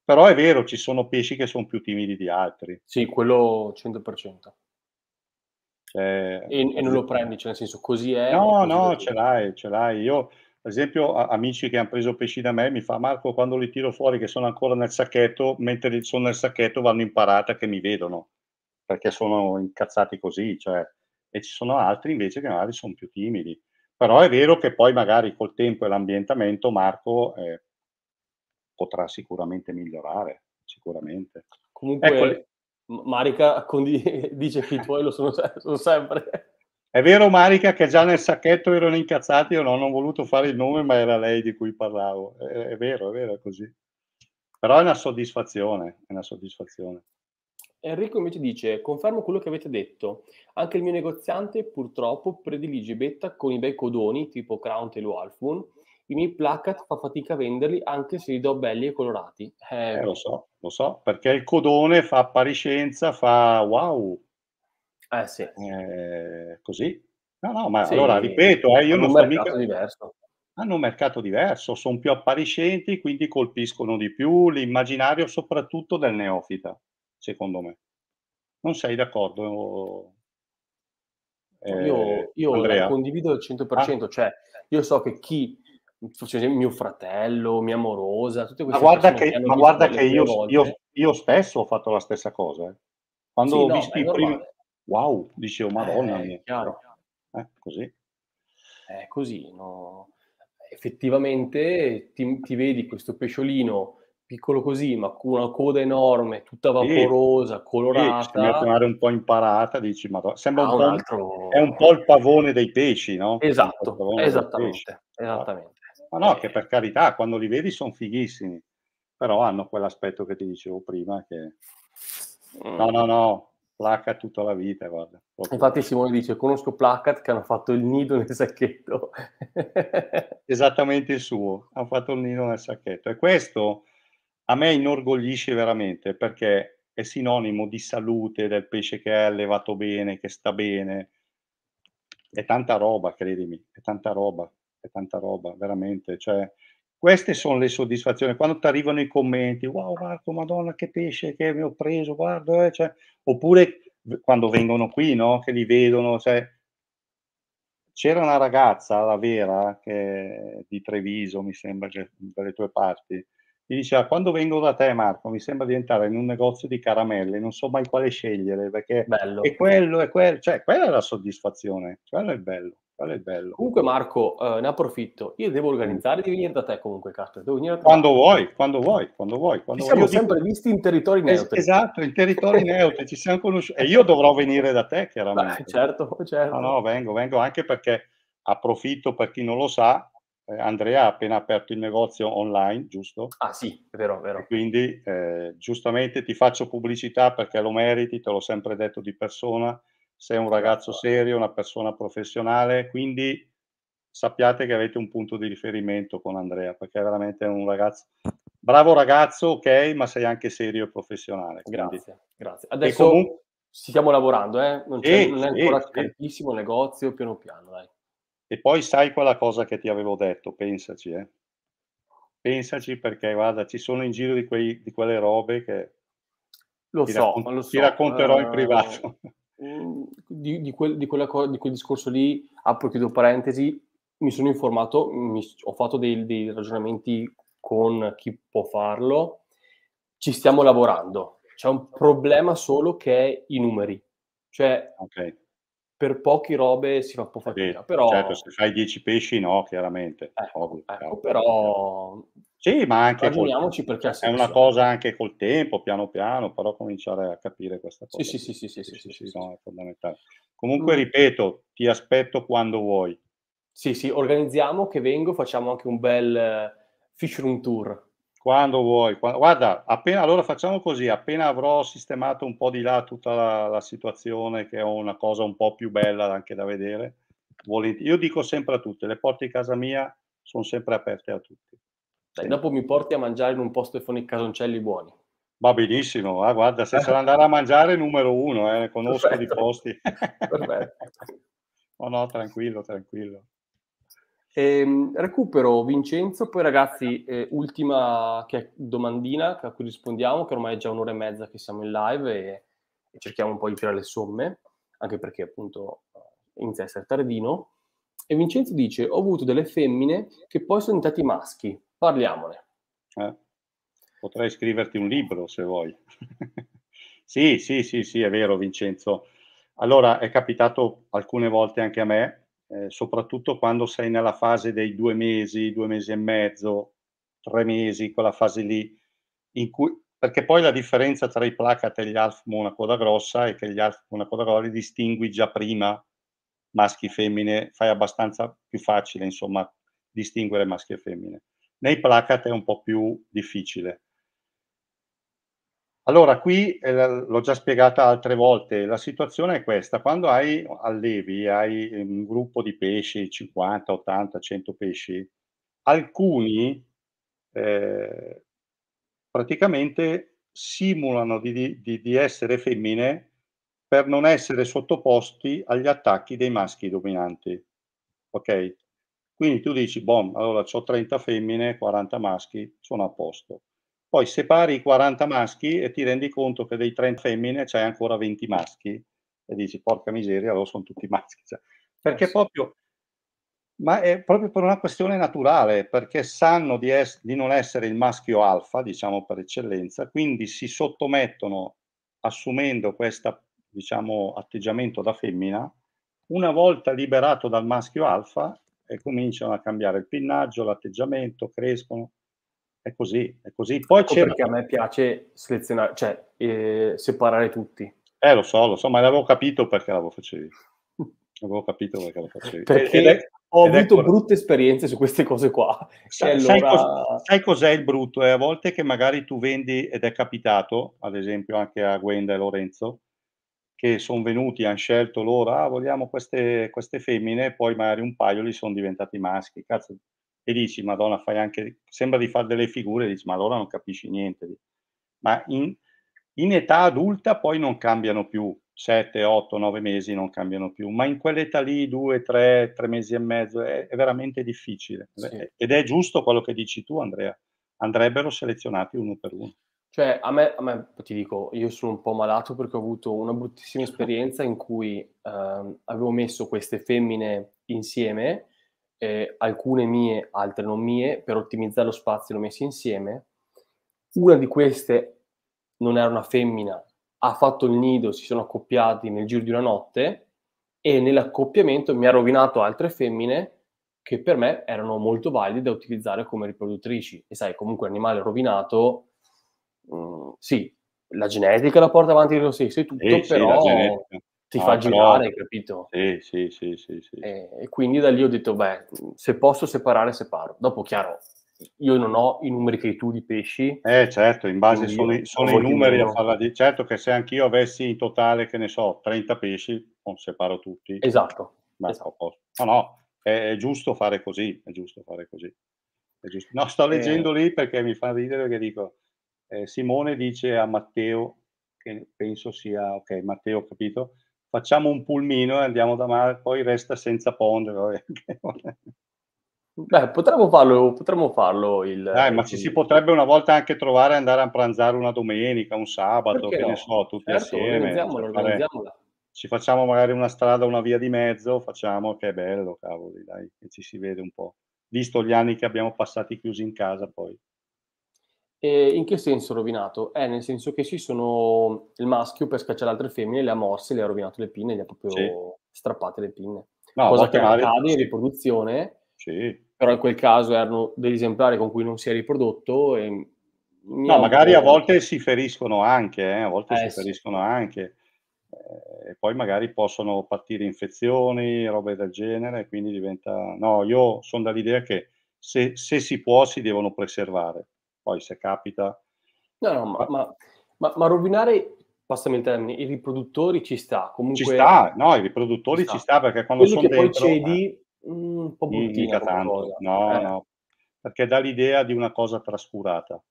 però è vero, ci sono pesci che sono più timidi di altri. Sì, quello 100%. Cioè, eh, e, e, non lo prendi, cioè nel senso così è. No, così no, ce l'hai, ce l'hai. Io, ad esempio, a, amici che hanno preso pesci da me mi fa Marco, quando li tiro fuori che sono ancora nel sacchetto, mentre sono nel sacchetto vanno in parata che mi vedono, perché sono incazzati così. Cioè. E ci sono altri invece che magari sono più timidi. Però è vero che poi magari col tempo e l'ambientamento, Marco, eh, potrà sicuramente migliorare, sicuramente. Comunque Eccoli. Marica condi- dice che i tuoi lo sono, sono, sempre. È vero Marica che già nel sacchetto erano incazzati, io non ho voluto fare il nome, ma era lei di cui parlavo. È, è vero, è vero, è così. Però è una soddisfazione, è una soddisfazione. Enrico invece dice, confermo quello che avete detto, anche il mio negoziante purtroppo predilige betta con i bei codoni tipo Crown o Alfun, i miei placard fa fatica a venderli anche se li do belli e colorati. Eh, eh, lo so, lo so, perché il codone fa appariscenza, fa wow. Eh sì. Eh, così. No, no, ma sì, allora ripeto, eh, io non sto mica... Diverso. Hanno un mercato diverso, sono più appariscenti, quindi colpiscono di più l'immaginario soprattutto del neofita, secondo me. Non sei d'accordo? Eh, io, io condivido al 100%, ah. cioè io so che chi mio fratello, mia morosa, tutte queste ma guarda che, ma guarda che io, io, io, stesso ho fatto la stessa cosa. Eh. Quando sì, ho no, visto i primi... Wow, dicevo, madonna eh, mia. Chiaro. eh, così. È eh, così, no? effettivamente ti, ti, vedi questo pesciolino piccolo così, ma con una coda enorme, tutta vaporosa, sì, colorata. Sì, un po' imparata, dici, ma sembra ah, un, un, altro... È un po' il pavone dei pesci, no? Esatto, esattamente, ah. esattamente. Ma no, eh. che per carità, quando li vedi sono fighissimi, però hanno quell'aspetto che ti dicevo prima che... No, no, no, Placat tutta la vita, guarda. Infatti Simone dice, conosco Placat che hanno fatto il nido nel sacchetto. Esattamente il suo, hanno fatto il nido nel sacchetto. E questo a me inorgoglisce veramente perché è sinonimo di salute, del pesce che è allevato bene, che sta bene. È tanta roba, credimi, è tanta roba è tanta roba, veramente. Cioè, queste sono le soddisfazioni. Quando ti arrivano i commenti, wow Marco, madonna che pesce che mi ho preso, guarda, eh, cioè, oppure quando vengono qui, no? che li vedono. Cioè, c'era una ragazza, la Vera, che, di Treviso, mi sembra, dalle tue parti, mi diceva quando vengo da te Marco mi sembra di entrare in un negozio di caramelle non so mai quale scegliere perché bello. è quello è quello cioè quella è la soddisfazione quello è bello Qual è il bello. Comunque, Marco, eh, ne approfitto. Io devo organizzare di venire da te comunque, Carter. Devo venire da te. Quando vuoi, quando vuoi, quando vuoi. Quando ci siamo vuoi. sempre visti in territori neutri. esatto, in territori neutri, ci siamo conosciuti. E io dovrò venire da te, chiaramente. Beh, certo, certo. No, no, vengo, vengo anche perché approfitto per chi non lo sa. Eh, Andrea ha appena aperto il negozio online, giusto? Ah sì, è vero, è vero. E quindi eh, giustamente ti faccio pubblicità perché lo meriti, te l'ho sempre detto di persona sei un ragazzo serio, una persona professionale, quindi sappiate che avete un punto di riferimento con Andrea, perché è veramente un ragazzo, bravo ragazzo, ok, ma sei anche serio e professionale. Grazie, quindi. grazie. Adesso comunque... stiamo lavorando, eh? non, e, non, è ancora e, tantissimo il negozio, piano piano, dai. E poi sai quella cosa che ti avevo detto, pensaci, eh? Pensaci perché, guarda, ci sono in giro di, quei, di quelle robe che... Lo so, raccont- lo so. Ti racconterò uh... in eh, privato. Mm, di, di, quel, di, co- di, quel, discorso lì, apro chiudo parentesi, mi sono informato, mi, ho fatto dei, dei, ragionamenti con chi può farlo, ci stiamo lavorando. C'è un problema solo che è i numeri. Cioè, okay per poche robe si fa un po' fatica. Sì, però... Certo, se fai 10 pesci no, chiaramente. Eh, ovvio, ecco, però... Sì, ma anche... col... perché È una cosa anche col tempo, piano piano, però cominciare a capire questa cosa. Sì, sì, sì, sì, sì, sì, sì, sì no, è fondamentale. Comunque, mm. ripeto, ti aspetto quando vuoi. Sì, sì, organizziamo che vengo, facciamo anche un bel eh, fish room tour quando vuoi. Guarda, appena allora facciamo così, appena avrò sistemato un po' di là tutta la, la situazione, che è una cosa un po' più bella anche da vedere, volent... io dico sempre a tutte, le porte di casa mia sono sempre aperte a tutti. Dai, dopo mi porti a mangiare in un posto e fanno i casoncelli buoni. Va benissimo, ah, guarda, se sarà andare a mangiare numero uno, eh, conosco Perfetto. di posti. Perfetto. no, no, tranquillo, tranquillo. Ehm, recupero Vincenzo, poi ragazzi, eh, ultima domandina a cui rispondiamo, che ormai è già un'ora e mezza che siamo in live e, e cerchiamo un po' di tirare le somme, anche perché appunto eh, inizia a essere tardino. E Vincenzo dice: Ho avuto delle femmine che poi sono diventate maschi. Parliamone. Eh, potrei scriverti un libro se vuoi. sì, sì, sì, sì, è vero, Vincenzo. Allora, è capitato alcune volte anche a me eh, soprattutto quando sei nella fase dei due mesi, due mesi e mezzo, tre mesi, quella fase lì, in cui, perché poi la differenza tra i placat e gli alf una coda grossa è che gli alf una coda grossa li distingui già prima maschi e femmine, fai abbastanza più facile, insomma, distinguere maschi e femmine. Nei placat è un po' più difficile. Allora, qui eh, l'ho già spiegata altre volte, la situazione è questa, quando hai allevi, hai ehm, un gruppo di pesci, 50, 80, 100 pesci, alcuni eh, praticamente simulano di, di, di essere femmine per non essere sottoposti agli attacchi dei maschi dominanti. Ok? Quindi tu dici, boh, allora ho 30 femmine, 40 maschi, sono a posto. Poi separi i 40 maschi e ti rendi conto che dei 30 femmine c'è ancora 20 maschi e dici porca miseria, allora sono tutti maschi. Cioè, perché proprio, ma è proprio per una questione naturale, perché sanno di, es- di non essere il maschio alfa, diciamo per eccellenza, quindi si sottomettono assumendo questo diciamo, atteggiamento da femmina, una volta liberato dal maschio alfa e cominciano a cambiare il pinnaggio, l'atteggiamento, crescono è così, è così. Poi ecco c'è... Perché a me piace selezionare, cioè eh, separare tutti. Eh, lo so, lo so, ma l'avevo capito perché l'avevo facevi. L'avevo capito perché l'avevo facevi. Perché ed è, ho avuto ecco... brutte esperienze su queste cose qua. Sa, allora... sai, cos- sai, cos'è il brutto? È a volte che magari tu vendi, ed è capitato, ad esempio anche a Gwenda e Lorenzo, che sono venuti, hanno scelto loro, ah, vogliamo queste, queste femmine, poi magari un paio li sono diventati maschi. Cazzo, e dici, Madonna, fai anche, sembra di fare delle figure, dici, ma allora non capisci niente. Ma in, in età adulta poi non cambiano più, 7, 8, 9 mesi non cambiano più, ma in quell'età lì 2, 3, 3 mesi e mezzo è, è veramente difficile. Sì. Ed è giusto quello che dici tu, Andrea, andrebbero selezionati uno per uno. Cioè, a me, a me ti dico, io sono un po' malato perché ho avuto una bruttissima certo. esperienza in cui eh, avevo messo queste femmine insieme eh, alcune mie, altre non mie, per ottimizzare lo spazio le ho messe insieme. Una di queste non era una femmina, ha fatto il nido, si sono accoppiati nel giro di una notte e nell'accoppiamento mi ha rovinato altre femmine che per me erano molto valide da utilizzare come riproduttrici. E sai, comunque l'animale rovinato, mh, mm, sì, la genetica la porta avanti lo stesso e tutto, eh, però... Sì, ti ah, fa girare, no. capito? Sì, sì, sì, sì, sì. E, quindi da lì ho detto, beh, se posso separare, separo. Dopo, chiaro, io non ho i numeri che hai tu di pesci. Eh, certo, in base sono, sono i numeri a farla di... Certo che se anch'io avessi in totale, che ne so, 30 pesci, non oh, separo tutti. Esatto. Ma esatto. No, no, è, è, giusto fare così, è giusto fare così. Giusto. No, sto eh. leggendo eh... lì perché mi fa ridere che dico, eh, Simone dice a Matteo, che penso sia, ok, Matteo, capito? facciamo un pulmino e andiamo da mare, poi resta senza pondere. Eh. Beh, potremmo farlo, potremmo farlo il, Dai, ma il... ci si potrebbe una volta anche trovare e andare a pranzare una domenica, un sabato, Perché che no? ne so, tutti certo, assieme. Organizziamola, cioè, organizziamola. Ci facciamo magari una strada, una via di mezzo, facciamo che è bello, cavoli, dai, che ci si vede un po'. Visto gli anni che abbiamo passati chiusi in casa poi. E in che senso rovinato? Eh, nel senso che si sono il maschio per scacciare altre femmine, le ha morse, le ha rovinato le pinne, le ha proprio sì. strappate le pinne. No, Cosa che accade in riproduzione, sì. però in quel caso erano degli esemplari con cui non si è riprodotto. E... No, magari a volte si feriscono anche, eh, a volte eh, si feriscono anche. Eh, e poi magari possono partire infezioni, robe del genere, quindi diventa... No, io sono dall'idea che se, se si può si devono preservare poi se capita... No, no, ma, ma, ma, ma rovinare, passami il termine, i riproduttori ci sta, comunque... Ci sta, no, i riproduttori ci sta, ci sta perché quando Quello sono che dentro... poi cedi, eh, mm, un po' bruttina tanto, no, eh. no, perché dà l'idea di una cosa trascurata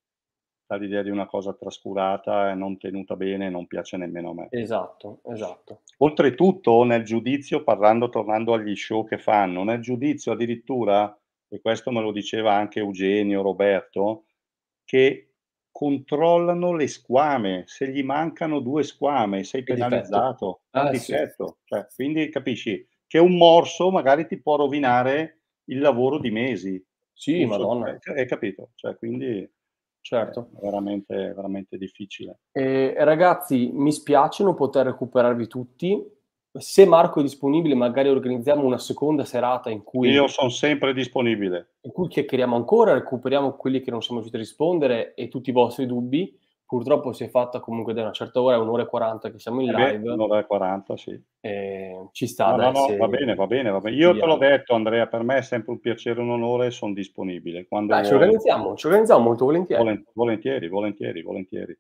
dà l'idea di una cosa trascurata e non tenuta bene, non piace nemmeno a me. Esatto, esatto. Oltretutto nel giudizio, parlando, tornando agli show che fanno, nel giudizio addirittura, e questo me lo diceva anche Eugenio, Roberto, che controllano le squame, se gli mancano due squame sei penalizzato, ah, Sì. Cioè, quindi capisci che un morso magari ti può rovinare il lavoro di mesi. Sì, Uso, madonna. Cioè, hai capito? Cioè, quindi certo. è eh, veramente, veramente difficile. Eh, ragazzi, mi spiace non poter recuperarvi tutti, se Marco è disponibile, magari organizziamo una seconda serata in cui... Io sono sempre disponibile. In cui chiacchieriamo ancora, recuperiamo quelli che non siamo riusciti a rispondere e tutti i vostri dubbi. Purtroppo si è fatta comunque da una certa ora, un'ora e quaranta che siamo in eh live. Beh, un'ora e quaranta, sì. E ci sta. No, no, no, va bene, va bene, va bene. Io te l'ho detto Andrea, per me è sempre un piacere, e un onore sono disponibile. Quando Dai, ci organizziamo, ci organizziamo molto volentieri. Volentieri, volentieri, volentieri. volentieri.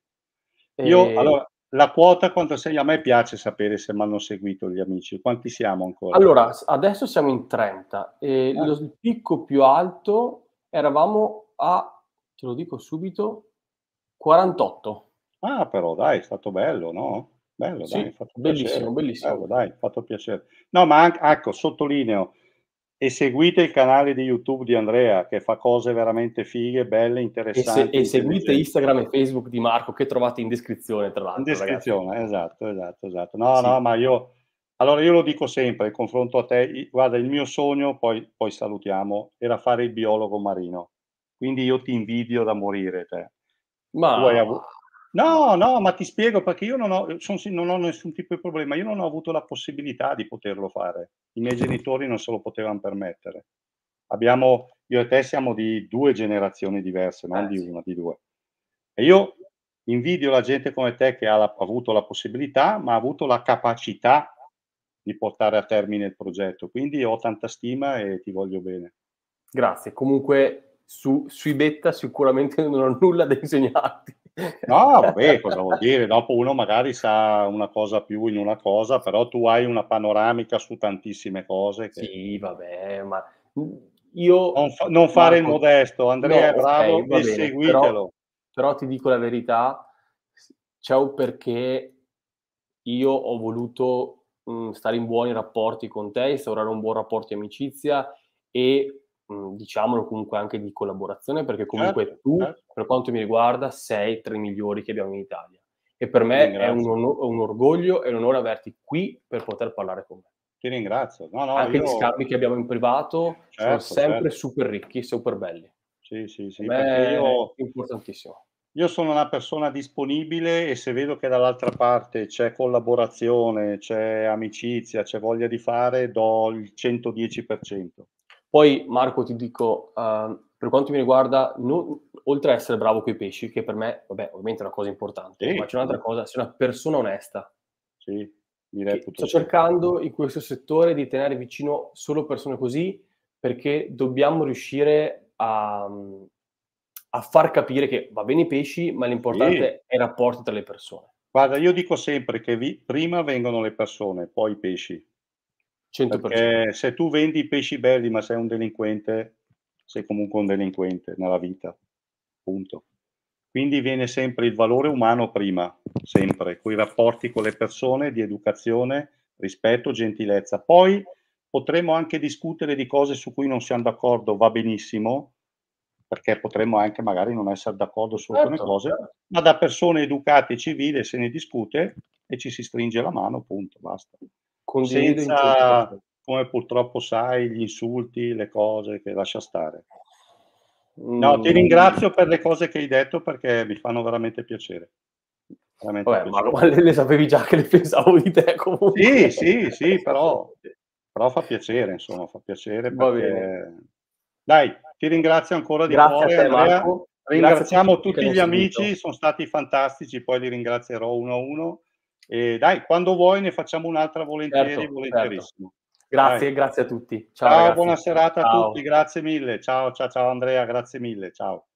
E... Io, allora, la quota quanto sei? A me piace sapere se mi hanno seguito gli amici. Quanti siamo ancora? Allora, adesso siamo in 30 e ah. lo, il picco più alto eravamo a, te lo dico subito, 48. Ah, però dai, è stato bello, no? Bello, sì, dai, fatto bellissimo, piacere. bellissimo. Bello, dai, fatto piacere. No, ma anche, ecco, sottolineo, e seguite il canale di YouTube di Andrea che fa cose veramente fighe, belle, interessanti. E, se, e seguite Instagram e Facebook di Marco che trovate in descrizione, tra l'altro. In descrizione, ragazzi. esatto, esatto, esatto. No, sì. no, ma io allora io lo dico sempre, confronto a te, guarda, il mio sogno, poi, poi salutiamo, era fare il biologo marino. Quindi io ti invidio da morire te. Ma tu hai, avu- No, no, ma ti spiego perché io non ho, son, non ho, nessun tipo di problema, io non ho avuto la possibilità di poterlo fare, i miei genitori non se lo potevano permettere. Abbiamo, io e te siamo di due generazioni diverse, non eh, di una, di due. E io invidio la gente come te che ha, la, ha avuto la possibilità, ma ha avuto la capacità di portare a termine il progetto, quindi ho tanta stima e ti voglio bene. Grazie, comunque su, sui betta sicuramente non ho nulla da insegnarti. No, vabbè, cosa vuol dire? Dopo uno magari sa una cosa più in una cosa, però tu hai una panoramica su tantissime cose. Che... Sì, vabbè, ma io... Non, fa, non fare Marco... il modesto, Andrea no, bravo okay, bene, seguitelo. Però, però ti dico la verità, c'è un perché io ho voluto mm, stare in buoni rapporti con te, instaurare un buon rapporto di amicizia e Mhmm, diciamolo comunque anche di collaborazione, perché certo, comunque certo, tu, certo. per quanto mi riguarda, sei tra i migliori che abbiamo in Italia. E per me è un, un, orgoglio e un onore averti qui per poter parlare con me. Ti ringrazio. No, no, anche io... gli scambi che abbiamo in privato certo, sono certo. sempre super ricchi, super belli. Sì, sì, sì. Per io... È importantissimo. Io sono una persona disponibile e se vedo che dall'altra parte c'è collaborazione, c'è amicizia, c'è voglia di fare, do il 110%. Poi Marco ti dico, uh, per quanto mi riguarda, non, oltre a essere bravo coi pesci, che per me, vabbè, ovviamente è una cosa importante, sì. ma c'è un'altra cosa, sei una persona onesta. Sì, mi reputo. Sto cercando in questo settore di tenere vicino solo persone così, perché dobbiamo riuscire a, a far capire che va bene i pesci, ma l'importante sì. è il rapporto tra le persone. Guarda, io dico sempre che vi, prima vengono le persone, poi i pesci. 100%. Perché se tu vendi pesci belli ma sei un delinquente, sei comunque un delinquente nella vita, punto. Quindi viene sempre il valore umano prima, sempre, con i rapporti con le persone, di educazione, rispetto, gentilezza. Poi potremmo anche discutere di cose su cui non siamo d'accordo, va benissimo, perché potremmo anche magari non essere d'accordo su alcune certo, cose, certo. ma da persone educate e civili se ne discute e ci si stringe la mano, punto, basta. Condivido senza, come purtroppo sai, gli insulti, le cose che lascia stare. No, ti mm. ringrazio per le cose che hai detto perché mi fanno veramente piacere. Veramente Vabbè, piacere. Ma, le, le, sapevi già che le pensavo di te comunque. Sì, sì, sì, però, però fa piacere, insomma, fa piacere. Perché... Dai, ti ringrazio ancora di Grazie cuore, te, Ringraziamo tutti, tutti gli amici, sono stati fantastici, poi li ringrazierò uno a uno. E dai, quando vuoi ne facciamo un'altra volentieri, certo, certo. volentierissimo. Certo. Grazie, dai. grazie a tutti. Ciao, ciao buona serata ciao. a tutti, grazie mille. Ciao, ciao, ciao Andrea, grazie mille. Ciao.